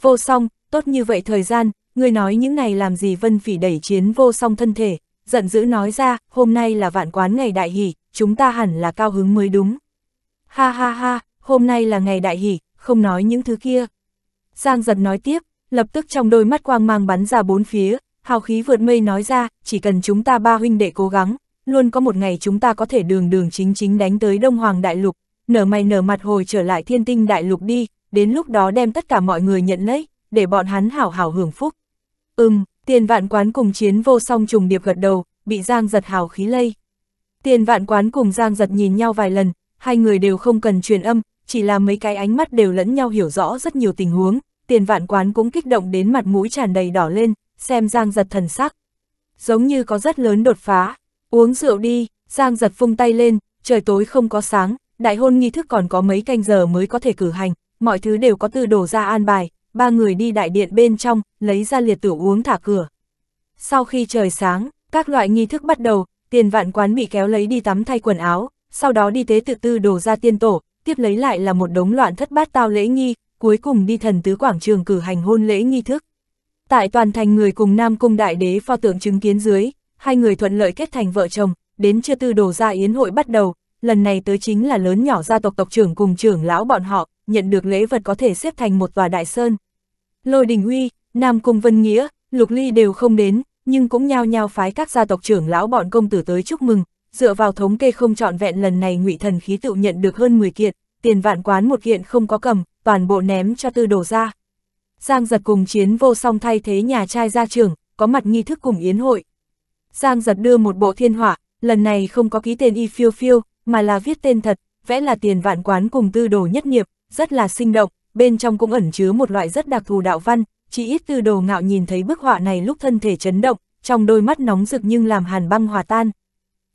Vô song, tốt như vậy thời gian, người nói những này làm gì Vân Phỉ đẩy chiến vô song thân thể, giận dữ nói ra, hôm nay là vạn quán ngày đại hỷ, chúng ta hẳn là cao hứng mới đúng. Ha ha ha, hôm nay là ngày đại hỷ, không nói những thứ kia. Giang giật nói tiếp, lập tức trong đôi mắt quang mang bắn ra bốn phía, hào khí vượt mây nói ra, chỉ cần chúng ta ba huynh đệ cố gắng, luôn có một ngày chúng ta có thể đường đường chính chính đánh tới Đông Hoàng Đại Lục, nở mày nở mặt hồi trở lại thiên tinh Đại Lục đi, đến lúc đó đem tất cả mọi người nhận lấy, để bọn hắn hảo hảo hưởng phúc. Ừm, tiền vạn quán cùng chiến vô song trùng điệp gật đầu, bị Giang giật hào khí lây. Tiền vạn quán cùng Giang giật nhìn nhau vài lần, hai người đều không cần truyền âm, chỉ là mấy cái ánh mắt đều lẫn nhau hiểu rõ rất nhiều tình huống, tiền vạn quán cũng kích động đến mặt mũi tràn đầy đỏ lên, xem Giang giật thần sắc. Giống như có rất lớn đột phá, Uống rượu đi, Giang giật vung tay lên, trời tối không có sáng, đại hôn nghi thức còn có mấy canh giờ mới có thể cử hành, mọi thứ đều có từ đổ ra an bài, ba người đi đại điện bên trong, lấy ra liệt tử uống thả cửa. Sau khi trời sáng, các loại nghi thức bắt đầu, tiền vạn quán bị kéo lấy đi tắm thay quần áo, sau đó đi tế tự tư đổ ra tiên tổ, tiếp lấy lại là một đống loạn thất bát tao lễ nghi, cuối cùng đi thần tứ quảng trường cử hành hôn lễ nghi thức. Tại toàn thành người cùng Nam Cung Đại Đế pho tượng chứng kiến dưới, hai người thuận lợi kết thành vợ chồng, đến chưa tư đồ ra yến hội bắt đầu, lần này tới chính là lớn nhỏ gia tộc tộc trưởng cùng trưởng lão bọn họ, nhận được lễ vật có thể xếp thành một tòa đại sơn. Lôi Đình Uy, Nam Cung Vân Nghĩa, Lục Ly đều không đến, nhưng cũng nhao nhao phái các gia tộc trưởng lão bọn công tử tới chúc mừng, dựa vào thống kê không trọn vẹn lần này ngụy thần khí tự nhận được hơn 10 kiện, tiền vạn quán một kiện không có cầm, toàn bộ ném cho tư đồ ra. Giang giật cùng chiến vô song thay thế nhà trai gia trưởng, có mặt nghi thức cùng yến hội, Giang giật đưa một bộ thiên hỏa, lần này không có ký tên y phiêu phiêu, mà là viết tên thật, vẽ là tiền vạn quán cùng tư đồ nhất nghiệp, rất là sinh động, bên trong cũng ẩn chứa một loại rất đặc thù đạo văn, chỉ ít tư đồ ngạo nhìn thấy bức họa này lúc thân thể chấn động, trong đôi mắt nóng rực nhưng làm hàn băng hòa tan.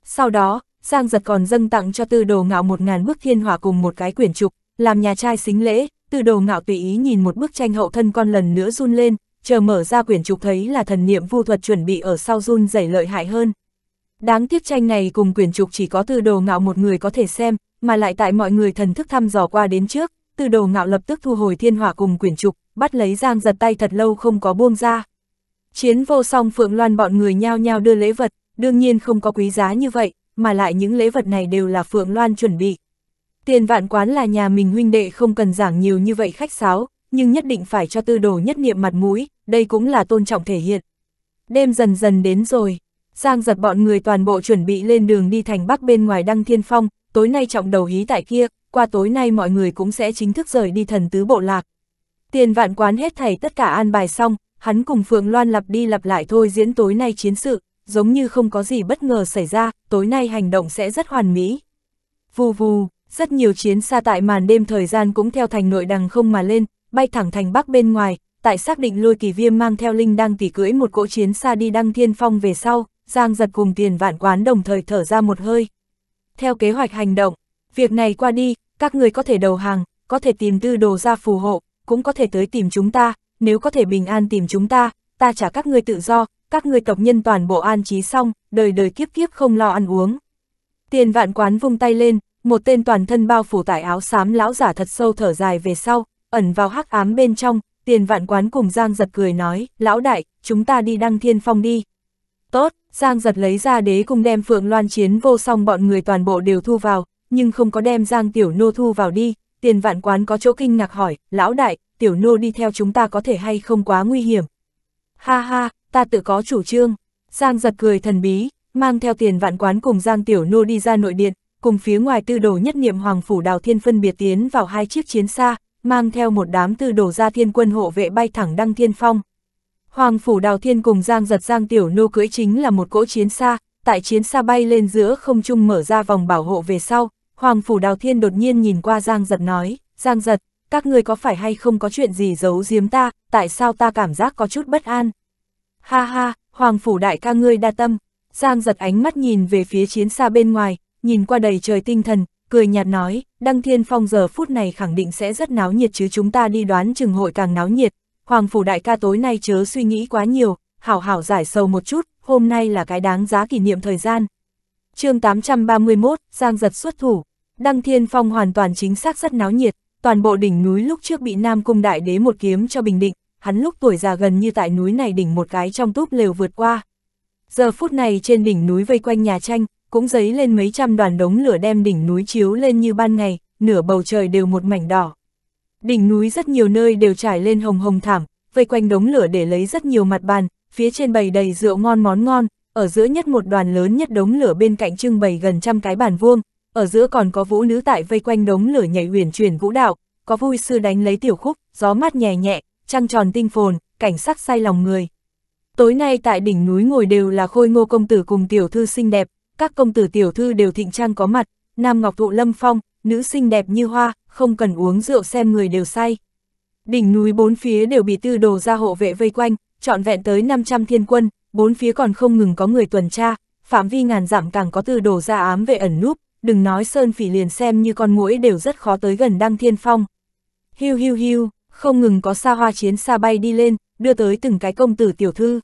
Sau đó, Giang giật còn dâng tặng cho tư đồ ngạo một ngàn bức thiên hỏa cùng một cái quyển trục, làm nhà trai xính lễ, tư đồ ngạo tùy ý nhìn một bức tranh hậu thân con lần nữa run lên, chờ mở ra quyển trục thấy là thần niệm vu thuật chuẩn bị ở sau run rẩy lợi hại hơn. Đáng tiếc tranh này cùng quyển trục chỉ có từ đồ ngạo một người có thể xem, mà lại tại mọi người thần thức thăm dò qua đến trước, từ đồ ngạo lập tức thu hồi thiên hỏa cùng quyển trục, bắt lấy giang giật tay thật lâu không có buông ra. Chiến vô song phượng loan bọn người nhao nhao đưa lễ vật, đương nhiên không có quý giá như vậy, mà lại những lễ vật này đều là phượng loan chuẩn bị. Tiền vạn quán là nhà mình huynh đệ không cần giảng nhiều như vậy khách sáo, nhưng nhất định phải cho tư đồ nhất niệm mặt mũi, đây cũng là tôn trọng thể hiện. Đêm dần dần đến rồi, Giang giật bọn người toàn bộ chuẩn bị lên đường đi thành bắc bên ngoài Đăng Thiên Phong, tối nay trọng đầu hí tại kia, qua tối nay mọi người cũng sẽ chính thức rời đi thần tứ bộ lạc. Tiền vạn quán hết thảy tất cả an bài xong, hắn cùng Phượng Loan lặp đi lặp lại thôi diễn tối nay chiến sự, giống như không có gì bất ngờ xảy ra, tối nay hành động sẽ rất hoàn mỹ. Vù vù, rất nhiều chiến xa tại màn đêm thời gian cũng theo thành nội đằng không mà lên, bay thẳng thành bắc bên ngoài, tại xác định lôi kỳ viêm mang theo linh đang tỉ cưỡi một cỗ chiến xa đi đăng thiên phong về sau, giang giật cùng tiền vạn quán đồng thời thở ra một hơi. Theo kế hoạch hành động, việc này qua đi, các người có thể đầu hàng, có thể tìm tư đồ ra phù hộ, cũng có thể tới tìm chúng ta, nếu có thể bình an tìm chúng ta, ta trả các người tự do, các người tộc nhân toàn bộ an trí xong, đời đời kiếp kiếp không lo ăn uống. Tiền vạn quán vung tay lên, một tên toàn thân bao phủ tải áo xám lão giả thật sâu thở dài về sau, ẩn vào hắc ám bên trong, tiền vạn quán cùng Giang giật cười nói, lão đại, chúng ta đi đăng thiên phong đi. Tốt, Giang giật lấy ra đế cung đem phượng loan chiến vô song bọn người toàn bộ đều thu vào, nhưng không có đem Giang tiểu nô thu vào đi, tiền vạn quán có chỗ kinh ngạc hỏi, lão đại, tiểu nô đi theo chúng ta có thể hay không quá nguy hiểm. Ha ha, ta tự có chủ trương, Giang giật cười thần bí, mang theo tiền vạn quán cùng Giang tiểu nô đi ra nội điện, cùng phía ngoài tư đồ nhất niệm hoàng phủ đào thiên phân biệt tiến vào hai chiếc chiến xa, mang theo một đám tư đổ ra thiên quân hộ vệ bay thẳng đăng thiên phong. Hoàng phủ đào thiên cùng giang giật giang tiểu nô cưỡi chính là một cỗ chiến xa, tại chiến xa bay lên giữa không trung mở ra vòng bảo hộ về sau, hoàng phủ đào thiên đột nhiên nhìn qua giang giật nói, giang giật, các ngươi có phải hay không có chuyện gì giấu giếm ta, tại sao ta cảm giác có chút bất an. Ha ha, hoàng phủ đại ca ngươi đa tâm, giang giật ánh mắt nhìn về phía chiến xa bên ngoài, nhìn qua đầy trời tinh thần, cười nhạt nói, Đăng Thiên Phong giờ phút này khẳng định sẽ rất náo nhiệt chứ chúng ta đi đoán chừng hội càng náo nhiệt, Hoàng Phủ Đại ca tối nay chớ suy nghĩ quá nhiều, hảo hảo giải sầu một chút, hôm nay là cái đáng giá kỷ niệm thời gian. chương 831, Giang giật xuất thủ, Đăng Thiên Phong hoàn toàn chính xác rất náo nhiệt, toàn bộ đỉnh núi lúc trước bị Nam Cung Đại Đế một kiếm cho bình định, hắn lúc tuổi già gần như tại núi này đỉnh một cái trong túp lều vượt qua. Giờ phút này trên đỉnh núi vây quanh nhà tranh, cũng dấy lên mấy trăm đoàn đống lửa đem đỉnh núi chiếu lên như ban ngày, nửa bầu trời đều một mảnh đỏ. Đỉnh núi rất nhiều nơi đều trải lên hồng hồng thảm, vây quanh đống lửa để lấy rất nhiều mặt bàn, phía trên bày đầy rượu ngon món ngon, ở giữa nhất một đoàn lớn nhất đống lửa bên cạnh trưng bày gần trăm cái bàn vuông, ở giữa còn có vũ nữ tại vây quanh đống lửa nhảy huyền chuyển vũ đạo, có vui sư đánh lấy tiểu khúc, gió mát nhẹ nhẹ, trăng tròn tinh phồn, cảnh sắc say lòng người. Tối nay tại đỉnh núi ngồi đều là khôi ngô công tử cùng tiểu thư xinh đẹp, các công tử tiểu thư đều thịnh trang có mặt, nam ngọc thụ lâm phong, nữ xinh đẹp như hoa, không cần uống rượu xem người đều say. Đỉnh núi bốn phía đều bị tư đồ ra hộ vệ vây quanh, trọn vẹn tới 500 thiên quân, bốn phía còn không ngừng có người tuần tra, phạm vi ngàn dặm càng có tư đồ ra ám vệ ẩn núp, đừng nói sơn phỉ liền xem như con mũi đều rất khó tới gần đăng thiên phong. Hiu hiu hiu, không ngừng có xa hoa chiến xa bay đi lên, đưa tới từng cái công tử tiểu thư.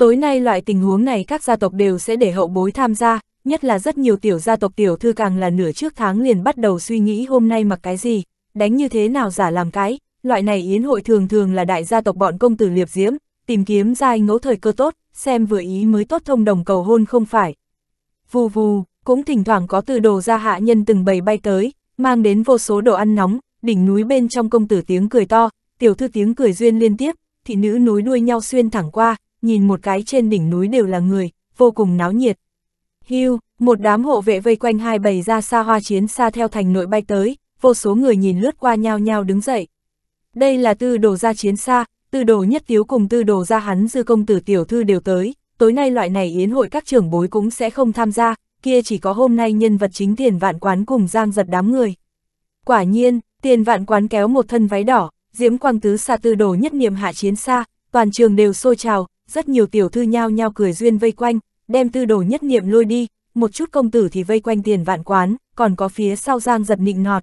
Tối nay loại tình huống này các gia tộc đều sẽ để hậu bối tham gia, nhất là rất nhiều tiểu gia tộc tiểu thư càng là nửa trước tháng liền bắt đầu suy nghĩ hôm nay mặc cái gì, đánh như thế nào giả làm cái, loại này yến hội thường thường là đại gia tộc bọn công tử liệp diễm, tìm kiếm giai ngẫu thời cơ tốt, xem vừa ý mới tốt thông đồng cầu hôn không phải. Vù vù, cũng thỉnh thoảng có từ đồ ra hạ nhân từng bầy bay tới, mang đến vô số đồ ăn nóng, đỉnh núi bên trong công tử tiếng cười to, tiểu thư tiếng cười duyên liên tiếp, thị nữ núi đuôi nhau xuyên thẳng qua, nhìn một cái trên đỉnh núi đều là người, vô cùng náo nhiệt. Hưu, một đám hộ vệ vây quanh hai bầy ra xa hoa chiến xa theo thành nội bay tới, vô số người nhìn lướt qua nhau nhau đứng dậy. Đây là tư đồ ra chiến xa, tư đồ nhất tiếu cùng tư đồ ra hắn dư công tử tiểu thư đều tới, tối nay loại này yến hội các trưởng bối cũng sẽ không tham gia, kia chỉ có hôm nay nhân vật chính tiền vạn quán cùng giang giật đám người. Quả nhiên, tiền vạn quán kéo một thân váy đỏ, diễm quang tứ xa tư đồ nhất niệm hạ chiến xa, toàn trường đều xôi trào, rất nhiều tiểu thư nhao nhao cười duyên vây quanh, đem tư đồ nhất niệm lôi đi, một chút công tử thì vây quanh tiền vạn quán, còn có phía sau Giang giật nịnh nọt.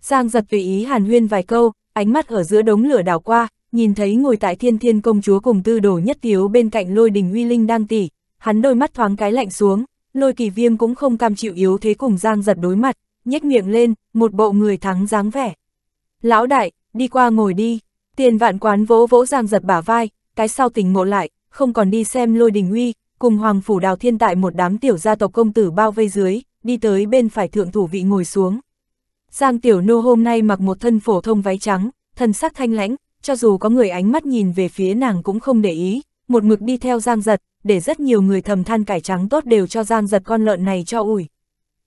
Giang giật tùy ý hàn huyên vài câu, ánh mắt ở giữa đống lửa đảo qua, nhìn thấy ngồi tại thiên thiên công chúa cùng tư đồ nhất tiếu bên cạnh lôi đình uy linh đang tỉ, hắn đôi mắt thoáng cái lạnh xuống, lôi kỳ viêm cũng không cam chịu yếu thế cùng Giang giật đối mặt, nhếch miệng lên, một bộ người thắng dáng vẻ. Lão đại, đi qua ngồi đi, tiền vạn quán vỗ vỗ Giang giật bả vai, cái sau tỉnh ngộ lại, không còn đi xem lôi đình uy, cùng hoàng phủ đào thiên tại một đám tiểu gia tộc công tử bao vây dưới, đi tới bên phải thượng thủ vị ngồi xuống. Giang tiểu nô hôm nay mặc một thân phổ thông váy trắng, thân sắc thanh lãnh, cho dù có người ánh mắt nhìn về phía nàng cũng không để ý, một mực đi theo giang giật, để rất nhiều người thầm than cải trắng tốt đều cho giang giật con lợn này cho ủi.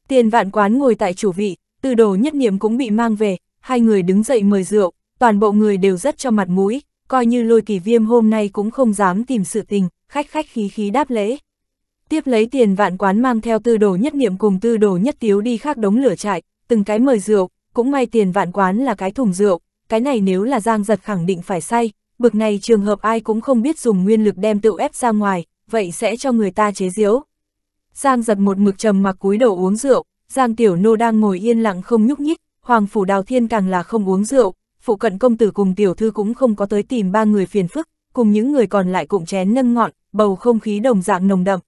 Tiền vạn quán ngồi tại chủ vị, từ đồ nhất niệm cũng bị mang về, hai người đứng dậy mời rượu, toàn bộ người đều rất cho mặt mũi, coi như lôi kỳ viêm hôm nay cũng không dám tìm sự tình, khách khách khí khí đáp lễ. Tiếp lấy tiền vạn quán mang theo tư đồ nhất niệm cùng tư đồ nhất tiếu đi khác đống lửa trại, từng cái mời rượu, cũng may tiền vạn quán là cái thùng rượu, cái này nếu là giang giật khẳng định phải say, bực này trường hợp ai cũng không biết dùng nguyên lực đem tự ép ra ngoài, vậy sẽ cho người ta chế diếu. Giang giật một mực trầm mặc cúi đầu uống rượu, Giang Tiểu Nô đang ngồi yên lặng không nhúc nhích, Hoàng Phủ Đào Thiên càng là không uống rượu, phụ cận công tử cùng tiểu thư cũng không có tới tìm ba người phiền phức, cùng những người còn lại cũng chén nâng ngọn, bầu không khí đồng dạng nồng đậm.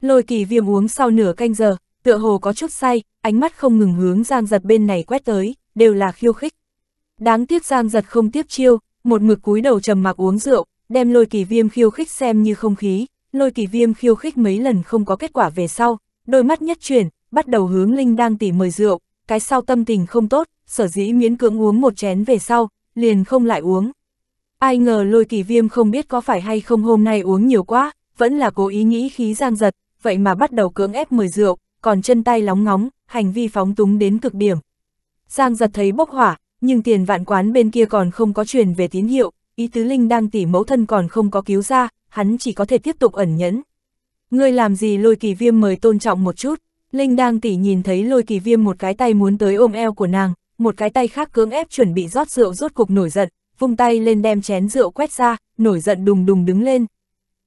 Lôi kỳ viêm uống sau nửa canh giờ, tựa hồ có chút say, ánh mắt không ngừng hướng giang giật bên này quét tới, đều là khiêu khích. Đáng tiếc giang giật không tiếp chiêu, một mực cúi đầu trầm mặc uống rượu, đem lôi kỳ viêm khiêu khích xem như không khí, lôi kỳ viêm khiêu khích mấy lần không có kết quả về sau, đôi mắt nhất chuyển, bắt đầu hướng Linh đang tỉ mời rượu, cái sau tâm tình không tốt, sở dĩ miễn cưỡng uống một chén về sau, liền không lại uống. Ai ngờ lôi kỳ viêm không biết có phải hay không hôm nay uống nhiều quá, vẫn là cố ý nghĩ khí giang giật, vậy mà bắt đầu cưỡng ép mời rượu, còn chân tay lóng ngóng, hành vi phóng túng đến cực điểm. Giang giật thấy bốc hỏa, nhưng tiền vạn quán bên kia còn không có truyền về tín hiệu, ý tứ linh đang tỉ mẫu thân còn không có cứu ra, hắn chỉ có thể tiếp tục ẩn nhẫn. Ngươi làm gì lôi kỳ viêm mời tôn trọng một chút, linh đang tỉ nhìn thấy lôi kỳ viêm một cái tay muốn tới ôm eo của nàng, một cái tay khác cưỡng ép chuẩn bị rót rượu rốt cục nổi giận, vung tay lên đem chén rượu quét ra, nổi giận đùng đùng đứng lên.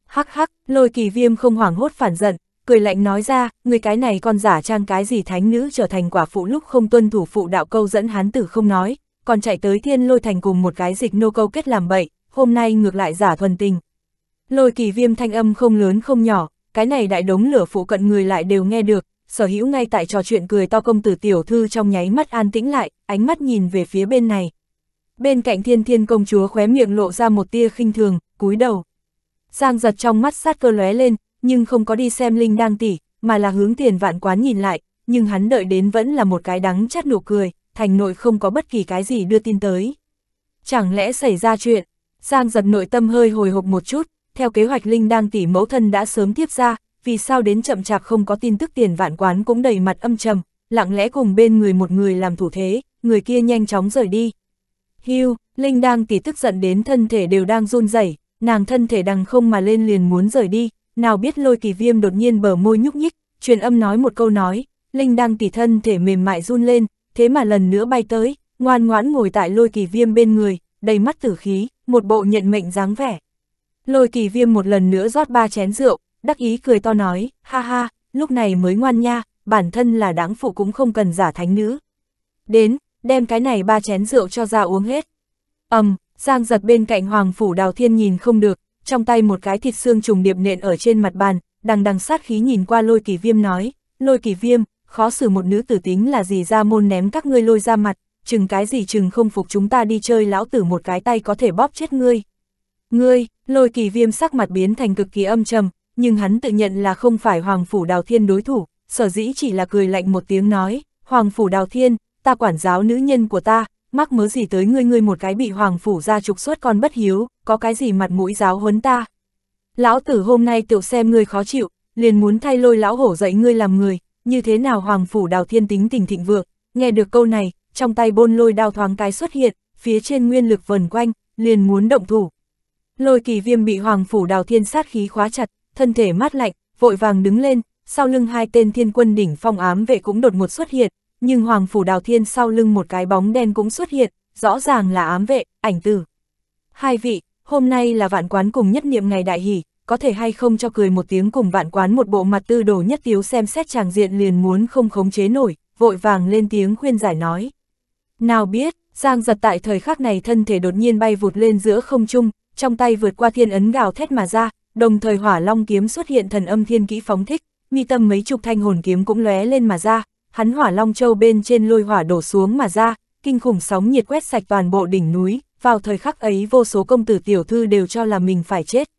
Hắc hắc, lôi kỳ viêm không hoảng hốt phản giận, cười lạnh nói ra, người cái này còn giả trang cái gì thánh nữ trở thành quả phụ lúc không tuân thủ phụ đạo câu dẫn hán tử không nói, còn chạy tới thiên lôi thành cùng một cái dịch nô câu kết làm bậy, hôm nay ngược lại giả thuần tình. Lôi kỳ viêm thanh âm không lớn không nhỏ, cái này đại đống lửa phụ cận người lại đều nghe được, sở hữu ngay tại trò chuyện cười to công tử tiểu thư trong nháy mắt an tĩnh lại, ánh mắt nhìn về phía bên này. Bên cạnh thiên thiên công chúa khóe miệng lộ ra một tia khinh thường, cúi đầu. Giang giật trong mắt sát cơ lóe lên, nhưng không có đi xem Linh đang tỉ, mà là hướng tiền vạn quán nhìn lại, nhưng hắn đợi đến vẫn là một cái đắng chát nụ cười, thành nội không có bất kỳ cái gì đưa tin tới. Chẳng lẽ xảy ra chuyện, Giang giật nội tâm hơi hồi hộp một chút, theo kế hoạch Linh đang tỉ mẫu thân đã sớm tiếp ra, vì sao đến chậm chạp không có tin tức tiền vạn quán cũng đầy mặt âm trầm, lặng lẽ cùng bên người một người làm thủ thế, người kia nhanh chóng rời đi. Hưu, Linh đang tỉ tức giận đến thân thể đều đang run rẩy, nàng thân thể đằng không mà lên liền muốn rời đi, nào biết lôi kỳ viêm đột nhiên bờ môi nhúc nhích, truyền âm nói một câu nói, Linh đang tỉ thân thể mềm mại run lên, thế mà lần nữa bay tới, ngoan ngoãn ngồi tại lôi kỳ viêm bên người, đầy mắt tử khí, một bộ nhận mệnh dáng vẻ. Lôi kỳ viêm một lần nữa rót ba chén rượu, đắc ý cười to nói, ha ha, lúc này mới ngoan nha, bản thân là đáng phụ cũng không cần giả thánh nữ. Đến, đem cái này ba chén rượu cho ra uống hết. ầm, um, Giang giật bên cạnh Hoàng Phủ Đào Thiên nhìn không được, trong tay một cái thịt xương trùng điệp nện ở trên mặt bàn, đằng đằng sát khí nhìn qua lôi kỳ viêm nói, lôi kỳ viêm, khó xử một nữ tử tính là gì ra môn ném các ngươi lôi ra mặt, chừng cái gì chừng không phục chúng ta đi chơi lão tử một cái tay có thể bóp chết ngươi. Ngươi, lôi kỳ viêm sắc mặt biến thành cực kỳ âm trầm, nhưng hắn tự nhận là không phải Hoàng Phủ Đào Thiên đối thủ, sở dĩ chỉ là cười lạnh một tiếng nói, Hoàng Phủ Đào Thiên, ta quản giáo nữ nhân của ta, mắc mớ gì tới ngươi ngươi một cái bị Hoàng Phủ ra trục xuất còn bất hiếu, có cái gì mặt mũi giáo huấn ta. Lão tử hôm nay tiểu xem ngươi khó chịu, liền muốn thay lôi lão hổ dạy ngươi làm người, như thế nào Hoàng Phủ Đào Thiên tính tình thịnh vượng, nghe được câu này, trong tay bôn lôi đao thoáng cái xuất hiện, phía trên nguyên lực vần quanh, liền muốn động thủ. Lôi kỳ viêm bị Hoàng Phủ Đào Thiên sát khí khóa chặt, thân thể mát lạnh, vội vàng đứng lên, sau lưng hai tên thiên quân đỉnh phong ám vệ cũng đột ngột xuất hiện, nhưng Hoàng Phủ Đào Thiên sau lưng một cái bóng đen cũng xuất hiện, rõ ràng là ám vệ, ảnh tử. Hai vị, hôm nay là vạn quán cùng nhất niệm ngày đại hỷ, có thể hay không cho cười một tiếng cùng vạn quán một bộ mặt tư đồ nhất tiếu xem xét chàng diện liền muốn không khống chế nổi, vội vàng lên tiếng khuyên giải nói. Nào biết, Giang giật tại thời khắc này thân thể đột nhiên bay vụt lên giữa không trung, trong tay vượt qua thiên ấn gào thét mà ra, đồng thời hỏa long kiếm xuất hiện thần âm thiên kỹ phóng thích, mi tâm mấy chục thanh hồn kiếm cũng lóe lên mà ra, hắn hỏa long châu bên trên lôi hỏa đổ xuống mà ra, kinh khủng sóng nhiệt quét sạch toàn bộ đỉnh núi, vào thời khắc ấy vô số công tử tiểu thư đều cho là mình phải chết.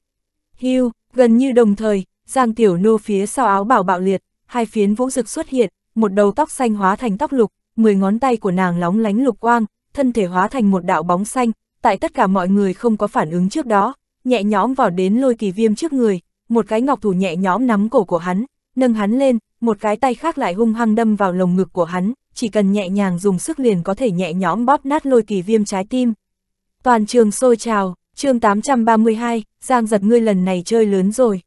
Hưu, gần như đồng thời, Giang Tiểu Nô phía sau áo bảo bạo liệt, hai phiến vũ rực xuất hiện, một đầu tóc xanh hóa thành tóc lục, mười ngón tay của nàng lóng lánh lục quang, thân thể hóa thành một đạo bóng xanh, tại tất cả mọi người không có phản ứng trước đó, nhẹ nhõm vào đến lôi kỳ viêm trước người, một cái ngọc thủ nhẹ nhõm nắm cổ của hắn, nâng hắn lên, một cái tay khác lại hung hăng đâm vào lồng ngực của hắn, chỉ cần nhẹ nhàng dùng sức liền có thể nhẹ nhõm bóp nát lôi kỳ viêm trái tim. Toàn trường sôi trào, chương 832, Giang giật ngươi lần này chơi lớn rồi.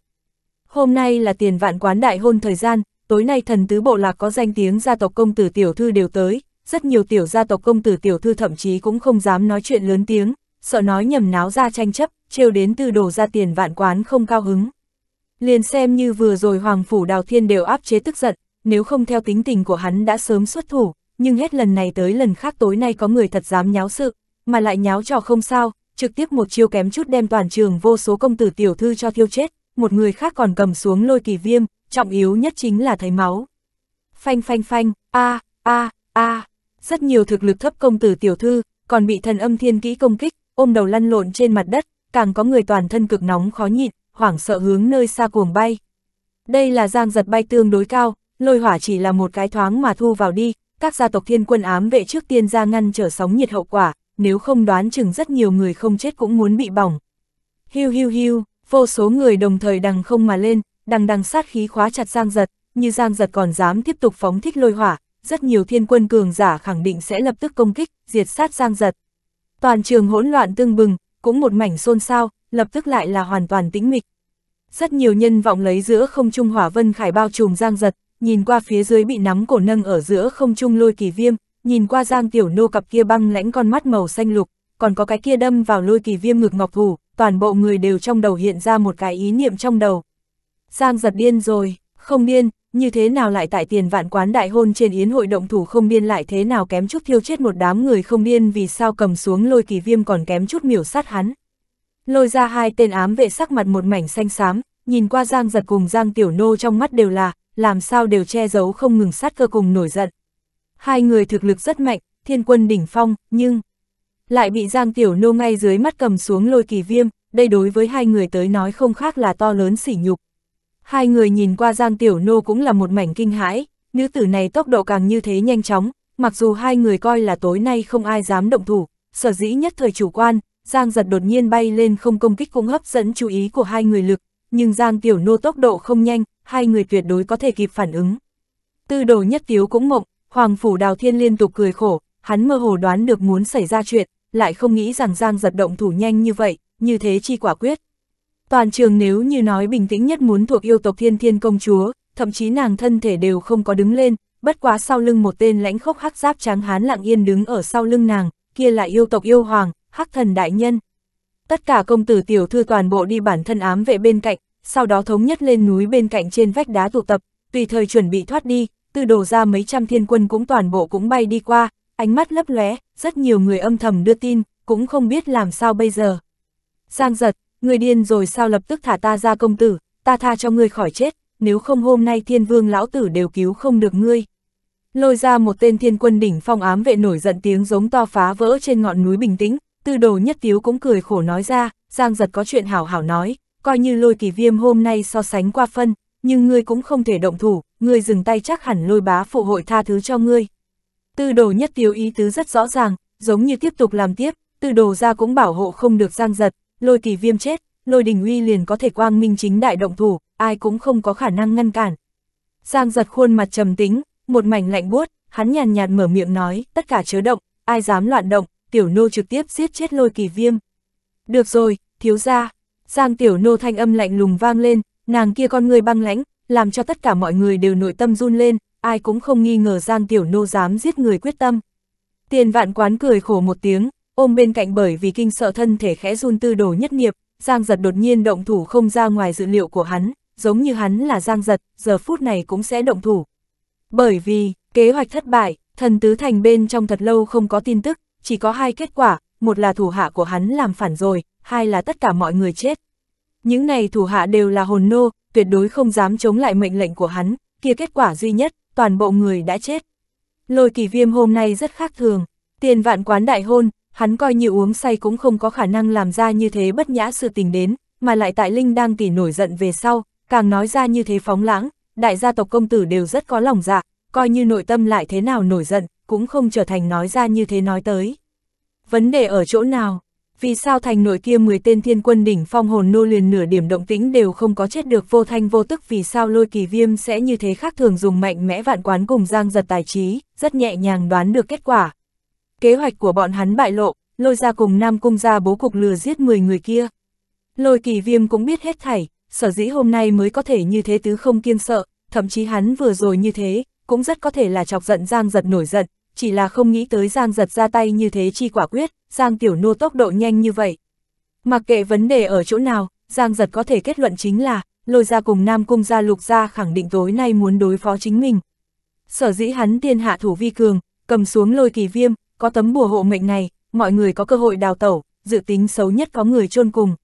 Hôm nay là tiền vạn quán đại hôn thời gian, tối nay thần tứ bộ lạc có danh tiếng gia tộc công tử tiểu thư đều tới, rất nhiều tiểu gia tộc công tử tiểu thư thậm chí cũng không dám nói chuyện lớn tiếng, sợ nói nhầm náo ra tranh chấp, trêu đến từ đổ ra tiền vạn quán không cao hứng. Liền xem như vừa rồi Hoàng Phủ Đào Thiên đều áp chế tức giận, nếu không theo tính tình của hắn đã sớm xuất thủ, nhưng hết lần này tới lần khác tối nay có người thật dám nháo sự, mà lại nháo trò không sao, trực tiếp một chiêu kém chút đem toàn trường vô số công tử tiểu thư cho thiêu chết, một người khác còn cầm xuống lôi kỳ viêm, trọng yếu nhất chính là thấy máu. Phanh phanh phanh, a, a, a, rất nhiều thực lực thấp công tử tiểu thư, còn bị thần âm thiên kỹ công kích, ôm đầu lăn lộn trên mặt đất, càng có người toàn thân cực nóng khó nhịn, hoảng sợ hướng nơi xa cuồng bay. Đây là giang giật bay tương đối cao, lôi hỏa chỉ là một cái thoáng mà thu vào đi, các gia tộc thiên quân ám vệ trước tiên ra ngăn trở sóng nhiệt hậu quả, nếu không đoán chừng rất nhiều người không chết cũng muốn bị bỏng. Hiu hiu hiu, vô số người đồng thời đằng không mà lên, đằng đằng sát khí khóa chặt giang giật, như giang giật còn dám tiếp tục phóng thích lôi hỏa, rất nhiều thiên quân cường giả khẳng định sẽ lập tức công kích, diệt sát giang giật. Toàn trường hỗn loạn tương bừng, cũng một mảnh xôn xao, lập tức lại là hoàn toàn tĩnh mịch. Rất nhiều nhân vọng lấy giữa không trung hỏa vân khải bao trùm giang giật, nhìn qua phía dưới bị nắm cổ nâng ở giữa không trung lôi kỳ viêm, nhìn qua giang tiểu nô cặp kia băng lãnh con mắt màu xanh lục, còn có cái kia đâm vào lôi kỳ viêm ngực ngọc thủ, toàn bộ người đều trong đầu hiện ra một cái ý niệm trong đầu. Giang giật điên rồi, không điên, như thế nào lại tại tiền vạn quán đại hôn trên yến hội động thủ không biên lại thế nào kém chút thiêu chết một đám người không biên vì sao cầm xuống lôi kỳ viêm còn kém chút miểu sát hắn. Lôi ra hai tên ám vệ sắc mặt một mảnh xanh xám, nhìn qua Giang giật cùng Giang Tiểu Nô trong mắt đều là, làm sao đều che giấu không ngừng sát cơ cùng nổi giận. Hai người thực lực rất mạnh, thiên quân đỉnh phong, nhưng lại bị Giang Tiểu Nô ngay dưới mắt cầm xuống lôi kỳ viêm, đây đối với hai người tới nói không khác là to lớn sỉ nhục. Hai người nhìn qua Giang Tiểu Nô cũng là một mảnh kinh hãi, nữ tử này tốc độ càng như thế nhanh chóng, mặc dù hai người coi là tối nay không ai dám động thủ, sở dĩ nhất thời chủ quan, Giang giật đột nhiên bay lên không công kích cũng hấp dẫn chú ý của hai người lực, nhưng Giang Tiểu Nô tốc độ không nhanh, hai người tuyệt đối có thể kịp phản ứng. Tư đồ nhất tiếu cũng mộng, Hoàng Phủ Đào Thiên liên tục cười khổ, hắn mơ hồ đoán được muốn xảy ra chuyện, lại không nghĩ rằng Giang giật động thủ nhanh như vậy, như thế chi quả quyết, Toàn trường nếu như nói bình tĩnh nhất muốn thuộc yêu tộc thiên thiên công chúa, thậm chí nàng thân thể đều không có đứng lên, bất quá sau lưng một tên lãnh khốc hắc giáp trắng hán lặng yên đứng ở sau lưng nàng, kia là yêu tộc yêu hoàng, hắc thần đại nhân. Tất cả công tử tiểu thư toàn bộ đi bản thân ám vệ bên cạnh, sau đó thống nhất lên núi bên cạnh trên vách đá tụ tập, tùy thời chuẩn bị thoát đi, từ đổ ra mấy trăm thiên quân cũng toàn bộ cũng bay đi qua, ánh mắt lấp lóe, rất nhiều người âm thầm đưa tin, cũng không biết làm sao bây giờ. Giang giật, người điên rồi sao lập tức thả ta ra công tử, ta tha cho ngươi khỏi chết, nếu không hôm nay thiên vương lão tử đều cứu không được ngươi. Lôi ra một tên thiên quân đỉnh phong ám vệ nổi giận tiếng giống to phá vỡ trên ngọn núi bình tĩnh, tư đồ nhất tiếu cũng cười khổ nói ra, giang giật có chuyện hảo hảo nói, coi như lôi kỳ viêm hôm nay so sánh qua phân, nhưng ngươi cũng không thể động thủ, ngươi dừng tay chắc hẳn lôi bá phụ hội tha thứ cho ngươi. Tư đồ nhất tiếu ý tứ rất rõ ràng, giống như tiếp tục làm tiếp, tư đồ ra cũng bảo hộ không được giang giật, lôi kỳ viêm chết, lôi đình uy liền có thể quang minh chính đại động thủ, ai cũng không có khả năng ngăn cản. Giang giật khuôn mặt trầm tính, một mảnh lạnh buốt, hắn nhàn nhạt mở miệng nói, tất cả chớ động, ai dám loạn động, tiểu nô trực tiếp giết chết lôi kỳ viêm. Được rồi, thiếu ra, Giang tiểu nô thanh âm lạnh lùng vang lên, nàng kia con người băng lãnh, làm cho tất cả mọi người đều nội tâm run lên, ai cũng không nghi ngờ Giang tiểu nô dám giết người quyết tâm. Tiền vạn quán cười khổ một tiếng, ôm bên cạnh bởi vì kinh sợ thân thể khẽ run tư đồ nhất nghiệp, Giang giật đột nhiên động thủ không ra ngoài dự liệu của hắn, giống như hắn là Giang giật, giờ phút này cũng sẽ động thủ. Bởi vì, kế hoạch thất bại, thần tứ thành bên trong thật lâu không có tin tức, chỉ có hai kết quả, một là thủ hạ của hắn làm phản rồi, hai là tất cả mọi người chết. Những này thủ hạ đều là hồn nô, tuyệt đối không dám chống lại mệnh lệnh của hắn, kia kết quả duy nhất, toàn bộ người đã chết. Lôi kỳ viêm hôm nay rất khác thường, tiền vạn quán đại hôn, hắn coi như uống say cũng không có khả năng làm ra như thế bất nhã sự tình đến, mà lại tại Linh đang tỉ nổi giận về sau, càng nói ra như thế phóng lãng, đại gia tộc công tử đều rất có lòng dạ, coi như nội tâm lại thế nào nổi giận, cũng không trở thành nói ra như thế nói tới. Vấn đề ở chỗ nào? Vì sao thành nội kia 10 tên thiên quân đỉnh phong hồn nô liền nửa điểm động tĩnh đều không có chết được vô thanh vô tức vì sao lôi kỳ viêm sẽ như thế khác thường dùng mạnh mẽ vạn quán cùng giang giật tài trí, rất nhẹ nhàng đoán được kết quả, Kế hoạch của bọn hắn bại lộ, lôi ra cùng Nam Cung ra bố cục lừa giết 10 người kia. Lôi kỳ viêm cũng biết hết thảy, sở dĩ hôm nay mới có thể như thế tứ không kiêng sợ, thậm chí hắn vừa rồi như thế, cũng rất có thể là chọc giận Giang giật nổi giận, chỉ là không nghĩ tới Giang giật ra tay như thế chi quả quyết, Giang tiểu nô tốc độ nhanh như vậy. Mặc kệ vấn đề ở chỗ nào, Giang giật có thể kết luận chính là, lôi ra cùng Nam Cung ra lục ra khẳng định tối nay muốn đối phó chính mình. Sở dĩ hắn tiên hạ thủ vi cường, cầm xuống lôi kỳ viêm, có tấm bùa hộ mệnh này, mọi người có cơ hội đào tẩu, dự tính xấu nhất có người chôn cùng.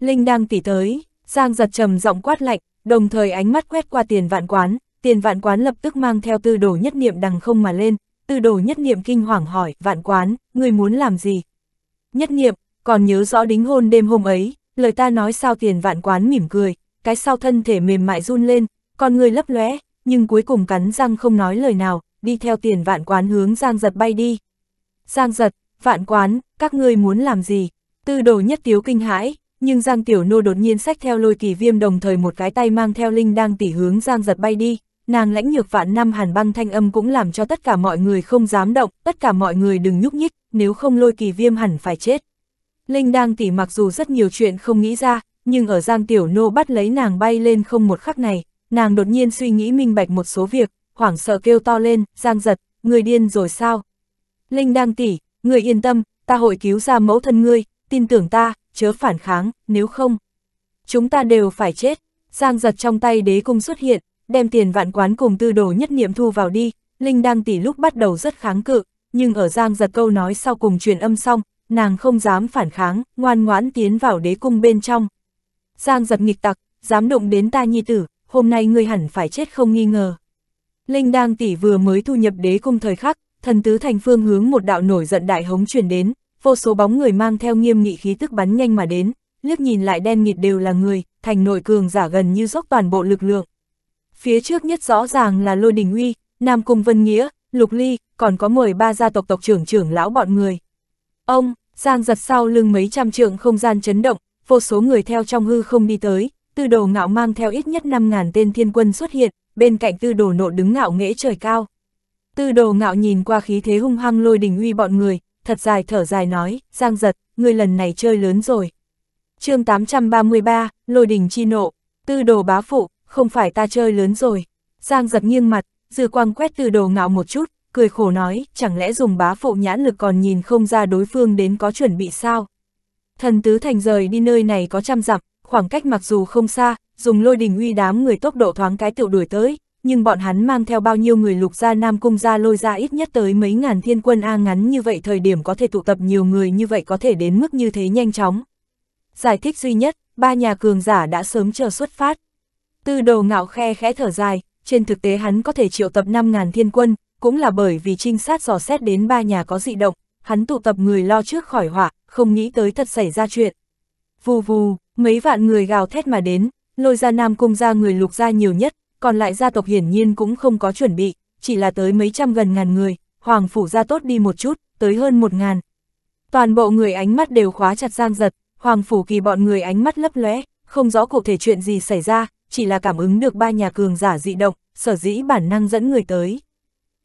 Linh đang tỉ tới, Giang giật trầm giọng quát lạnh, đồng thời ánh mắt quét qua tiền vạn quán, tiền vạn quán lập tức mang theo tư đồ nhất niệm đằng không mà lên, tư đồ nhất niệm kinh hoàng hỏi, vạn quán, người muốn làm gì? Nhất niệm, còn nhớ rõ đính hôn đêm hôm ấy, lời ta nói sao tiền vạn quán mỉm cười, cái sau thân thể mềm mại run lên, con người lấp lóe nhưng cuối cùng cắn răng không nói lời nào, đi theo tiền vạn quán hướng Giang giật bay đi. Giang giật, vạn quán, các ngươi muốn làm gì? Tư đồ nhất tiếu kinh hãi, nhưng Giang Tiểu Nô đột nhiên sách theo lôi kỳ viêm đồng thời một cái tay mang theo linh đang tỉ hướng Giang giật bay đi. Nàng lãnh nhược vạn năm hàn băng thanh âm cũng làm cho tất cả mọi người không dám động, tất cả mọi người đừng nhúc nhích, nếu không lôi kỳ viêm hẳn phải chết. Linh đang tỉ mặc dù rất nhiều chuyện không nghĩ ra, nhưng ở Giang Tiểu Nô bắt lấy nàng bay lên không một khắc này, nàng đột nhiên suy nghĩ minh bạch một số việc, hoảng sợ kêu to lên, Giang giật, người điên rồi sao, Linh đang tỷ, người yên tâm, ta hội cứu ra mẫu thân ngươi, tin tưởng ta, chớ phản kháng, nếu không. Chúng ta đều phải chết. Giang giật trong tay đế cung xuất hiện, đem tiền vạn quán cùng tư đồ nhất niệm thu vào đi. Linh đang tỷ lúc bắt đầu rất kháng cự, nhưng ở Giang giật câu nói sau cùng truyền âm xong, nàng không dám phản kháng, ngoan ngoãn tiến vào đế cung bên trong. Giang giật nghịch tặc, dám động đến ta nhi tử, hôm nay ngươi hẳn phải chết không nghi ngờ. Linh đang tỷ vừa mới thu nhập đế cung thời khắc, thần tứ thành phương hướng một đạo nổi giận đại hống chuyển đến, vô số bóng người mang theo nghiêm nghị khí tức bắn nhanh mà đến, liếc nhìn lại đen nghịt đều là người, thành nội cường giả gần như dốc toàn bộ lực lượng. Phía trước nhất rõ ràng là Lôi Đình Uy, Nam Cung Vân Nghĩa, Lục Ly, còn có mời ba gia tộc tộc trưởng trưởng lão bọn người. Ông, Giang giật sau lưng mấy trăm trượng không gian chấn động, vô số người theo trong hư không đi tới, tư đồ ngạo mang theo ít nhất 5.000 tên thiên quân xuất hiện, bên cạnh tư đồ nộ đứng ngạo nghễ trời cao. Tư đồ ngạo nhìn qua khí thế hung hăng lôi đỉnh uy bọn người, thật dài thở dài nói, giang giật, ngươi lần này chơi lớn rồi. chương 833, lôi đỉnh chi nộ, tư đồ bá phụ, không phải ta chơi lớn rồi. Giang giật nghiêng mặt, dư quang quét tư đồ ngạo một chút, cười khổ nói, chẳng lẽ dùng bá phụ nhãn lực còn nhìn không ra đối phương đến có chuẩn bị sao. Thần tứ thành rời đi nơi này có trăm dặm, khoảng cách mặc dù không xa, dùng lôi đỉnh uy đám người tốc độ thoáng cái tiểu đuổi tới, nhưng bọn hắn mang theo bao nhiêu người lục gia Nam Cung gia lôi ra ít nhất tới mấy ngàn thiên quân A ngắn như vậy thời điểm có thể tụ tập nhiều người như vậy có thể đến mức như thế nhanh chóng. Giải thích duy nhất, ba nhà cường giả đã sớm chờ xuất phát. từ đầu ngạo khe khẽ thở dài, trên thực tế hắn có thể triệu tập 5.000 thiên quân, cũng là bởi vì trinh sát dò xét đến ba nhà có dị động, hắn tụ tập người lo trước khỏi họa, không nghĩ tới thật xảy ra chuyện. Vù vù, mấy vạn người gào thét mà đến, lôi ra nam cung ra người lục ra nhiều nhất, còn lại gia tộc hiển nhiên cũng không có chuẩn bị, chỉ là tới mấy trăm gần ngàn người, Hoàng Phủ ra tốt đi một chút, tới hơn một ngàn. Toàn bộ người ánh mắt đều khóa chặt Giang Giật, Hoàng Phủ kỳ bọn người ánh mắt lấp lóe, không rõ cụ thể chuyện gì xảy ra, chỉ là cảm ứng được ba nhà cường giả dị động, sở dĩ bản năng dẫn người tới.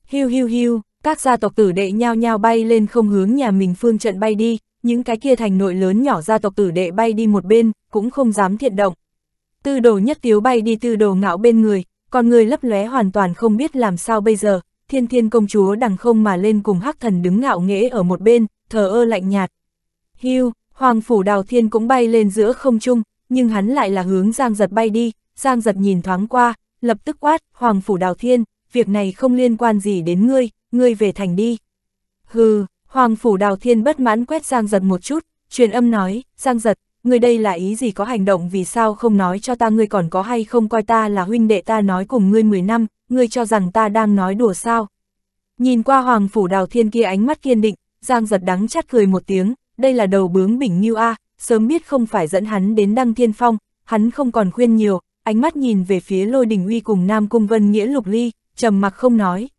Hiu hiu hiu, các gia tộc tử đệ nhao nhao bay lên không hướng nhà mình phương trận bay đi, những cái kia thành nội lớn nhỏ gia tộc tử đệ bay đi một bên, cũng không dám thiện động. Tư đồ nhất tiếu bay đi tư đồ ngạo bên người, còn người lấp lóe hoàn toàn không biết làm sao bây giờ, thiên thiên công chúa đằng không mà lên cùng hắc thần đứng ngạo nghễ ở một bên, thờ ơ lạnh nhạt. Hưu, hoàng phủ đào thiên cũng bay lên giữa không trung, nhưng hắn lại là hướng giang giật bay đi, giang giật nhìn thoáng qua, lập tức quát, hoàng phủ đào thiên, việc này không liên quan gì đến ngươi, ngươi về thành đi. Hừ, hoàng phủ đào thiên bất mãn quét giang giật một chút, truyền âm nói, giang giật, ngươi đây là ý gì có hành động vì sao không nói cho ta ngươi còn có hay không coi ta là huynh đệ ta nói cùng ngươi 10 năm, ngươi cho rằng ta đang nói đùa sao. Nhìn qua hoàng phủ đào thiên kia ánh mắt kiên định, Giang giật đắng chát cười một tiếng, đây là đầu bướng bỉnh như A, sớm biết không phải dẫn hắn đến đăng thiên phong, hắn không còn khuyên nhiều, ánh mắt nhìn về phía lôi đình uy cùng Nam Cung Vân Nghĩa Lục Ly, trầm mặc không nói.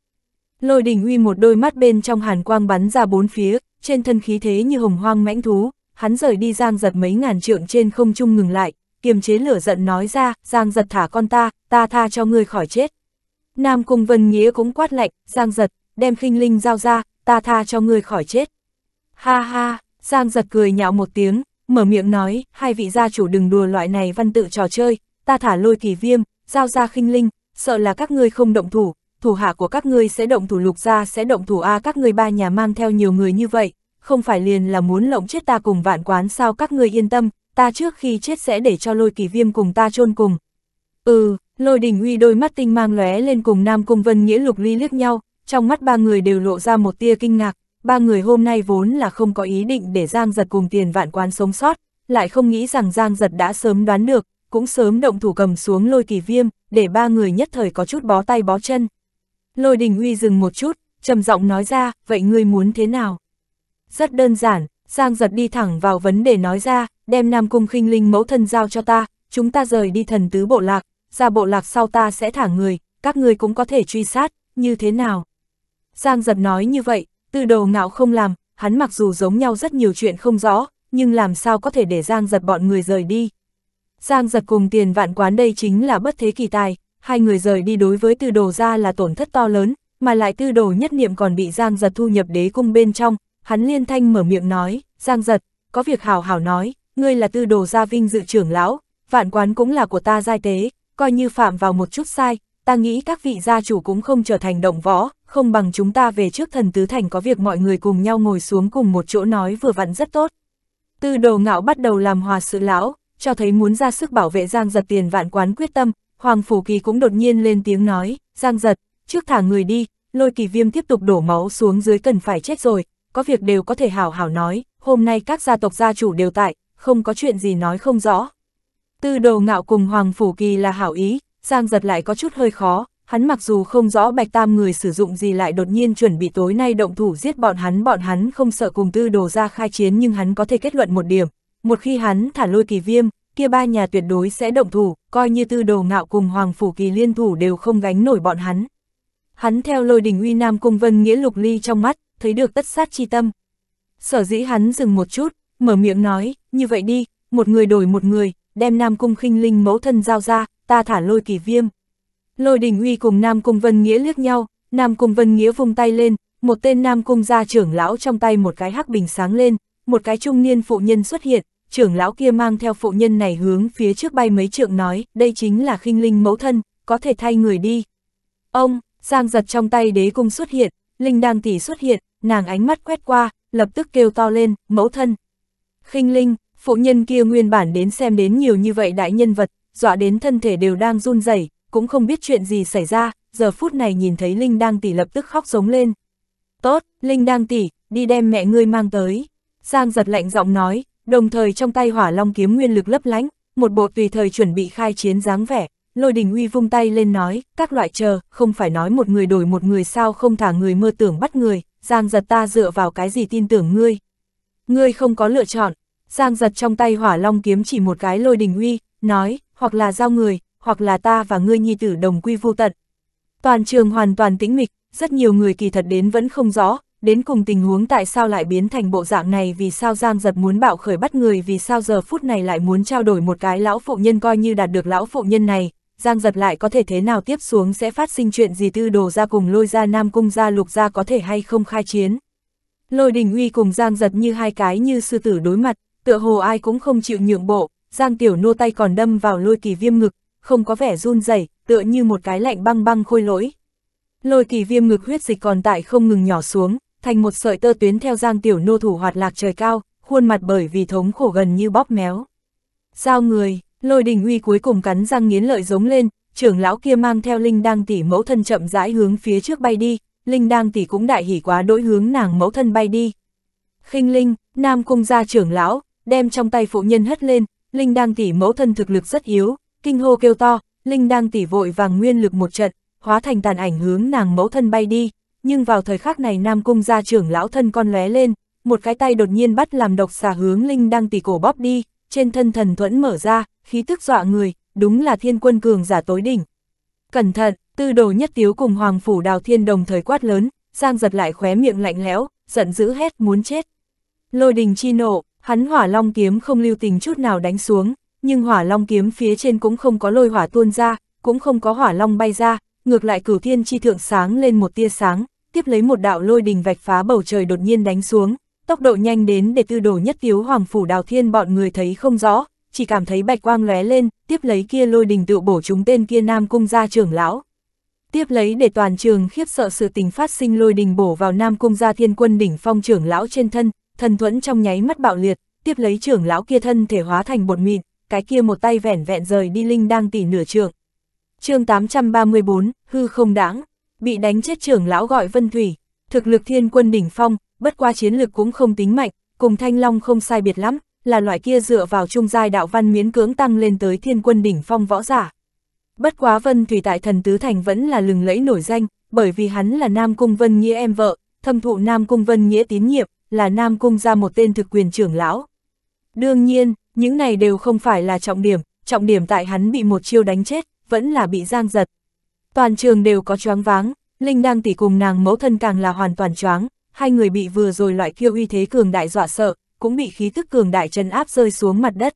Lôi đình uy một đôi mắt bên trong hàn quang bắn ra bốn phía, trên thân khí thế như hồng hoang mãnh thú, hắn rời đi Giang giật mấy ngàn trượng trên không trung ngừng lại, kiềm chế lửa giận nói ra, Giang giật thả con ta, ta tha cho ngươi khỏi chết. Nam Cung Vân Nghĩa cũng quát lạnh, Giang giật, đem khinh linh giao ra, ta tha cho ngươi khỏi chết. Ha ha, Giang giật cười nhạo một tiếng, mở miệng nói, hai vị gia chủ đừng đùa loại này văn tự trò chơi, ta thả lôi kỳ viêm, giao ra khinh linh, sợ là các ngươi không động thủ, thủ hạ của các ngươi sẽ động thủ lục ra sẽ động thủ A các ngươi ba nhà mang theo nhiều người như vậy, không phải liền là muốn lộng chết ta cùng vạn quán sao các ngươi yên tâm, ta trước khi chết sẽ để cho lôi kỳ viêm cùng ta chôn cùng. Ừ, lôi đình uy đôi mắt tinh mang lóe lên cùng Nam Cung Vân Nghĩa lục ly liếc nhau, trong mắt ba người đều lộ ra một tia kinh ngạc, ba người hôm nay vốn là không có ý định để Giang Giật cùng tiền vạn quán sống sót, lại không nghĩ rằng Giang Giật đã sớm đoán được, cũng sớm động thủ cầm xuống lôi kỳ viêm, để ba người nhất thời có chút bó tay bó chân. Lôi đình uy dừng một chút, trầm giọng nói ra, vậy ngươi muốn thế nào? Rất đơn giản, Giang giật đi thẳng vào vấn đề nói ra, đem Nam Cung khinh linh mẫu thân giao cho ta, chúng ta rời đi thần tứ bộ lạc, ra bộ lạc sau ta sẽ thả người, các người cũng có thể truy sát, như thế nào? Giang giật nói như vậy, từ đầu ngạo không làm, hắn mặc dù giống nhau rất nhiều chuyện không rõ, nhưng làm sao có thể để Giang giật bọn người rời đi? Giang giật cùng tiền vạn quán đây chính là bất thế kỳ tài, hai người rời đi đối với tư đồ ra là tổn thất to lớn, mà lại tư đồ nhất niệm còn bị Giang giật thu nhập đế cung bên trong, hắn liên thanh mở miệng nói, Giang giật, có việc hảo hảo nói, ngươi là tư đồ gia vinh dự trưởng lão, vạn quán cũng là của ta giai tế, coi như phạm vào một chút sai, ta nghĩ các vị gia chủ cũng không trở thành động võ, không bằng chúng ta về trước thần tứ thành có việc mọi người cùng nhau ngồi xuống cùng một chỗ nói vừa vặn rất tốt. Tư đồ ngạo bắt đầu làm hòa sự lão, cho thấy muốn ra sức bảo vệ Giang giật tiền vạn quán quyết tâm, Hoàng Phủ Kỳ cũng đột nhiên lên tiếng nói, Giang giật, trước thả người đi, lôi kỳ viêm tiếp tục đổ máu xuống dưới cần phải chết rồi, có việc đều có thể hảo hảo nói, hôm nay các gia tộc gia chủ đều tại, không có chuyện gì nói không rõ. Tư đồ ngạo cùng Hoàng Phủ Kỳ là hảo ý, Giang giật lại có chút hơi khó, hắn mặc dù không rõ Bạch Tam người sử dụng gì lại đột nhiên chuẩn bị tối nay động thủ giết bọn hắn, bọn hắn không sợ cùng tư đồ ra khai chiến nhưng hắn có thể kết luận một điểm, một khi hắn thả lôi kỳ viêm, kia ba nhà tuyệt đối sẽ động thủ, coi như tư đồ ngạo cùng Hoàng Phủ Kỳ liên thủ đều không gánh nổi bọn hắn. Hắn theo lôi đình uy nam cung vân nghĩa lục ly trong mắt, thấy được tất sát chi tâm. Sở dĩ hắn dừng một chút, mở miệng nói, như vậy đi, một người đổi một người, đem Nam Cung khinh linh mẫu thân giao ra, ta thả lôi kỳ viêm. Lôi đình uy cùng Nam Cung Vân Nghĩa liếc nhau, Nam Cung Vân Nghĩa vung tay lên, một tên Nam Cung gia trưởng lão trong tay một cái hắc bình sáng lên, một cái trung niên phụ nhân xuất hiện, trưởng lão kia mang theo phụ nhân này hướng phía trước bay mấy trượng nói, đây chính là khinh linh mẫu thân, có thể thay người đi. Ông, Giang giật trong tay đế cung xuất hiện, linh đang tỷ xuất hiện, nàng ánh mắt quét qua, lập tức kêu to lên, mẫu thân. khinh linh, phụ nhân kia nguyên bản đến xem đến nhiều như vậy đại nhân vật, dọa đến thân thể đều đang run rẩy, cũng không biết chuyện gì xảy ra, giờ phút này nhìn thấy Linh đang tỷ lập tức khóc giống lên. Tốt, Linh đang tỷ, đi đem mẹ ngươi mang tới. Giang giật lạnh giọng nói, đồng thời trong tay hỏa long kiếm nguyên lực lấp lánh, một bộ tùy thời chuẩn bị khai chiến dáng vẻ, lôi đình uy vung tay lên nói, các loại chờ, không phải nói một người đổi một người sao không thả người mơ tưởng bắt người, Giang giật ta dựa vào cái gì tin tưởng ngươi. Ngươi không có lựa chọn, Giang giật trong tay hỏa long kiếm chỉ một cái lôi đình uy, nói, hoặc là giao người, hoặc là ta và ngươi nhi tử đồng quy vô tận. Toàn trường hoàn toàn tĩnh mịch, rất nhiều người kỳ thật đến vẫn không rõ, đến cùng tình huống tại sao lại biến thành bộ dạng này vì sao Giang giật muốn bạo khởi bắt người vì sao giờ phút này lại muốn trao đổi một cái lão phụ nhân coi như đạt được lão phụ nhân này, Giang giật lại có thể thế nào tiếp xuống sẽ phát sinh chuyện gì tư đồ ra cùng lôi ra nam cung ra lục ra có thể hay không khai chiến. Lôi đình uy cùng Giang giật như hai cái như sư tử đối mặt, tựa hồ ai cũng không chịu nhượng bộ, Giang tiểu nô tay còn đâm vào lôi kỳ viêm ngực, không có vẻ run rẩy tựa như một cái lạnh băng băng khôi lỗi. Lôi kỳ viêm ngực huyết dịch còn tại không ngừng nhỏ xuống, thành một sợi tơ tuyến theo Giang tiểu nô thủ hoạt lạc trời cao, khuôn mặt bởi vì thống khổ gần như bóp méo. giao người? Lôi đình uy cuối cùng cắn răng nghiến lợi giống lên, trưởng lão kia mang theo linh đang tỷ mẫu thân chậm rãi hướng phía trước bay đi, linh đang tỷ cũng đại hỉ quá đối hướng nàng mẫu thân bay đi. khinh linh, nam cung gia trưởng lão, đem trong tay phụ nhân hất lên, linh đang tỷ mẫu thân thực lực rất yếu, kinh hô kêu to, linh đang tỷ vội vàng nguyên lực một trận, hóa thành tàn ảnh hướng nàng mẫu thân bay đi, nhưng vào thời khắc này nam cung gia trưởng lão thân con lóe lên, một cái tay đột nhiên bắt làm độc xà hướng linh đang tỷ cổ bóp đi, trên thân thần thuẫn mở ra, khí tức dọa người, đúng là thiên quân cường giả tối đỉnh. Cẩn thận, tư đồ nhất tiếu cùng hoàng phủ đào thiên đồng thời quát lớn, sang giật lại khóe miệng lạnh lẽo, giận dữ hét muốn chết. Lôi đình chi nộ, hắn hỏa long kiếm không lưu tình chút nào đánh xuống, nhưng hỏa long kiếm phía trên cũng không có lôi hỏa tuôn ra, cũng không có hỏa long bay ra, ngược lại cửu thiên chi thượng sáng lên một tia sáng, tiếp lấy một đạo lôi đình vạch phá bầu trời đột nhiên đánh xuống, tốc độ nhanh đến để tư đồ nhất tiếu hoàng phủ đào thiên bọn người thấy không rõ, chỉ cảm thấy bạch quang lóe lên, tiếp lấy kia lôi đình tự bổ chúng tên kia nam cung gia trưởng lão. Tiếp lấy để toàn trường khiếp sợ sự tình phát sinh lôi đình bổ vào nam cung gia thiên quân đỉnh phong trưởng lão trên thân, thần thuẫn trong nháy mắt bạo liệt, tiếp lấy trưởng lão kia thân thể hóa thành bột mịn, cái kia một tay vẻn vẹn rời đi linh đang tỉ nửa trường. chương 834, hư không đáng, bị đánh chết trưởng lão gọi Vân Thủy, thực lực thiên quân đỉnh phong, bất qua chiến lực cũng không tính mạnh, cùng Thanh Long không sai biệt lắm, là loại kia dựa vào trung giai đạo văn miễn cưỡng tăng lên tới thiên quân đỉnh phong võ giả. Bất quá Vân Thủy tại thần Tứ Thành vẫn là lừng lẫy nổi danh, bởi vì hắn là Nam Cung Vân Nghĩa em vợ, thâm thụ Nam Cung Vân Nghĩa tín nhiệm, là Nam Cung ra một tên thực quyền trưởng lão. Đương nhiên, những này đều không phải là trọng điểm, trọng điểm tại hắn bị một chiêu đánh chết, vẫn là bị giang giật. Toàn trường đều có choáng váng, Linh đang tỷ cùng nàng mẫu thân càng là hoàn toàn choáng, hai người bị vừa rồi loại kia uy thế cường đại dọa sợ, cũng bị khí tức cường đại chân áp rơi xuống mặt đất.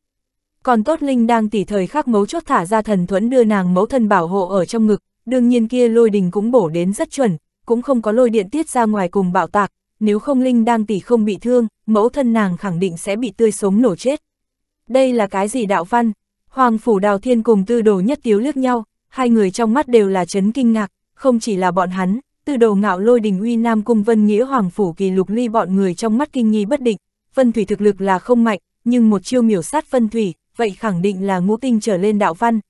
Còn Tốt Linh đang tỉ thời khắc mấu chốt thả ra thần thuẫn đưa nàng mẫu thân bảo hộ ở trong ngực, đương nhiên kia lôi đình cũng bổ đến rất chuẩn, cũng không có lôi điện tiết ra ngoài cùng bạo tạc, nếu không Linh đang tỉ không bị thương, mẫu thân nàng khẳng định sẽ bị tươi sống nổ chết. Đây là cái gì đạo văn? Hoàng Phủ Đào Thiên cùng tư đồ nhất tiếu liếc nhau, hai người trong mắt đều là chấn kinh ngạc, không chỉ là bọn hắn, từ đầu ngạo lôi đình uy nam cung vân nghĩa hoàng phủ kỳ lục ly bọn người trong mắt kinh nghi bất định, vân thủy thực lực là không mạnh, nhưng một chiêu miểu sát vân thủy, vậy khẳng định là ngũ tinh trở lên đạo văn.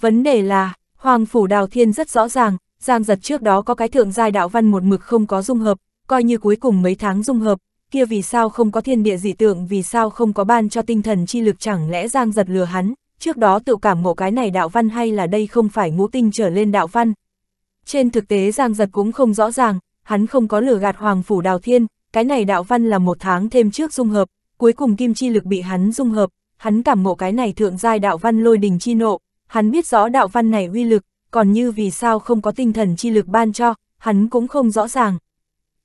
Vấn đề là, hoàng phủ đào thiên rất rõ ràng, giang giật trước đó có cái thượng giai đạo văn một mực không có dung hợp, coi như cuối cùng mấy tháng dung hợp, kia vì sao không có thiên địa dị tượng, vì sao không có ban cho tinh thần chi lực chẳng lẽ giang giật lừa hắn, trước đó tự cảm ngộ cái này đạo văn hay là đây không phải ngũ tinh trở lên đạo văn. Trên thực tế Giang Giật cũng không rõ ràng, hắn không có lửa gạt Hoàng Phủ Đào Thiên, cái này đạo văn là một tháng thêm trước dung hợp, cuối cùng kim chi lực bị hắn dung hợp, hắn cảm ngộ cái này thượng giai đạo văn lôi đình chi nộ, hắn biết rõ đạo văn này uy lực, còn như vì sao không có tinh thần chi lực ban cho, hắn cũng không rõ ràng.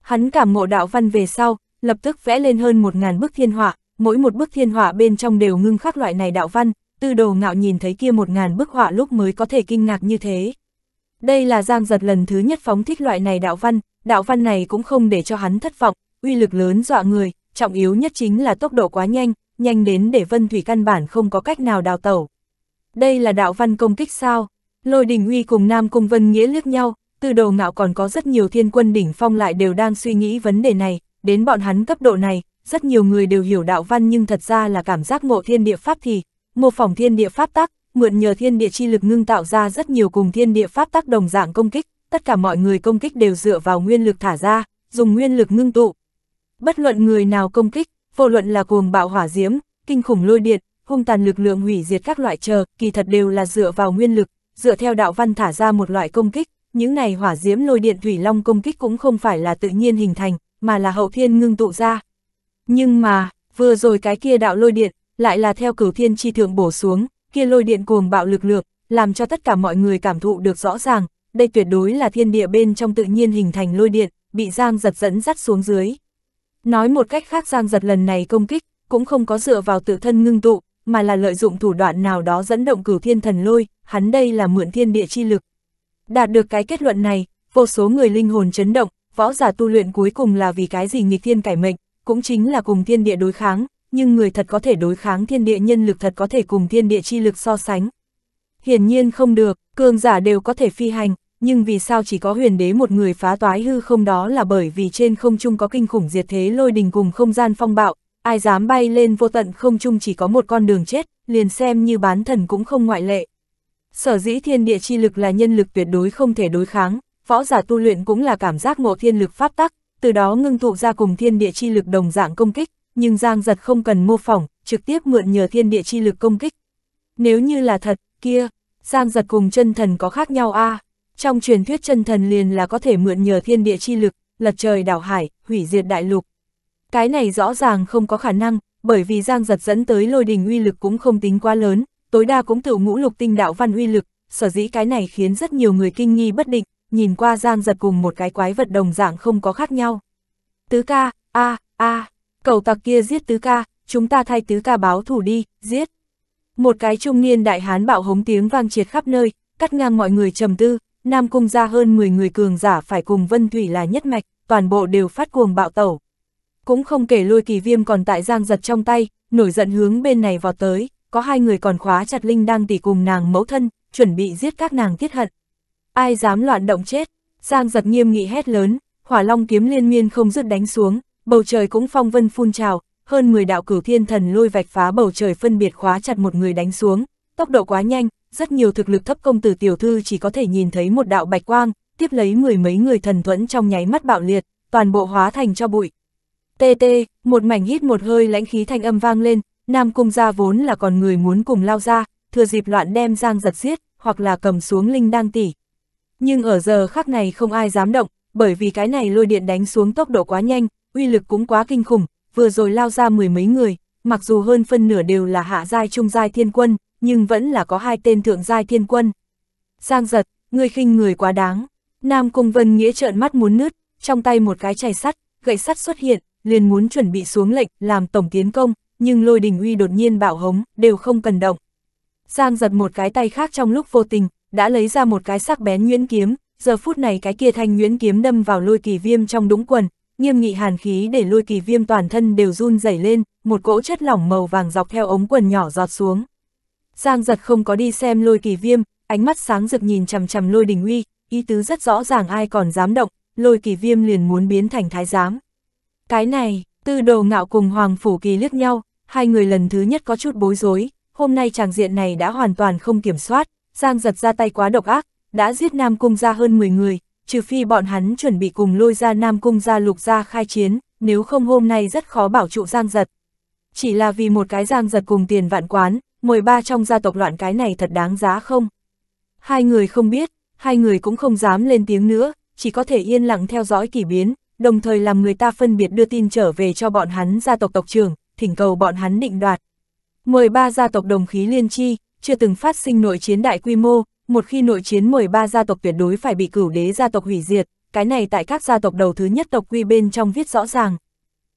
Hắn cảm ngộ đạo văn về sau, lập tức vẽ lên hơn một ngàn bức thiên họa, mỗi một bức thiên họa bên trong đều ngưng khắc loại này đạo văn, tư đồ ngạo nhìn thấy kia một ngàn bức họa lúc mới có thể kinh ngạc như thế. Đây là Giang Giật lần thứ nhất phóng thích loại này đạo văn, đạo văn này cũng không để cho hắn thất vọng, uy lực lớn dọa người, trọng yếu nhất chính là tốc độ quá nhanh, nhanh đến để Vân Thủy căn bản không có cách nào đào tẩu. Đây là đạo văn công kích sao? Lôi Đình Uy cùng Nam Cung Vân Nghĩa liếc nhau, từ đầu ngạo còn có rất nhiều thiên quân đỉnh phong lại đều đang suy nghĩ vấn đề này, đến bọn hắn cấp độ này, rất nhiều người đều hiểu đạo văn nhưng thật ra là cảm giác ngộ thiên địa pháp thì, mô phỏng thiên địa pháp tác, mượn nhờ thiên địa chi lực ngưng tạo ra rất nhiều cùng thiên địa pháp tác đồng dạng công kích, tất cả mọi người công kích đều dựa vào nguyên lực thả ra, dùng nguyên lực ngưng tụ. Bất luận người nào công kích, vô luận là cuồng bạo hỏa diễm, kinh khủng lôi điện, hung tàn lực lượng hủy diệt các loại chờ, kỳ thật đều là dựa vào nguyên lực, dựa theo đạo văn thả ra một loại công kích, những này hỏa diễm lôi điện thủy long công kích cũng không phải là tự nhiên hình thành, mà là hậu thiên ngưng tụ ra. Nhưng mà, vừa rồi cái kia đạo lôi điện, lại là theo cửu thiên chi thượng bổ xuống, kia lôi điện cuồng bạo lực lượng, làm cho tất cả mọi người cảm thụ được rõ ràng, đây tuyệt đối là thiên địa bên trong tự nhiên hình thành lôi điện, bị Giang giật dẫn dắt xuống dưới. Nói một cách khác Giang giật lần này công kích, cũng không có dựa vào tự thân ngưng tụ, mà là lợi dụng thủ đoạn nào đó dẫn động cửu thiên thần lôi, hắn đây là mượn thiên địa chi lực. Đạt được cái kết luận này, vô số người linh hồn chấn động, võ giả tu luyện cuối cùng là vì cái gì nghịch thiên cải mệnh, cũng chính là cùng thiên địa đối kháng, nhưng người thật có thể đối kháng thiên địa nhân lực thật có thể cùng thiên địa chi lực so sánh. Hiển nhiên không được, cường giả đều có thể phi hành, nhưng vì sao chỉ có huyền đế một người phá toái hư không đó là bởi vì trên không trung có kinh khủng diệt thế lôi đình cùng không gian phong bạo, ai dám bay lên vô tận không trung chỉ có một con đường chết, liền xem như bán thần cũng không ngoại lệ. Sở dĩ thiên địa chi lực là nhân lực tuyệt đối không thể đối kháng, võ giả tu luyện cũng là cảm giác ngộ thiên lực pháp tắc, từ đó ngưng tụ ra cùng thiên địa chi lực đồng dạng công kích, nhưng Giang giật không cần mô phỏng, trực tiếp mượn nhờ thiên địa chi lực công kích. Nếu như là thật, kia, Giang giật cùng chân thần có khác nhau a à? Trong truyền thuyết chân thần liền là có thể mượn nhờ thiên địa chi lực, lật trời đảo hải, hủy diệt đại lục. Cái này rõ ràng không có khả năng, bởi vì Giang giật dẫn tới lôi đình uy lực cũng không tính quá lớn, tối đa cũng tự ngũ lục tinh đạo văn uy lực, sở dĩ cái này khiến rất nhiều người kinh nghi bất định, nhìn qua Giang giật cùng một cái quái vật đồng dạng không có khác nhau. Tứ ca, a, à, a. À. Cầu tặc kia giết tứ ca, chúng ta thay tứ ca báo thủ đi, giết. Một cái trung niên đại hán bạo hống tiếng vang triệt khắp nơi, cắt ngang mọi người trầm tư, Nam Cung ra hơn 10 người cường giả phải cùng Vân Thủy là nhất mạch, toàn bộ đều phát cuồng bạo tẩu. Cũng không kể lôi kỳ viêm còn tại giang giật trong tay, nổi giận hướng bên này vào tới, có hai người còn khóa chặt Linh đang tỉ cùng nàng mẫu thân, chuẩn bị giết các nàng tiết hận. Ai dám loạn động chết, giang giật nghiêm nghị hét lớn, hỏa long kiếm liên miên không dứt đánh xuống, bầu trời cũng phong vân phun trào, hơn 10 đạo cửu thiên thần lôi vạch phá bầu trời phân biệt khóa chặt một người đánh xuống, tốc độ quá nhanh, rất nhiều thực lực thấp công tử tiểu thư chỉ có thể nhìn thấy một đạo bạch quang, tiếp lấy mười mấy người thần thuẫn trong nháy mắt bạo liệt, toàn bộ hóa thành cho bụi. Tê tê, một mảnh hít một hơi lãnh khí thanh âm vang lên, Nam Cung gia vốn là còn người muốn cùng lao ra, thừa dịp loạn đem Giang giật giết, hoặc là cầm xuống Linh Đang tỷ. Nhưng ở giờ khắc này không ai dám động, bởi vì cái này lôi điện đánh xuống tốc độ quá nhanh, uy lực cũng quá kinh khủng, vừa rồi lao ra mười mấy người, mặc dù hơn phân nửa đều là hạ giai trung giai thiên quân, nhưng vẫn là có hai tên thượng giai thiên quân. Giang giật, ngươi khinh người quá đáng. Nam Cung Vân Nghĩa trợn mắt muốn nứt, trong tay một cái chày sắt, gậy sắt xuất hiện, liền muốn chuẩn bị xuống lệnh làm tổng tiến công, nhưng lôi đình uy đột nhiên bạo hống, đều không cần động. Giang giật một cái tay khác trong lúc vô tình, đã lấy ra một cái sắc bén nhuyễn kiếm, giờ phút này cái kia thanh nhuyễn kiếm đâm vào lôi kỳ viêm trong đũng quần, nghiêm nghị hàn khí để lôi kỳ viêm toàn thân đều run rẩy lên, một cỗ chất lỏng màu vàng dọc theo ống quần nhỏ giọt xuống. Giang giật không có đi xem lôi kỳ viêm, ánh mắt sáng rực nhìn chằm chằm lôi đình uy, ý tứ rất rõ ràng ai còn dám động, lôi kỳ viêm liền muốn biến thành thái giám. Cái này, tư đồ ngạo cùng Hoàng Phủ Kỳ liếc nhau, hai người lần thứ nhất có chút bối rối, hôm nay chàng diện này đã hoàn toàn không kiểm soát, Giang giật ra tay quá độc ác, đã giết Nam Cung ra hơn 10 người, trừ phi bọn hắn chuẩn bị cùng lôi ra Nam Cung ra lục ra khai chiến, nếu không hôm nay rất khó bảo trụ giang giật. Chỉ là vì một cái giang giật cùng tiền vạn quán, mười ba trong gia tộc loạn cái này thật đáng giá không? Hai người không biết, hai người cũng không dám lên tiếng nữa, chỉ có thể yên lặng theo dõi kỳ biến, đồng thời làm người ta phân biệt đưa tin trở về cho bọn hắn gia tộc tộc trưởng, thỉnh cầu bọn hắn định đoạt. 13 gia tộc đồng khí liên chi, chưa từng phát sinh nội chiến đại quy mô, một khi nội chiến 13 gia tộc tuyệt đối phải bị cửu đế gia tộc hủy diệt, cái này tại các gia tộc đầu thứ nhất tộc quy bên trong viết rõ ràng.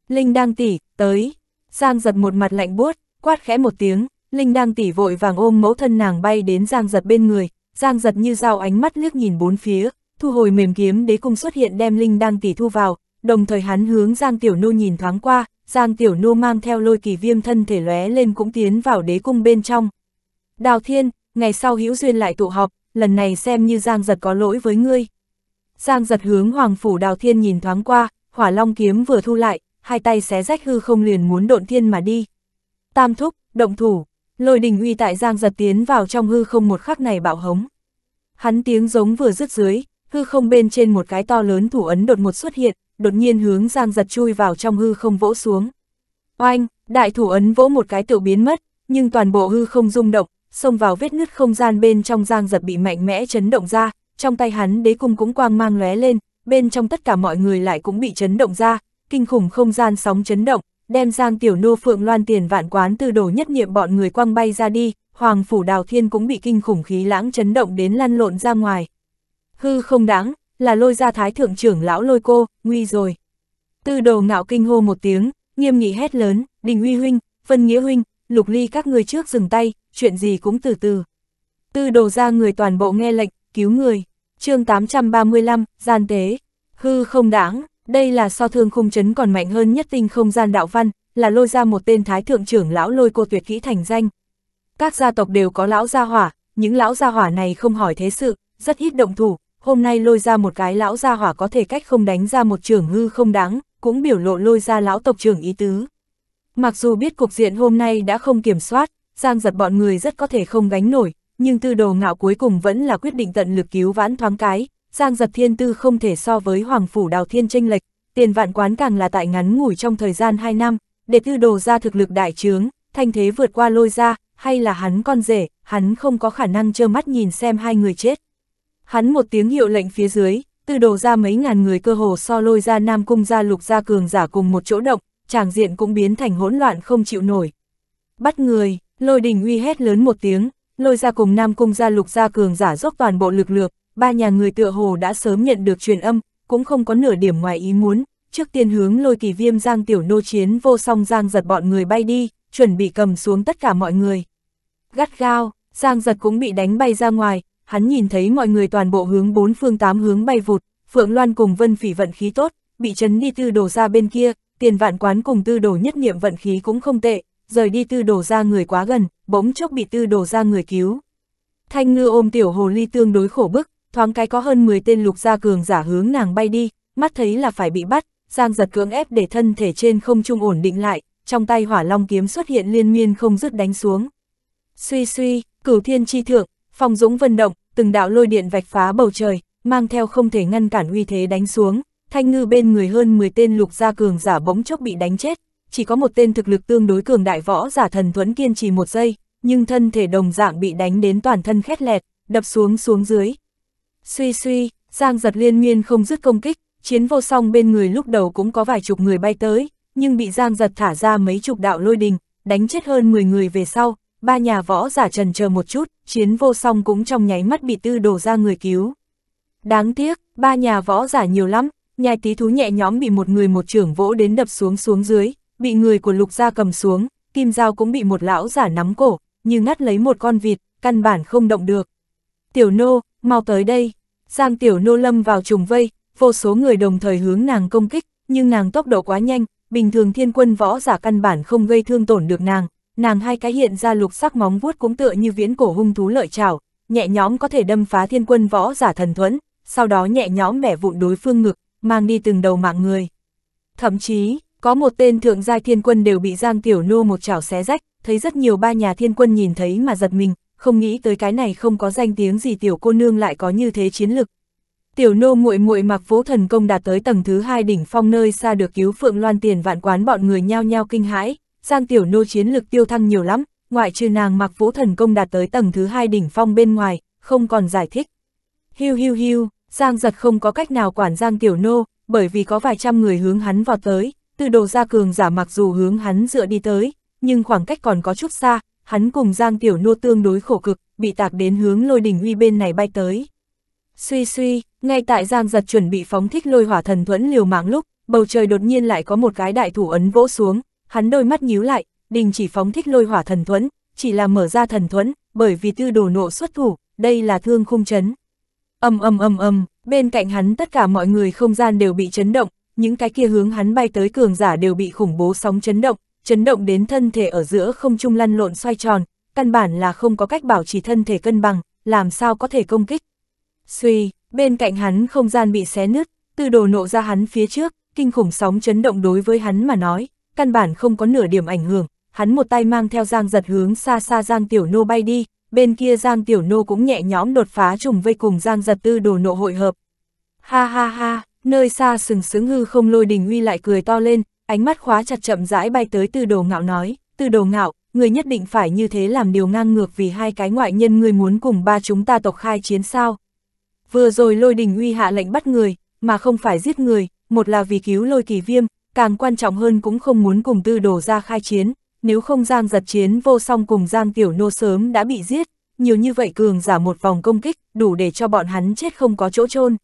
Linh đang tỷ, tới. Giang giật một mặt lạnh buốt, quát khẽ một tiếng, Linh đang tỷ vội vàng ôm mẫu thân nàng bay đến Giang giật bên người, Giang giật như dao ánh mắt liếc nhìn bốn phía, thu hồi mềm kiếm đế cung xuất hiện đem Linh đang tỷ thu vào, đồng thời hắn hướng Giang tiểu nô nhìn thoáng qua, Giang tiểu nô mang theo lôi kỳ viêm thân thể lóe lên cũng tiến vào đế cung bên trong. Đào thiên, ngày sau hữu duyên lại tụ họp, lần này xem như Giang Giật có lỗi với ngươi. Giang Giật hướng Hoàng Phủ Đào Thiên nhìn thoáng qua, hỏa long kiếm vừa thu lại, hai tay xé rách hư không liền muốn độn thiên mà đi. Tam thúc, động thủ, lôi đình uy tại Giang Giật tiến vào trong hư không một khắc này bạo hống. Hắn tiếng giống vừa dứt dưới, hư không bên trên một cái to lớn thủ ấn đột một xuất hiện, đột nhiên hướng Giang Giật chui vào trong hư không vỗ xuống. Oanh, đại thủ ấn vỗ một cái tự biến mất, nhưng toàn bộ hư không rung động, xông vào vết nứt không gian bên trong giang giật bị mạnh mẽ chấn động ra, trong tay hắn đế cung cũng quang mang lóe lên, bên trong tất cả mọi người lại cũng bị chấn động ra, kinh khủng không gian sóng chấn động, đem giang tiểu nô phượng loan tiền vạn quán từ đồ nhất nghiệm bọn người quang bay ra đi, hoàng phủ đào thiên cũng bị kinh khủng khí lãng chấn động đến lăn lộn ra ngoài. Hư không đáng, là lôi ra thái thượng trưởng lão lôi cô, nguy rồi. Tư đồ ngạo kinh hô một tiếng, nghiêm nghị hét lớn, đình uy huynh, phân nghĩa huynh, lục ly các người trước dừng tay, chuyện gì cũng từ từ. Tư đồ ra người toàn bộ nghe lệnh, cứu người. chương 835, gian tế. Hư không đáng, đây là so thương khung chấn còn mạnh hơn nhất tinh không gian đạo văn, là lôi ra một tên thái thượng trưởng lão lôi cô tuyệt kỹ thành danh. Các gia tộc đều có lão gia hỏa, những lão gia hỏa này không hỏi thế sự, rất ít động thủ, hôm nay lôi ra một cái lão gia hỏa có thể cách không đánh ra một trưởng hư không đáng, cũng biểu lộ lôi ra lão tộc trưởng ý tứ. Mặc dù biết cục diện hôm nay đã không kiểm soát, Giang giật bọn người rất có thể không gánh nổi, nhưng tư đồ ngạo cuối cùng vẫn là quyết định tận lực cứu vãn thoáng cái, Giang giật thiên tư không thể so với Hoàng Phủ Đào Thiên tranh lệch, tiền vạn quán càng là tại ngắn ngủi trong thời gian 2 năm, để tư đồ ra thực lực đại trướng, thanh thế vượt qua lôi ra, hay là hắn con rể, hắn không có khả năng trơ mắt nhìn xem hai người chết. Hắn một tiếng hiệu lệnh phía dưới, tư đồ ra mấy ngàn người cơ hồ so lôi ra nam cung ra lục ra cường giả cùng một chỗ động, tràng diện cũng biến thành hỗn loạn không chịu nổi. Bắt người, Lôi đình uy hét lớn một tiếng, lôi ra cùng Nam Cung gia lục gia cường giả dốc toàn bộ lực lượng, ba nhà người tựa hồ đã sớm nhận được truyền âm, cũng không có nửa điểm ngoài ý muốn, trước tiên hướng lôi kỳ viêm giang tiểu nô chiến vô song giang giật bọn người bay đi, chuẩn bị cầm xuống tất cả mọi người. Gắt gao, giang giật cũng bị đánh bay ra ngoài, hắn nhìn thấy mọi người toàn bộ hướng bốn phương tám hướng bay vụt, Phượng Loan cùng Vân Phỉ vận khí tốt, bị chấn đi tư đồ ra bên kia, tiền vạn quán cùng tư đồ nhất niệm vận khí cũng không tệ, rời đi tư đồ ra người quá gần, bỗng chốc bị tư đồ ra người cứu. Thanh ngư ôm tiểu hồ ly tương đối khổ bức, thoáng cái có hơn 10 tên lục gia cường giả hướng nàng bay đi, mắt thấy là phải bị bắt, Giang giật cưỡng ép để thân thể trên không trung ổn định lại, trong tay hỏa long kiếm xuất hiện liên miên không dứt đánh xuống. Suy suy, cửu thiên chi thượng, phong dũng vân động, từng đạo lôi điện vạch phá bầu trời, mang theo không thể ngăn cản uy thế đánh xuống, thanh ngư bên người hơn 10 tên lục gia cường giả bỗng chốc bị đánh chết, chỉ có một tên thực lực tương đối cường đại võ giả thần thuẫn kiên trì một giây, nhưng thân thể đồng dạng bị đánh đến toàn thân khét lẹt, đập xuống xuống dưới. Suy suy, Giang giật liên nguyên không dứt công kích, chiến vô song bên người lúc đầu cũng có vài chục người bay tới, nhưng bị Giang giật thả ra mấy chục đạo lôi đình, đánh chết hơn 10 người về sau, ba nhà võ giả trần chờ một chút, chiến vô song cũng trong nháy mắt bị tư đổ ra người cứu. Đáng tiếc, ba nhà võ giả nhiều lắm, nhai tí thú nhẹ nhóm bị một người một trưởng vỗ đến đập xuống xuống dưới, bị người của lục gia cầm xuống, kim dao cũng bị một lão giả nắm cổ, như ngắt lấy một con vịt, căn bản không động được. Tiểu nô, mau tới đây. Giang tiểu nô lâm vào trùng vây, vô số người đồng thời hướng nàng công kích, nhưng nàng tốc độ quá nhanh, bình thường thiên quân võ giả căn bản không gây thương tổn được nàng. Nàng hai cái hiện ra lục sắc móng vuốt cũng tựa như viễn cổ hung thú lợi trảo, nhẹ nhõm có thể đâm phá thiên quân võ giả thần thuẫn, sau đó nhẹ nhõm bẻ vụn đối phương ngực, mang đi từng đầu mạng người. Thậm chí, có một tên thượng giai thiên quân đều bị Giang Tiểu Nô một chảo xé rách, thấy rất nhiều ba nhà thiên quân nhìn thấy mà giật mình, không nghĩ tới cái này không có danh tiếng gì tiểu cô nương lại có như thế chiến lực. Tiểu Nô muội muội mặc vũ thần công đạt tới tầng thứ hai đỉnh phong nơi xa được cứu Phượng Loan Tiền vạn quán bọn người nhao nhao kinh hãi, Giang Tiểu Nô chiến lực tiêu thăng nhiều lắm, ngoại trừ nàng mặc vũ thần công đạt tới tầng thứ hai đỉnh phong bên ngoài, không còn giải thích. Hiu hiu hiu, Giang giật không có cách nào quản Giang Tiểu Nô, bởi vì có vài trăm người hướng hắn vào tới, tư đồ gia cường giả mặc dù hướng hắn dựa đi tới, nhưng khoảng cách còn có chút xa, hắn cùng Giang Tiểu Nô tương đối khổ cực, bị tạc đến hướng lôi đỉnh uy bên này bay tới. Suy suy, ngay tại Giang giật chuẩn bị phóng thích lôi hỏa thần thuẫn liều mạng lúc, bầu trời đột nhiên lại có một cái đại thủ ấn vỗ xuống, hắn đôi mắt nhíu lại, đình chỉ phóng thích lôi hỏa thần thuẫn, chỉ là mở ra thần thuẫn, bởi vì tư đồ nộ xuất thủ, đây là thương khung chấn. Âm âm âm âm, bên cạnh hắn tất cả mọi người không gian đều bị chấn động, những cái kia hướng hắn bay tới cường giả đều bị khủng bố sóng chấn động, chấn động đến thân thể ở giữa không trung lăn lộn xoay tròn, căn bản là không có cách bảo trì thân thể cân bằng, làm sao có thể công kích. Suy, bên cạnh hắn không gian bị xé nứt, từ đồ nộ ra hắn phía trước, kinh khủng sóng chấn động đối với hắn mà nói, căn bản không có nửa điểm ảnh hưởng, hắn một tay mang theo giang giật hướng xa xa giang tiểu nô bay đi, bên kia giang tiểu nô cũng nhẹ nhõm đột phá trùng vây cùng giang giật tư đồ nộ hội hợp. Ha ha ha, nơi xa sừng sướng hư không lôi đình uy lại cười to lên, ánh mắt khóa chặt chậm rãi bay tới từ đồ ngạo nói, từ đồ ngạo, người nhất định phải như thế làm điều ngang ngược vì hai cái ngoại nhân người muốn cùng ba chúng ta tộc khai chiến sao. Vừa rồi lôi đình uy hạ lệnh bắt người, mà không phải giết người, một là vì cứu lôi kỳ viêm, càng quan trọng hơn cũng không muốn cùng tư đồ ra khai chiến, nếu không Giang giật chiến vô song cùng Giang tiểu nô sớm đã bị giết, nhiều như vậy cường giả một vòng công kích, đủ để cho bọn hắn chết không có chỗ chôn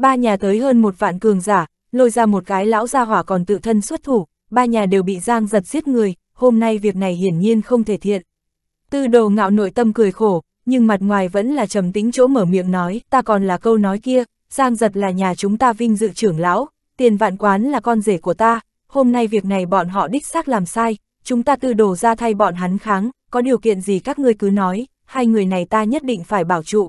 ba nhà tới hơn một vạn cường giả, lôi ra một cái lão gia hỏa còn tự thân xuất thủ, ba nhà đều bị giang giật giết người, hôm nay việc này hiển nhiên không thể thiện. Tư đồ ngạo nội tâm cười khổ, nhưng mặt ngoài vẫn là trầm tính chỗ mở miệng nói, ta còn là câu nói kia, giang giật là nhà chúng ta vinh dự trưởng lão, tiền vạn quán là con rể của ta, hôm nay việc này bọn họ đích xác làm sai, chúng ta tư đồ ra thay bọn hắn kháng, có điều kiện gì các ngươi cứ nói, hai người này ta nhất định phải bảo trụ.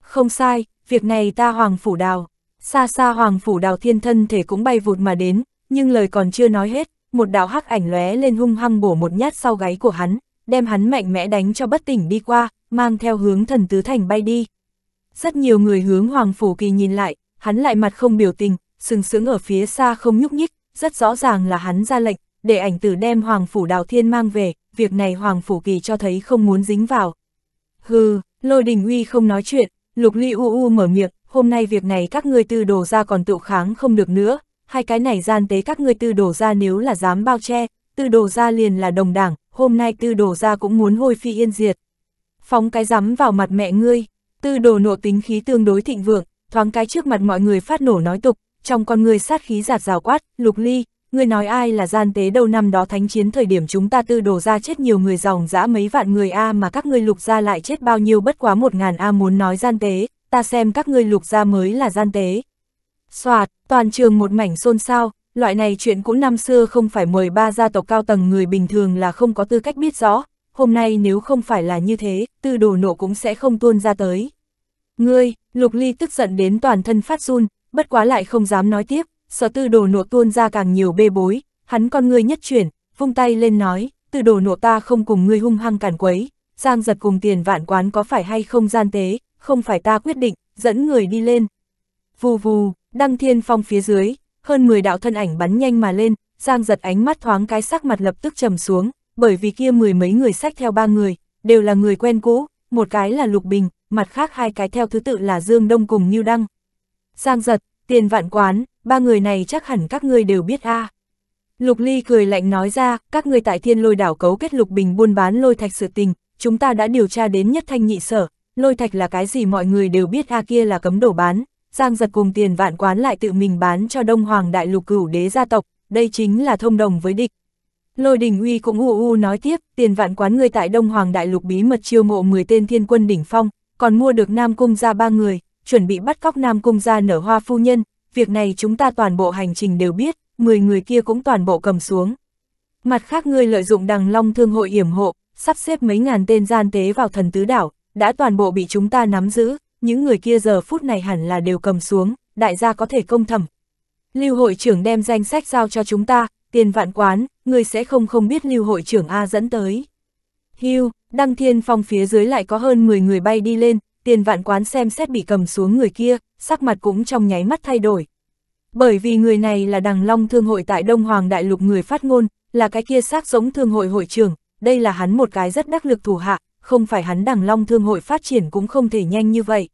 Không sai, việc này ta hoàng phủ đào xa xa hoàng phủ đào thiên thân thể cũng bay vụt mà đến, nhưng lời còn chưa nói hết, một đạo hắc ảnh lóe lên hung hăng bổ một nhát sau gáy của hắn, đem hắn mạnh mẽ đánh cho bất tỉnh đi qua, mang theo hướng thần tứ thành bay đi. Rất nhiều người hướng hoàng phủ kỳ nhìn lại, hắn lại mặt không biểu tình, sừng sững ở phía xa không nhúc nhích, rất rõ ràng là hắn ra lệnh, để ảnh tử đem hoàng phủ đào thiên mang về, việc này hoàng phủ kỳ cho thấy không muốn dính vào. Hừ, lôi đình uy không nói chuyện, lục ly u u mở miệng, hôm nay việc này các ngươi tư đồ ra còn tự kháng không được nữa, hai cái này gian tế các ngươi tư đồ ra nếu là dám bao che, tư đồ ra liền là đồng đảng, hôm nay tư đồ ra cũng muốn hôi phi yên diệt. Phóng cái rắm vào mặt mẹ ngươi, tư đồ nộ tính khí tương đối thịnh vượng, thoáng cái trước mặt mọi người phát nổ nói tục, trong con người sát khí giạt rào quát, lục ly, ngươi nói ai là gian tế đầu năm đó thánh chiến thời điểm chúng ta tư đồ ra chết nhiều người dòng dã mấy vạn người A mà các ngươi lục ra lại chết bao nhiêu bất quá một ngàn A muốn nói gian tế, ta xem các ngươi lục ra mới là gian tế. Xoạt, toàn trường một mảnh xôn xao, loại này chuyện cũ năm xưa không phải mời ba gia tộc cao tầng người bình thường là không có tư cách biết rõ, hôm nay nếu không phải là như thế, tư đồ nộ cũng sẽ không tuôn ra tới. Ngươi, lục ly tức giận đến toàn thân phát run, bất quá lại không dám nói tiếp, sợ tư đồ nộ tuôn ra càng nhiều bê bối, hắn con ngươi nhất chuyển, vung tay lên nói, tư đồ nộ ta không cùng ngươi hung hăng càn quấy, sang giật cùng tiền vạn quán có phải hay không gian tế, không phải ta quyết định, dẫn người đi lên. Vù vù, đăng thiên phong phía dưới, hơn 10 đạo thân ảnh bắn nhanh mà lên, Giang giật ánh mắt thoáng cái sắc mặt lập tức trầm xuống, bởi vì kia mười mấy người sách theo ba người, đều là người quen cũ, một cái là Lục Bình, mặt khác hai cái theo thứ tự là Dương Đông cùng như Đăng. Giang giật, tiền vạn quán, ba người này chắc hẳn các ngươi đều biết a à. Lục Ly cười lạnh nói ra, các ngươi tại thiên lôi đảo cấu kết Lục Bình buôn bán lôi thạch sự tình, chúng ta đã điều tra đến nhất thanh nhị sở, lôi thạch là cái gì mọi người đều biết a kia là cấm đổ bán, Giang giật cùng tiền vạn quán lại tự mình bán cho Đông Hoàng Đại Lục cửu đế gia tộc, đây chính là thông đồng với địch. Lôi đình uy cũng u u nói tiếp, tiền vạn quán người tại Đông Hoàng Đại Lục bí mật chiêu mộ 10 tên thiên quân đỉnh phong, còn mua được Nam Cung ra ba người, chuẩn bị bắt cóc Nam Cung ra nở hoa phu nhân, việc này chúng ta toàn bộ hành trình đều biết, 10 người kia cũng toàn bộ cầm xuống. Mặt khác ngươi lợi dụng đằng long thương hội yểm hộ, sắp xếp mấy ngàn tên gian tế vào thần tứ đảo, đã toàn bộ bị chúng ta nắm giữ, những người kia giờ phút này hẳn là đều cầm xuống, đại gia có thể công thẩm. Lưu hội trưởng đem danh sách giao cho chúng ta, tiền vạn quán, người sẽ không không biết lưu hội trưởng A dẫn tới. Hưu, đăng thiên phong phía dưới lại có hơn 10 người bay đi lên, tiền vạn quán xem xét bị cầm xuống người kia, sắc mặt cũng trong nháy mắt thay đổi. Bởi vì người này là đằng long thương hội tại Đông Hoàng Đại Lục người phát ngôn, là cái kia xác giống thương hội hội trưởng, đây là hắn một cái rất đắc lực thủ hạ, không phải hắn đằng long thương hội phát triển cũng không thể nhanh như vậy.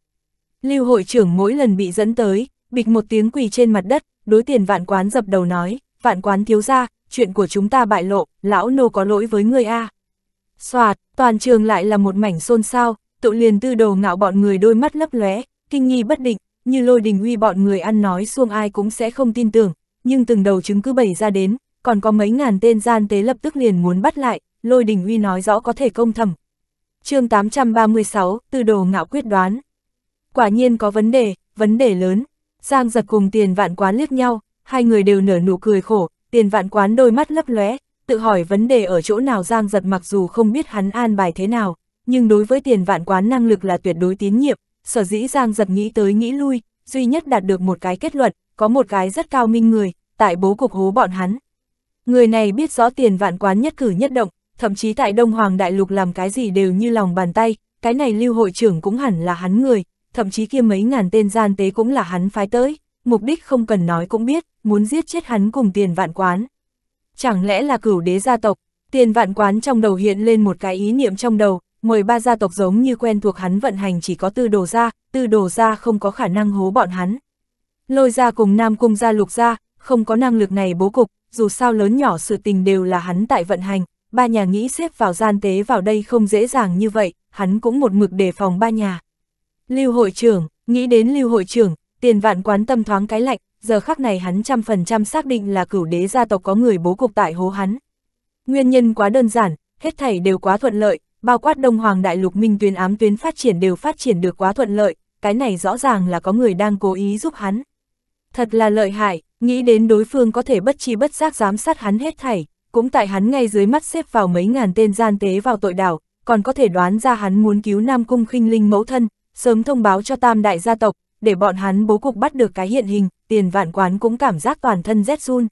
Lưu hội trưởng mỗi lần bị dẫn tới, bịch một tiếng quỳ trên mặt đất, đối tiền vạn quán dập đầu nói, vạn quán thiếu ra, chuyện của chúng ta bại lộ, lão nô có lỗi với người A. Xoạt, toàn trường lại là một mảnh xôn xao, tụ liền tư đầu ngạo bọn người đôi mắt lấp lóe, kinh nghi bất định, như lôi đình uy bọn người ăn nói xuông ai cũng sẽ không tin tưởng, nhưng từng đầu chứng cứ bày ra đến, còn có mấy ngàn tên gian tế lập tức liền muốn bắt lại, lôi đình uy nói rõ có thể công thẩm chương 836, từ đồ ngạo quyết đoán. Quả nhiên có vấn đề, vấn đề lớn. Giang giật cùng tiền vạn quán liếc nhau, hai người đều nở nụ cười khổ, tiền vạn quán đôi mắt lấp lóe, tự hỏi vấn đề ở chỗ nào Giang giật mặc dù không biết hắn an bài thế nào, nhưng đối với tiền vạn quán năng lực là tuyệt đối tín nhiệm, sở dĩ Giang giật nghĩ tới nghĩ lui, duy nhất đạt được một cái kết luận, có một cái rất cao minh người, tại bố cục hố bọn hắn. Người này biết rõ tiền vạn quán nhất cử nhất động, thậm chí tại Đông Hoàng Đại Lục làm cái gì đều như lòng bàn tay, cái này lưu hội trưởng cũng hẳn là hắn người, thậm chí kia mấy ngàn tên gian tế cũng là hắn phái tới, mục đích không cần nói cũng biết, muốn giết chết hắn cùng tiền vạn quán. Chẳng lẽ là cửu đế gia tộc, tiền vạn quán trong đầu hiện lên một cái ý niệm trong đầu, mười ba gia tộc giống như quen thuộc hắn vận hành chỉ có tư đồ gia, tư đồ gia không có khả năng hố bọn hắn. Lôi gia cùng nam cung gia lục gia, không có năng lực này bố cục, dù sao lớn nhỏ sự tình đều là hắn tại vận hành, ba nhà nghĩ xếp vào gian tế vào đây không dễ dàng như vậy, hắn cũng một mực đề phòng ba nhà. Lưu hội trưởng, nghĩ đến lưu hội trưởng, tiền vạn quán tâm thoáng cái lạnh, giờ khắc này hắn trăm phần trăm xác định là cửu đế gia tộc có người bố cục tại hố hắn. Nguyên nhân quá đơn giản, hết thảy đều quá thuận lợi, bao quát đông hoàng đại lục minh tuyến ám tuyến phát triển đều phát triển được quá thuận lợi, cái này rõ ràng là có người đang cố ý giúp hắn. Thật là lợi hại, nghĩ đến đối phương có thể bất chi bất giác giám sát hắn hết thảy, cũng tại hắn ngay dưới mắt xếp vào mấy ngàn tên gian tế vào tội đảo, còn có thể đoán ra hắn muốn cứu Nam Cung khinh linh mẫu thân, sớm thông báo cho tam đại gia tộc, để bọn hắn bố cục bắt được cái hiện hình, tiền vạn quán cũng cảm giác toàn thân rét run.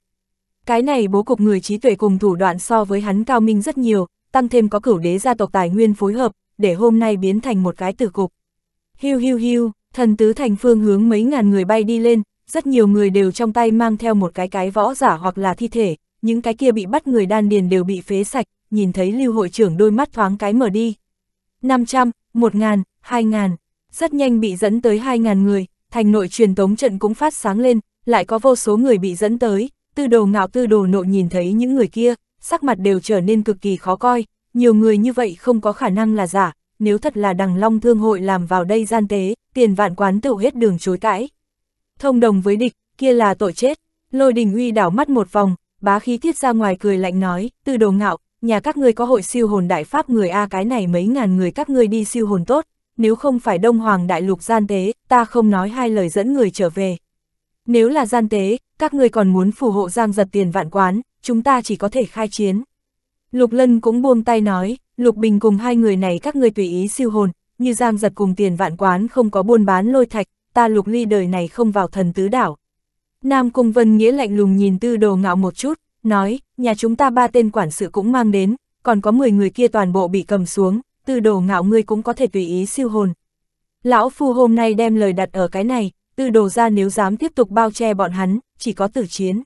Cái này bố cục người trí tuệ cùng thủ đoạn so với hắn cao minh rất nhiều, tăng thêm có cửu đế gia tộc tài nguyên phối hợp, để hôm nay biến thành một cái tử cục. Hiu hiu hiu, thần tứ thành phương hướng mấy ngàn người bay đi lên, rất nhiều người đều trong tay mang theo một cái cái võ giả hoặc là thi thể, những cái kia bị bắt người đan điền đều bị phế sạch, nhìn thấy lưu hội trưởng đôi mắt thoáng cái mở đi. 500, 1.000, 2.000, rất nhanh bị dẫn tới 2.000 người, thành nội truyền tống trận cũng phát sáng lên, lại có vô số người bị dẫn tới, tư đồ ngạo tư đồ nộ nhìn thấy những người kia, sắc mặt đều trở nên cực kỳ khó coi, nhiều người như vậy không có khả năng là giả, nếu thật là đằng long thương hội làm vào đây gian tế, tiền vạn quán tựu hết đường chối cãi. Thông đồng với địch, kia là tội chết, lôi đình uy đảo mắt một vòng, bá khí tiết ra ngoài cười lạnh nói, từ đồ ngạo, nhà các ngươi có hội siêu hồn đại pháp người A cái này mấy ngàn người các ngươi đi siêu hồn tốt, nếu không phải đông hoàng đại lục gian tế, ta không nói hai lời dẫn người trở về. Nếu là gian tế, các ngươi còn muốn phù hộ giang giật tiền vạn quán, chúng ta chỉ có thể khai chiến. Lục Lân cũng buông tay nói, Lục Bình cùng hai người này các ngươi tùy ý siêu hồn, như giang giật cùng tiền vạn quán không có buôn bán lôi thạch, ta Lục Ly đời này không vào thần tứ đảo, Nam Cung Vân Nghĩa lạnh lùng nhìn tư đồ ngạo một chút, nói, nhà chúng ta ba tên quản sự cũng mang đến, còn có 10 người kia toàn bộ bị cầm xuống, tư đồ ngạo ngươi cũng có thể tùy ý siêu hồn. Lão Phu hôm nay đem lời đặt ở cái này, tư đồ ra nếu dám tiếp tục bao che bọn hắn, chỉ có tử chiến.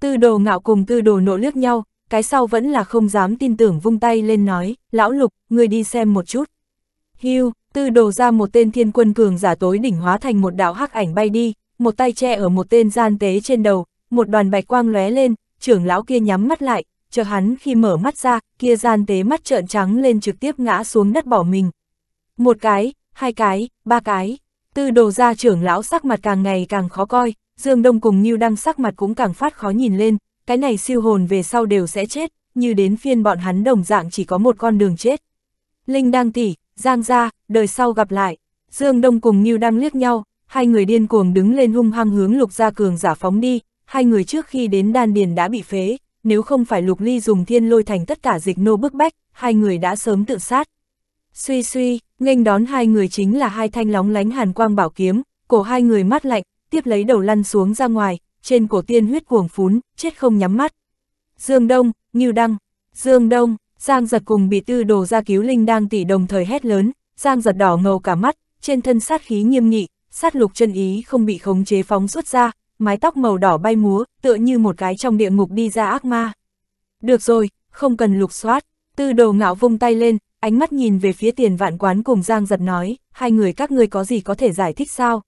Tư đồ ngạo cùng tư đồ nộ liếc nhau, cái sau vẫn là không dám tin tưởng vung tay lên nói, lão lục, ngươi đi xem một chút. Hưu, tư đồ ra một tên thiên quân cường giả tối đỉnh hóa thành một đạo hắc ảnh bay đi, một tay che ở một tên gian tế trên đầu, một đoàn bạch quang lóe lên, trưởng lão kia nhắm mắt lại, chờ hắn khi mở mắt ra, kia gian tế mắt trợn trắng lên trực tiếp ngã xuống đất bỏ mình. Một cái, hai cái, ba cái, tư đồ ra trưởng lão sắc mặt càng ngày càng khó coi, Dương Đông cùng Nhiêu Đăng sắc mặt cũng càng phát khó nhìn lên, cái này siêu hồn về sau đều sẽ chết, như đến phiên bọn hắn đồng dạng chỉ có một con đường chết. Linh đăng tỉ, Giang ra, đời sau gặp lại, Dương Đông cùng Nhiêu Đăng liếc nhau, hai người điên cuồng đứng lên hung hăng hướng lục gia cường giả phóng đi, hai người trước khi đến đan điền đã bị phế, nếu không phải lục ly dùng thiên lôi thành tất cả dịch nô bức bách, hai người đã sớm tự sát. Suy suy, nghênh đón hai người chính là hai thanh lóng lánh hàn quang bảo kiếm, cổ hai người mắt lạnh, tiếp lấy đầu lăn xuống ra ngoài, trên cổ tiên huyết cuồng phún, chết không nhắm mắt. Dương Đông, Ngưu Đăng, Dương Đông, Giang giật cùng bị tư đồ ra cứu linh đang tỷ đồng thời hét lớn, Giang giật đỏ ngầu cả mắt, trên thân sát khí nghiêm nghị, sát lục chân ý không bị khống chế phóng xuất ra, mái tóc màu đỏ bay múa, tựa như một cái trong địa ngục đi ra ác ma. Được rồi, không cần lục soát, tư đầu ngạo vung tay lên, ánh mắt nhìn về phía tiền vạn quán cùng Giang Giật nói, hai người các ngươi có gì có thể giải thích sao?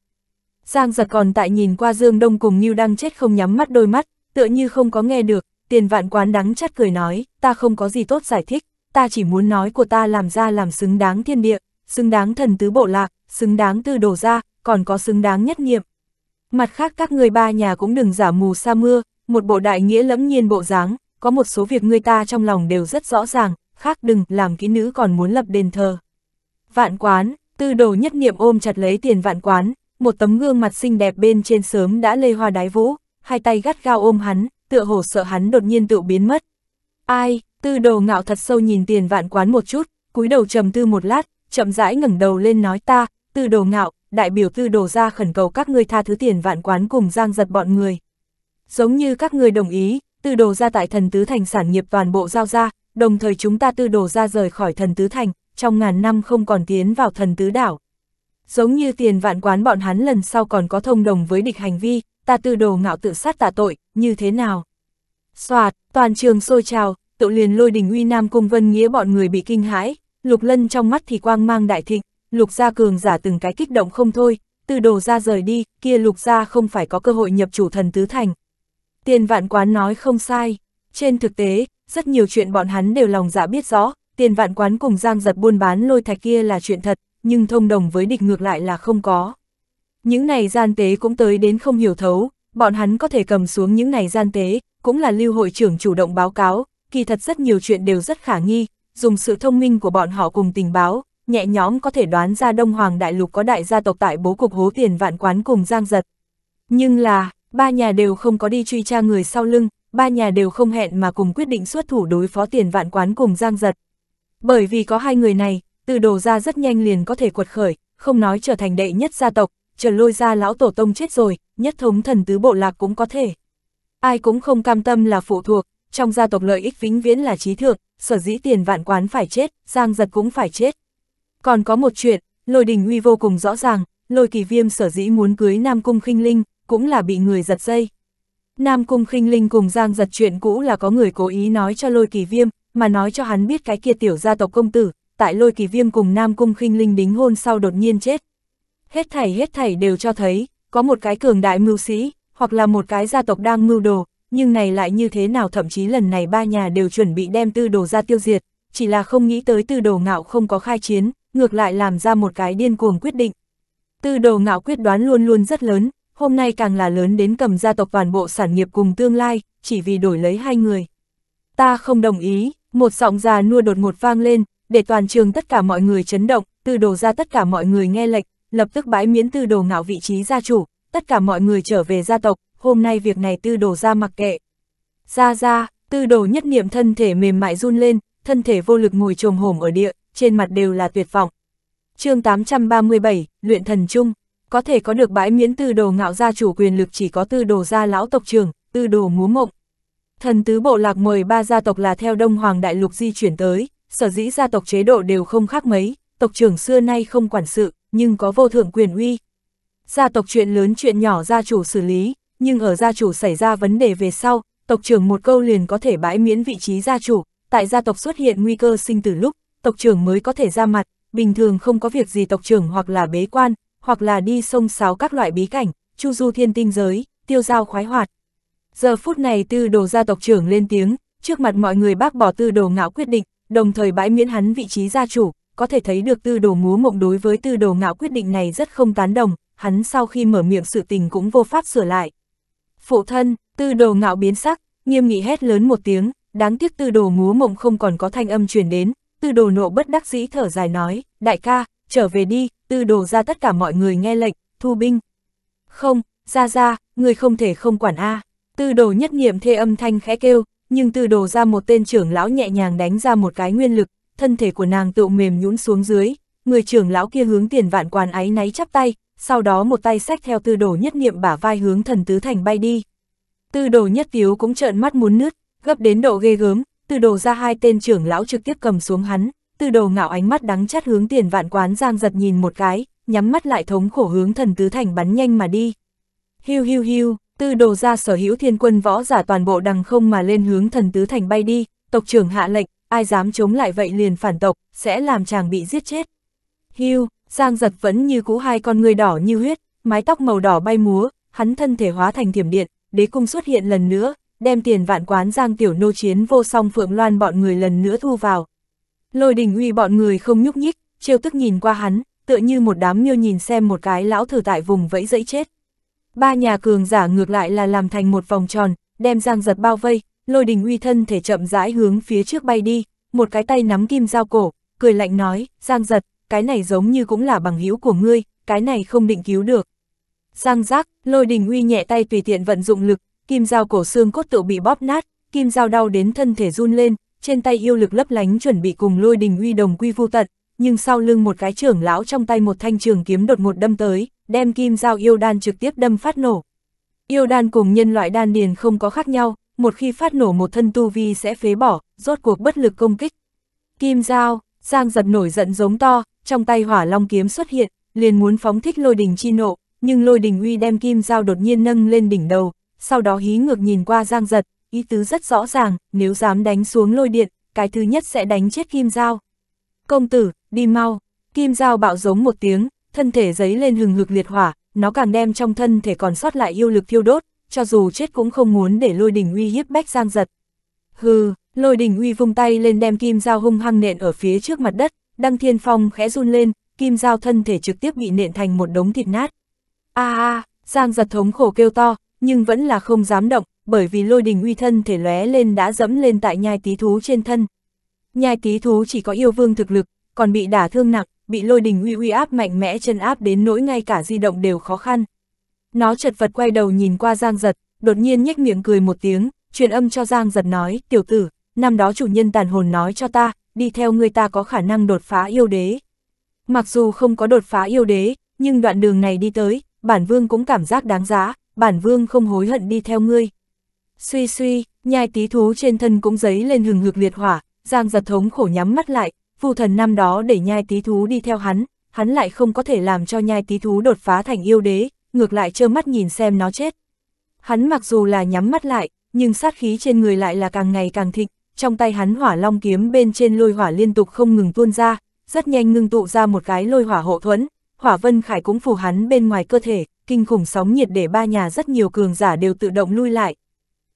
Giang Giật còn tại nhìn qua Dương Đông cùng Nhiêu đang chết không nhắm mắt đôi mắt, tựa như không có nghe được, tiền vạn quán đắng chắt cười nói, ta không có gì tốt giải thích, ta chỉ muốn nói của ta làm ra làm xứng đáng thiên địa, xứng đáng thần tứ bộ lạc, xứng đáng tư đổ ra, còn có xứng đáng nhất nghiệm. Mặt khác các người ba nhà cũng đừng giả mù sa mưa, một bộ đại nghĩa lẫm nhiên bộ dáng, có một số việc người ta trong lòng đều rất rõ ràng, khác đừng làm kỹ nữ còn muốn lập đền thờ. Vạn quán, tư đồ nhất niệm ôm chặt lấy tiền vạn quán, một tấm gương mặt xinh đẹp bên trên sớm đã lây hoa đái vũ, hai tay gắt gao ôm hắn, tựa hồ sợ hắn đột nhiên tự biến mất. Ai, tư đồ ngạo thật sâu nhìn tiền vạn quán một chút, cúi đầu trầm tư một lát, chậm rãi ngẩng đầu lên nói ta, tư đồ ngạo, đại biểu tư đồ ra khẩn cầu các ngươi tha thứ tiền vạn quán cùng giang giật bọn người. Giống như các ngươi đồng ý, tư đồ ra tại thần tứ thành sản nghiệp toàn bộ giao ra, đồng thời chúng ta tư đồ ra rời khỏi thần tứ thành, trong ngàn năm không còn tiến vào thần tứ đảo. Giống như tiền vạn quán bọn hắn lần sau còn có thông đồng với địch hành vi, ta tư đồ ngạo tự sát tạ tội, như thế nào? Xoạt, toàn trường sôi trào, tự liền lôi đình uy nam cung vân nghĩa bọn người bị kinh hãi, lục lân trong mắt thì quang mang đại thịnh, lục gia cường giả từng cái kích động không thôi, từ đồ ra rời đi, kia lục gia không phải có cơ hội nhập chủ thần tứ thành. Tiền vạn quán nói không sai, trên thực tế, rất nhiều chuyện bọn hắn đều lòng dạ biết rõ, tiền vạn quán cùng giang giật buôn bán lôi thạch kia là chuyện thật, nhưng thông đồng với địch ngược lại là không có. Những này gian tế cũng tới đến không hiểu thấu, bọn hắn có thể cầm xuống những này gian tế, cũng là lưu hội trưởng chủ động báo cáo, kỳ thật rất nhiều chuyện đều rất khả nghi, dùng sự thông minh của bọn họ cùng tình báo, nhẹ nhõm có thể đoán ra Đông Hoàng Đại Lục có đại gia tộc tại bố cục hố tiền vạn quán cùng giang giật. Nhưng là, ba nhà đều không có đi truy tra người sau lưng, ba nhà đều không hẹn mà cùng quyết định xuất thủ đối phó tiền vạn quán cùng giang giật. Bởi vì có hai người này, từ đồ ra rất nhanh liền có thể quật khởi, không nói trở thành đệ nhất gia tộc, trở lôi ra lão tổ tông chết rồi, nhất thống thần tứ bộ lạc cũng có thể. Ai cũng không cam tâm là phụ thuộc, trong gia tộc lợi ích vĩnh viễn là trí thượng, sở dĩ tiền vạn quán phải chết, giang giật cũng phải chết. Còn có một chuyện, lôi đình uy vô cùng rõ ràng, lôi kỳ viêm sở dĩ muốn cưới Nam Cung khinh Linh, cũng là bị người giật dây. Nam Cung khinh Linh cùng Giang giật chuyện cũ là có người cố ý nói cho lôi kỳ viêm, mà nói cho hắn biết cái kia tiểu gia tộc công tử, tại lôi kỳ viêm cùng Nam Cung khinh Linh đính hôn sau đột nhiên chết. Hết thảy hết thảy đều cho thấy, có một cái cường đại mưu sĩ, hoặc là một cái gia tộc đang mưu đồ, nhưng này lại như thế nào thậm chí lần này ba nhà đều chuẩn bị đem tư đồ ra tiêu diệt, chỉ là không nghĩ tới tư đồ ngạo không có khai chiến, ngược lại làm ra một cái điên cuồng quyết định. Tư đồ ngạo quyết đoán luôn luôn rất lớn, hôm nay càng là lớn đến cầm gia tộc toàn bộ sản nghiệp cùng tương lai, chỉ vì đổi lấy hai người. Ta không đồng ý, một giọng già nua đột ngột vang lên, để toàn trường tất cả mọi người chấn động, tư đồ ra tất cả mọi người nghe lệch, lập tức bãi miễn tư đồ ngạo vị trí gia chủ, tất cả mọi người trở về gia tộc, hôm nay việc này tư đồ ra mặc kệ. Ra ra, tư đồ nhất niệm thân thể mềm mại run lên, thân thể vô lực ngồi trồm hổm ở địa, trên mặt đều là tuyệt vọng. chương 837, Luyện Thần Trung, có thể có được bãi miễn tư đồ ngạo gia chủ quyền lực chỉ có tư đồ gia lão tộc trưởng tư đồ múa mộng. Thần tứ bộ lạc mời ba gia tộc là theo Đông Hoàng Đại Lục di chuyển tới, sở dĩ gia tộc chế độ đều không khác mấy, tộc trưởng xưa nay không quản sự, nhưng có vô thượng quyền uy. Gia tộc chuyện lớn chuyện nhỏ gia chủ xử lý, nhưng ở gia chủ xảy ra vấn đề về sau, tộc trưởng một câu liền có thể bãi miễn vị trí gia chủ, tại gia tộc xuất hiện nguy cơ sinh tử lúc, tộc trưởng mới có thể ra mặt, bình thường không có việc gì tộc trưởng hoặc là bế quan, hoặc là đi sông sáo các loại bí cảnh, chu du thiên tinh giới, tiêu giao khoái hoạt. Giờ phút này tư đồ gia tộc trưởng lên tiếng, trước mặt mọi người bác bỏ tư đồ ngạo quyết định, đồng thời bãi miễn hắn vị trí gia chủ, có thể thấy được tư đồ múa mộng đối với tư đồ ngạo quyết định này rất không tán đồng, hắn sau khi mở miệng sự tình cũng vô pháp sửa lại. Phụ thân, tư đồ ngạo biến sắc, nghiêm nghị hét lớn một tiếng, đáng tiếc tư đồ múa mộng không còn có thanh âm truyền đến, tư đồ nộ bất đắc dĩ thở dài nói, đại ca, trở về đi, tư đồ ra tất cả mọi người nghe lệnh, thu binh. Không, ra ra, người không thể không quản A. Tư đồ nhất niệm thê âm thanh khẽ kêu, nhưng tư đồ ra một tên trưởng lão nhẹ nhàng đánh ra một cái nguyên lực, thân thể của nàng tựu mềm nhũn xuống dưới, người trưởng lão kia hướng tiền vạn quan áy náy chắp tay, sau đó một tay sách theo tư đồ nhất niệm bả vai hướng thần tứ thành bay đi. Tư đồ nhất tiếu cũng trợn mắt muốn nứt, gấp đến độ ghê gớm, từ đồ ra hai tên trưởng lão trực tiếp cầm xuống hắn, từ đồ ngạo ánh mắt đắng chát hướng tiền vạn quán giang giật nhìn một cái, nhắm mắt lại thống khổ hướng thần tứ thành bắn nhanh mà đi. Hiu hiu hiu, từ đồ ra sở hữu thiên quân võ giả toàn bộ đằng không mà lên hướng thần tứ thành bay đi, tộc trưởng hạ lệnh, ai dám chống lại vậy liền phản tộc, sẽ làm chàng bị giết chết. Hiu, giang giật vẫn như cũ hai con người đỏ như huyết, mái tóc màu đỏ bay múa, hắn thân thể hóa thành thiểm điện, đế cung xuất hiện lần nữa, đem tiền vạn quán giang tiểu nô chiến vô song phượng loan bọn người lần nữa thu vào. Lôi đình uy bọn người không nhúc nhích, trêu tức nhìn qua hắn, tựa như một đám miêu nhìn xem một cái lão thử tại vùng vẫy dẫy chết. Ba nhà cường giả ngược lại là làm thành một vòng tròn, đem giang giật bao vây, lôi đình uy thân thể chậm rãi hướng phía trước bay đi, một cái tay nắm kim dao cổ, cười lạnh nói, giang giật, cái này giống như cũng là bằng hữu của ngươi, cái này không định cứu được. Giang giác, lôi đình uy nhẹ tay tùy tiện vận dụng lực, kim dao cổ xương cốt tự bị bóp nát, kim dao đau đến thân thể run lên, trên tay yêu lực lấp lánh chuẩn bị cùng lôi đình uy đồng quy vu tận, nhưng sau lưng một cái trưởng lão trong tay một thanh trường kiếm đột ngột đâm tới, đem kim dao yêu đan trực tiếp đâm phát nổ. Yêu đan cùng nhân loại đan điền không có khác nhau, một khi phát nổ một thân tu vi sẽ phế bỏ, rốt cuộc bất lực công kích. Kim dao, Giang giật nổi giận giống to, trong tay hỏa long kiếm xuất hiện, liền muốn phóng thích lôi đình chi nộ, nhưng lôi đình uy đem kim dao đột nhiên nâng lên đỉnh đầu, sau đó hí ngược nhìn qua Giang Giật, ý tứ rất rõ ràng, nếu dám đánh xuống lôi điện, cái thứ nhất sẽ đánh chết Kim dao Công tử, đi mau, Kim dao bạo giống một tiếng, thân thể giấy lên hừng hực liệt hỏa, nó càng đem trong thân thể còn sót lại yêu lực thiêu đốt, cho dù chết cũng không muốn để lôi đỉnh uy hiếp bách Giang Giật. Hừ, lôi đỉnh uy vung tay lên đem Kim dao hung hăng nện ở phía trước mặt đất, đăng thiên phong khẽ run lên, Kim dao thân thể trực tiếp bị nện thành một đống thịt nát. a à, a, Giang Giật thống khổ kêu to, nhưng vẫn là không dám động, bởi vì lôi đình uy thân thể lóe lên đã dẫm lên tại nhai tí thú trên thân. Nhai tí thú chỉ có yêu vương thực lực, còn bị đả thương nặng, bị lôi đình uy uy áp mạnh mẽ chân áp đến nỗi ngay cả di động đều khó khăn. Nó chật vật quay đầu nhìn qua Giang Giật, đột nhiên nhếch miệng cười một tiếng, truyền âm cho Giang Giật nói, tiểu tử, năm đó chủ nhân tàn hồn nói cho ta, đi theo người ta có khả năng đột phá yêu đế. Mặc dù không có đột phá yêu đế, nhưng đoạn đường này đi tới, bản vương cũng cảm giác đáng giá, bản vương không hối hận đi theo ngươi. Suy suy, nhai tí thú trên thân cũng giấy lên hừng hực liệt hỏa, Giang giật thống khổ nhắm mắt lại, phù thần năm đó để nhai tí thú đi theo hắn, hắn lại không có thể làm cho nhai tí thú đột phá thành yêu đế, ngược lại trơ mắt nhìn xem nó chết. Hắn mặc dù là nhắm mắt lại, nhưng sát khí trên người lại là càng ngày càng thịnh, trong tay hắn hỏa long kiếm bên trên lôi hỏa liên tục không ngừng tuôn ra, rất nhanh ngưng tụ ra một cái lôi hỏa hộ thuẫn, hỏa vân khải cũng phù hắn bên ngoài cơ thể, kinh khủng sóng nhiệt để ba nhà rất nhiều cường giả đều tự động lui lại.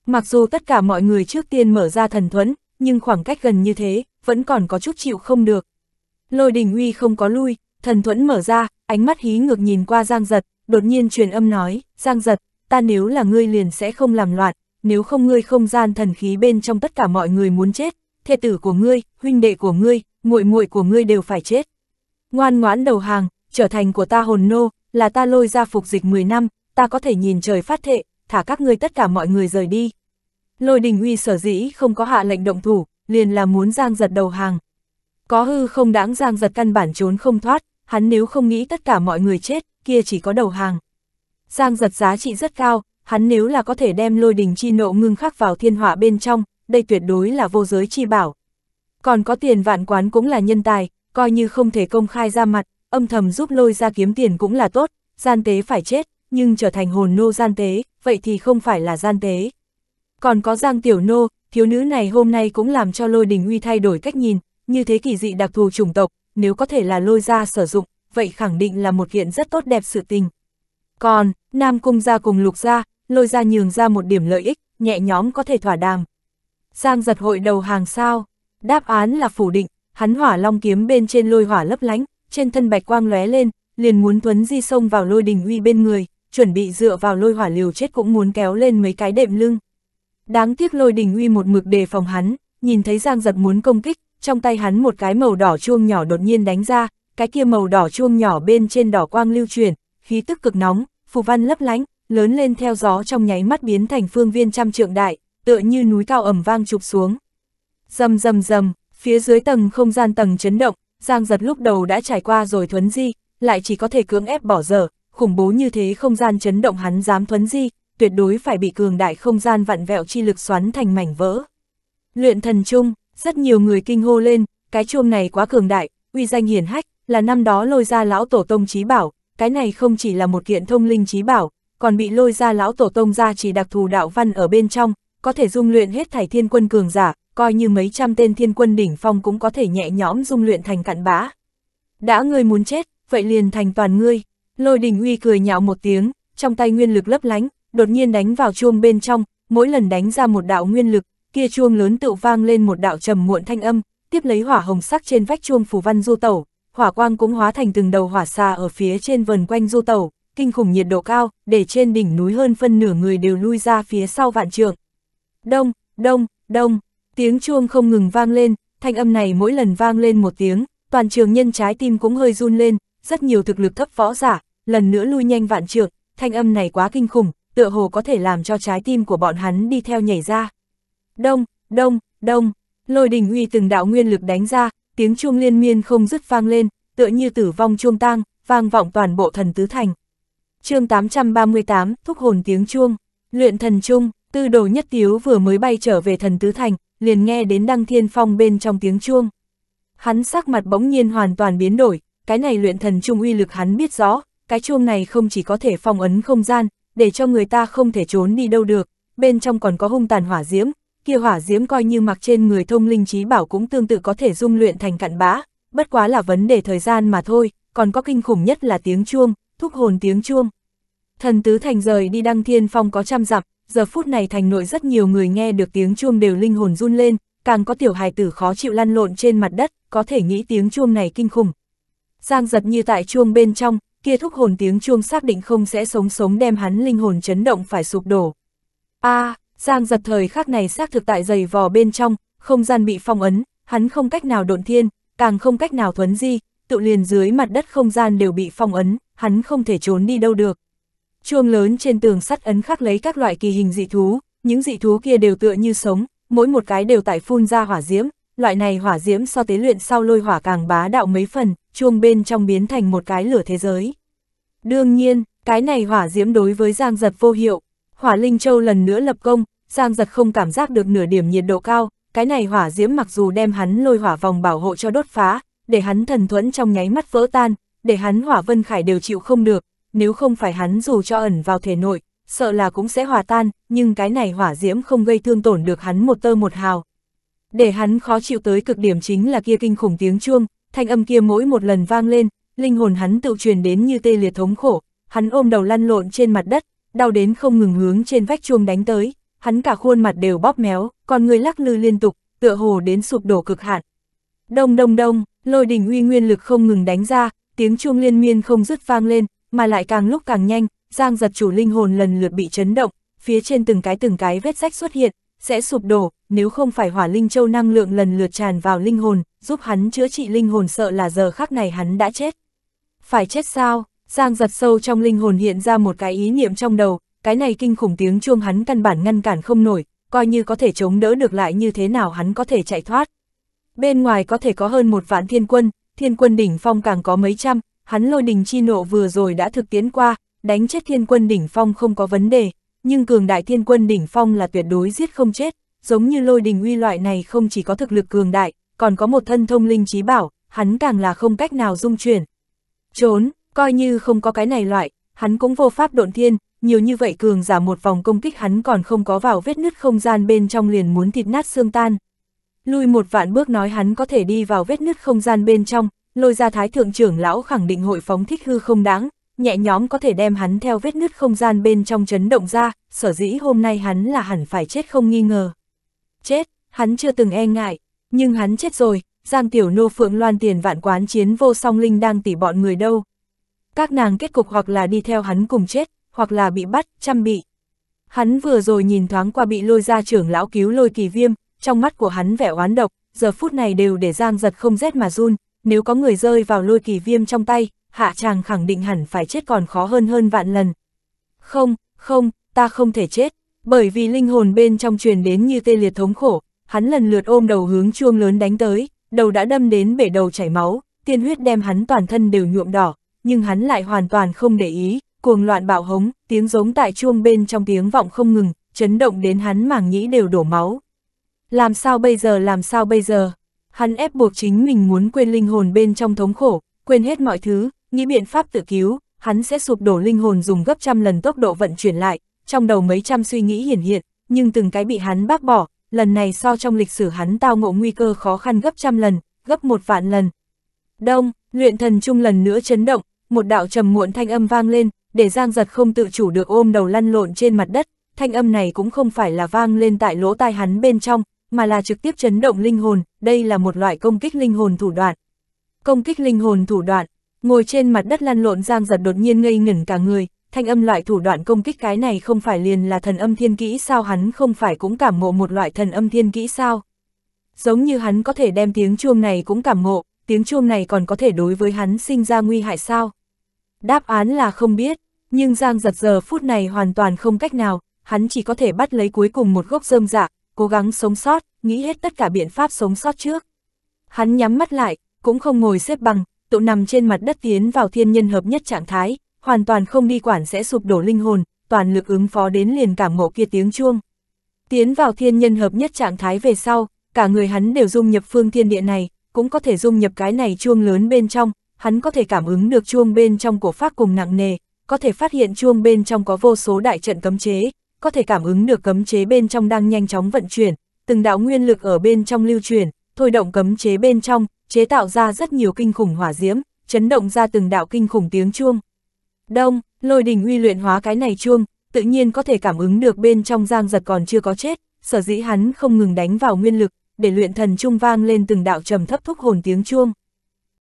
Mặc dù tất cả mọi người trước tiên mở ra thần thuẫn, nhưng khoảng cách gần như thế, vẫn còn có chút chịu không được. Lôi đình uy không có lui, thần thuẫn mở ra, ánh mắt hí ngược nhìn qua Giang Giật, đột nhiên truyền âm nói, Giang Giật, ta nếu là ngươi liền sẽ không làm loạn, nếu không ngươi không gian thần khí bên trong tất cả mọi người muốn chết, thê tử của ngươi, huynh đệ của ngươi, muội muội của ngươi đều phải chết. Ngoan ngoãn đầu hàng, trở thành của ta hồn nô, là ta lôi ra phục dịch 10 năm, ta có thể nhìn trời phát thệ, thả các ngươi tất cả mọi người rời đi. Lôi đình uy sở dĩ không có hạ lệnh động thủ, liền là muốn giang giật đầu hàng. Có hư không đáng giang giật căn bản trốn không thoát, hắn nếu không nghĩ tất cả mọi người chết, kia chỉ có đầu hàng. Giang giật giá trị rất cao, hắn nếu là có thể đem lôi đình chi nộ ngưng khắc vào thiên hỏa bên trong, đây tuyệt đối là vô giới chi bảo. Còn có tiền vạn quán cũng là nhân tài, coi như không thể công khai ra mặt, âm thầm giúp lôi ra kiếm tiền cũng là tốt, gian tế phải chết, nhưng trở thành hồn nô gian tế, vậy thì không phải là gian tế. Còn có giang tiểu nô, thiếu nữ này hôm nay cũng làm cho lôi đình uy thay đổi cách nhìn, như thế kỳ dị đặc thù chủng tộc, nếu có thể là lôi ra sử dụng, vậy khẳng định là một kiện rất tốt đẹp sự tình. Còn, Nam Cung ra cùng Lục ra, lôi ra nhường ra một điểm lợi ích, nhẹ nhóm có thể thỏa đàm. Giang giật hội đầu hàng sao? Đáp án là phủ định, hắn hỏa long kiếm bên trên lôi hỏa lấp lánh, trên thân bạch quang lóe lên, liền muốn Tuấn Di sông vào lôi đình uy bên người, chuẩn bị dựa vào lôi hỏa liều chết cũng muốn kéo lên mấy cái đệm lưng. Đáng tiếc lôi đình uy một mực đề phòng hắn, nhìn thấy Giang giật muốn công kích, trong tay hắn một cái màu đỏ chuông nhỏ đột nhiên đánh ra, cái kia màu đỏ chuông nhỏ bên trên đỏ quang lưu chuyển, khí tức cực nóng, phù văn lấp lánh, lớn lên theo gió trong nháy mắt biến thành phương viên trăm trượng đại, tựa như núi cao ẩm vang chụp xuống. Dầm dầm dầm, phía dưới tầng không gian tầng chấn động, Giang giật lúc đầu đã trải qua rồi thuấn di, lại chỉ có thể cưỡng ép bỏ dở, khủng bố như thế không gian chấn động hắn dám thuấn di, tuyệt đối phải bị cường đại không gian vặn vẹo chi lực xoắn thành mảnh vỡ. Luyện thần chung, rất nhiều người kinh hô lên, cái chuông này quá cường đại, uy danh hiển hách, là năm đó lôi ra lão tổ tông trí bảo, cái này không chỉ là một kiện thông linh trí bảo, còn bị lôi ra lão tổ tông ra chỉ đặc thù đạo văn ở bên trong, có thể dung luyện hết thảy thiên quân cường giả, coi như mấy trăm tên thiên quân đỉnh phong cũng có thể nhẹ nhõm dung luyện thành cặn bã. Đã ngươi muốn chết, vậy liền thành toàn ngươi. Lôi đình uy cười nhạo một tiếng, trong tay nguyên lực lấp lánh, đột nhiên đánh vào chuông bên trong, mỗi lần đánh ra một đạo nguyên lực, kia chuông lớn tự vang lên một đạo trầm muộn thanh âm, tiếp lấy hỏa hồng sắc trên vách chuông phù văn du tẩu, hỏa quang cũng hóa thành từng đầu hỏa xà ở phía trên vần quanh du tẩu, kinh khủng nhiệt độ cao, để trên đỉnh núi hơn phân nửa người đều lui ra phía sau vạn trượng. Đông, đông, đông, Tiếng chuông không ngừng vang lên, thanh âm này mỗi lần vang lên một tiếng, toàn trường nhân trái tim cũng hơi run lên, rất nhiều thực lực thấp võ giả, lần nữa lui nhanh vạn trượng, thanh âm này quá kinh khủng, tựa hồ có thể làm cho trái tim của bọn hắn đi theo nhảy ra. Đông, đông, đông, lôi đình uy từng đạo nguyên lực đánh ra, tiếng chuông liên miên không dứt vang lên, tựa như tử vong chuông tang, vang vọng toàn bộ thần tứ thành. chương 838, thúc hồn tiếng chuông, luyện thần chung, Tư đồ nhất tiếu vừa mới bay trở về thần tứ thành, liền nghe đến đăng thiên phong bên trong tiếng chuông. Hắn sắc mặt bỗng nhiên hoàn toàn biến đổi, cái này luyện thần trung uy lực hắn biết rõ, cái chuông này không chỉ có thể phong ấn không gian, để cho người ta không thể trốn đi đâu được, bên trong còn có hung tàn hỏa diễm, kia hỏa diễm coi như mặc trên người thông linh trí bảo cũng tương tự có thể dung luyện thành cặn bã, bất quá là vấn đề thời gian mà thôi, còn có kinh khủng nhất là tiếng chuông, thúc hồn tiếng chuông. Thần tứ thành rời đi đăng thiên phong có trăm dặm, giờ phút này thành nội rất nhiều người nghe được tiếng chuông đều linh hồn run lên, càng có tiểu hài tử khó chịu lăn lộn trên mặt đất, có thể nghĩ tiếng chuông này kinh khủng. Giang giật như tại chuông bên trong, kia thúc hồn tiếng chuông xác định không sẽ sống sống đem hắn linh hồn chấn động phải sụp đổ. a à, Giang giật thời khắc này xác thực tại dày vò bên trong, không gian bị phong ấn, hắn không cách nào độn thiên, càng không cách nào thuấn di, tự liền dưới mặt đất không gian đều bị phong ấn, hắn không thể trốn đi đâu được chuông lớn trên tường sắt ấn khắc lấy các loại kỳ hình dị thú, những dị thú kia đều tựa như sống, mỗi một cái đều tại phun ra hỏa diễm, loại này hỏa diễm so tế luyện sau lôi hỏa càng bá đạo mấy phần, chuông bên trong biến thành một cái lửa thế giới. Đương nhiên, cái này hỏa diễm đối với Giang Giật vô hiệu, hỏa linh châu lần nữa lập công, Giang Giật không cảm giác được nửa điểm nhiệt độ cao, cái này hỏa diễm mặc dù đem hắn lôi hỏa vòng bảo hộ cho đốt phá, để hắn thần thuẫn trong nháy mắt vỡ tan, để hắn hỏa vân khải đều chịu không được, nếu không phải hắn dù cho ẩn vào thể nội, sợ là cũng sẽ hòa tan, nhưng cái này hỏa diễm không gây thương tổn được hắn một tơ một hào. Để hắn khó chịu tới cực điểm chính là kia kinh khủng tiếng chuông, thanh âm kia mỗi một lần vang lên, linh hồn hắn tự truyền đến như tê liệt thống khổ, hắn ôm đầu lăn lộn trên mặt đất, đau đến không ngừng hướng trên vách chuông đánh tới, hắn cả khuôn mặt đều bóp méo, còn người lắc lư liên tục, tựa hồ đến sụp đổ cực hạn. Đông đông đông, lôi đình uy nguyên lực không ngừng đánh ra, tiếng chuông liên miên không dứt vang lên, mà lại càng lúc càng nhanh, giang giật chủ linh hồn lần lượt bị chấn động, phía trên từng cái từng cái vết rách xuất hiện, sẽ sụp đổ, nếu không phải hỏa linh châu năng lượng lần lượt tràn vào linh hồn, giúp hắn chữa trị linh hồn sợ là giờ khắc này hắn đã chết. Phải chết sao? Giang giật sâu trong linh hồn hiện ra một cái ý niệm trong đầu, cái này kinh khủng tiếng chuông hắn căn bản ngăn cản không nổi, coi như có thể chống đỡ được lại như thế nào hắn có thể chạy thoát. Bên ngoài có thể có hơn một vạn thiên quân, thiên quân đỉnh phong càng có mấy trăm, hắn lôi đình chi nộ vừa rồi đã thực tiến qua, đánh chết thiên quân đỉnh phong không có vấn đề, nhưng cường đại thiên quân đỉnh phong là tuyệt đối giết không chết, giống như lôi đình uy loại này không chỉ có thực lực cường đại, còn có một thân thông linh trí bảo, hắn càng là không cách nào dung chuyển. Trốn, coi như không có cái này loại, hắn cũng vô pháp độn thiên, nhiều như vậy cường giả một vòng công kích hắn còn không có vào vết nứt không gian bên trong liền muốn thịt nát xương tan. Lui một vạn bước nói hắn có thể đi vào vết nứt không gian bên trong, lôi ra thái thượng trưởng lão khẳng định hội phóng thích hư không đáng, nhẹ nhóm có thể đem hắn theo vết nứt không gian bên trong chấn động ra, sở dĩ hôm nay hắn là hẳn phải chết không nghi ngờ. Chết, hắn chưa từng e ngại, nhưng hắn chết rồi, Giang Tiểu Nô Phượng Loan tiền vạn quán chiến vô song linh đang tỉ bọn người đâu. Các nàng kết cục hoặc là đi theo hắn cùng chết, hoặc là bị bắt, chăm bị. Hắn vừa rồi nhìn thoáng qua bị lôi ra trưởng lão cứu lôi kỳ viêm, trong mắt của hắn vẻ oán độc, giờ phút này đều để Giang giật không rét mà run, nếu có người rơi vào lôi kỳ viêm trong tay, hạ chàng khẳng định hẳn phải chết còn khó hơn hơn vạn lần. Không, không, ta không thể chết, bởi vì linh hồn bên trong truyền đến như tê liệt thống khổ, hắn lần lượt ôm đầu hướng chuông lớn đánh tới, đầu đã đâm đến bể đầu chảy máu, tiên huyết đem hắn toàn thân đều nhuộm đỏ, nhưng hắn lại hoàn toàn không để ý, cuồng loạn bạo hống, tiếng giống tại chuông bên trong tiếng vọng không ngừng, chấn động đến hắn màng nhĩ đều đổ máu. Làm sao bây giờ làm sao bây giờ? Hắn ép buộc chính mình muốn quên linh hồn bên trong thống khổ, quên hết mọi thứ, nghĩ biện pháp tự cứu, hắn sẽ sụp đổ linh hồn dùng gấp trăm lần tốc độ vận chuyển lại, trong đầu mấy trăm suy nghĩ hiển hiện, nhưng từng cái bị hắn bác bỏ, lần này so trong lịch sử hắn tao ngộ nguy cơ khó khăn gấp trăm lần, gấp một vạn lần. Đông, luyện thần trung lần nữa chấn động, một đạo trầm muộn thanh âm vang lên, để Giang Giật không tự chủ được ôm đầu lăn lộn trên mặt đất, thanh âm này cũng không phải là vang lên tại lỗ tai hắn bên trong, mà là trực tiếp chấn động linh hồn, đây là một loại công kích linh hồn thủ đoạn. Công kích linh hồn thủ đoạn, ngồi trên mặt đất lăn lộn Giang Giật đột nhiên ngây ngẩn cả người, thanh âm loại thủ đoạn công kích cái này không phải liền là thần âm thiên kỹ sao hắn không phải cũng cảm ngộ một loại thần âm thiên kỹ sao. Giống như hắn có thể đem tiếng chuông này cũng cảm ngộ, tiếng chuông này còn có thể đối với hắn sinh ra nguy hại sao? Đáp án là không biết, nhưng Giang giật giờ phút này hoàn toàn không cách nào, hắn chỉ có thể bắt lấy cuối cùng một gốc rơm dạ, cố gắng sống sót, nghĩ hết tất cả biện pháp sống sót trước. Hắn nhắm mắt lại, cũng không ngồi xếp bằng, tụ nằm trên mặt đất tiến vào thiên nhân hợp nhất trạng thái, hoàn toàn không đi quản sẽ sụp đổ linh hồn, toàn lực ứng phó đến liền cảm ngộ kia tiếng chuông. Tiến vào thiên nhân hợp nhất trạng thái về sau, cả người hắn đều dung nhập phương thiên địa này, cũng có thể dung nhập cái này chuông lớn bên trong, hắn có thể cảm ứng được chuông bên trong của pháp cùng nặng nề, có thể phát hiện chuông bên trong có vô số đại trận cấm chế, có thể cảm ứng được cấm chế bên trong đang nhanh chóng vận chuyển, từng đạo nguyên lực ở bên trong lưu truyền, thôi động cấm chế bên trong, chế tạo ra rất nhiều kinh khủng hỏa diễm, chấn động ra từng đạo kinh khủng tiếng chuông. Đông, lôi đình uy luyện hóa cái này chuông, tự nhiên có thể cảm ứng được bên trong giang giật còn chưa có chết, sở dĩ hắn không ngừng đánh vào nguyên lực, để luyện thần trung vang lên từng đạo trầm thấp thúc hồn tiếng chuông.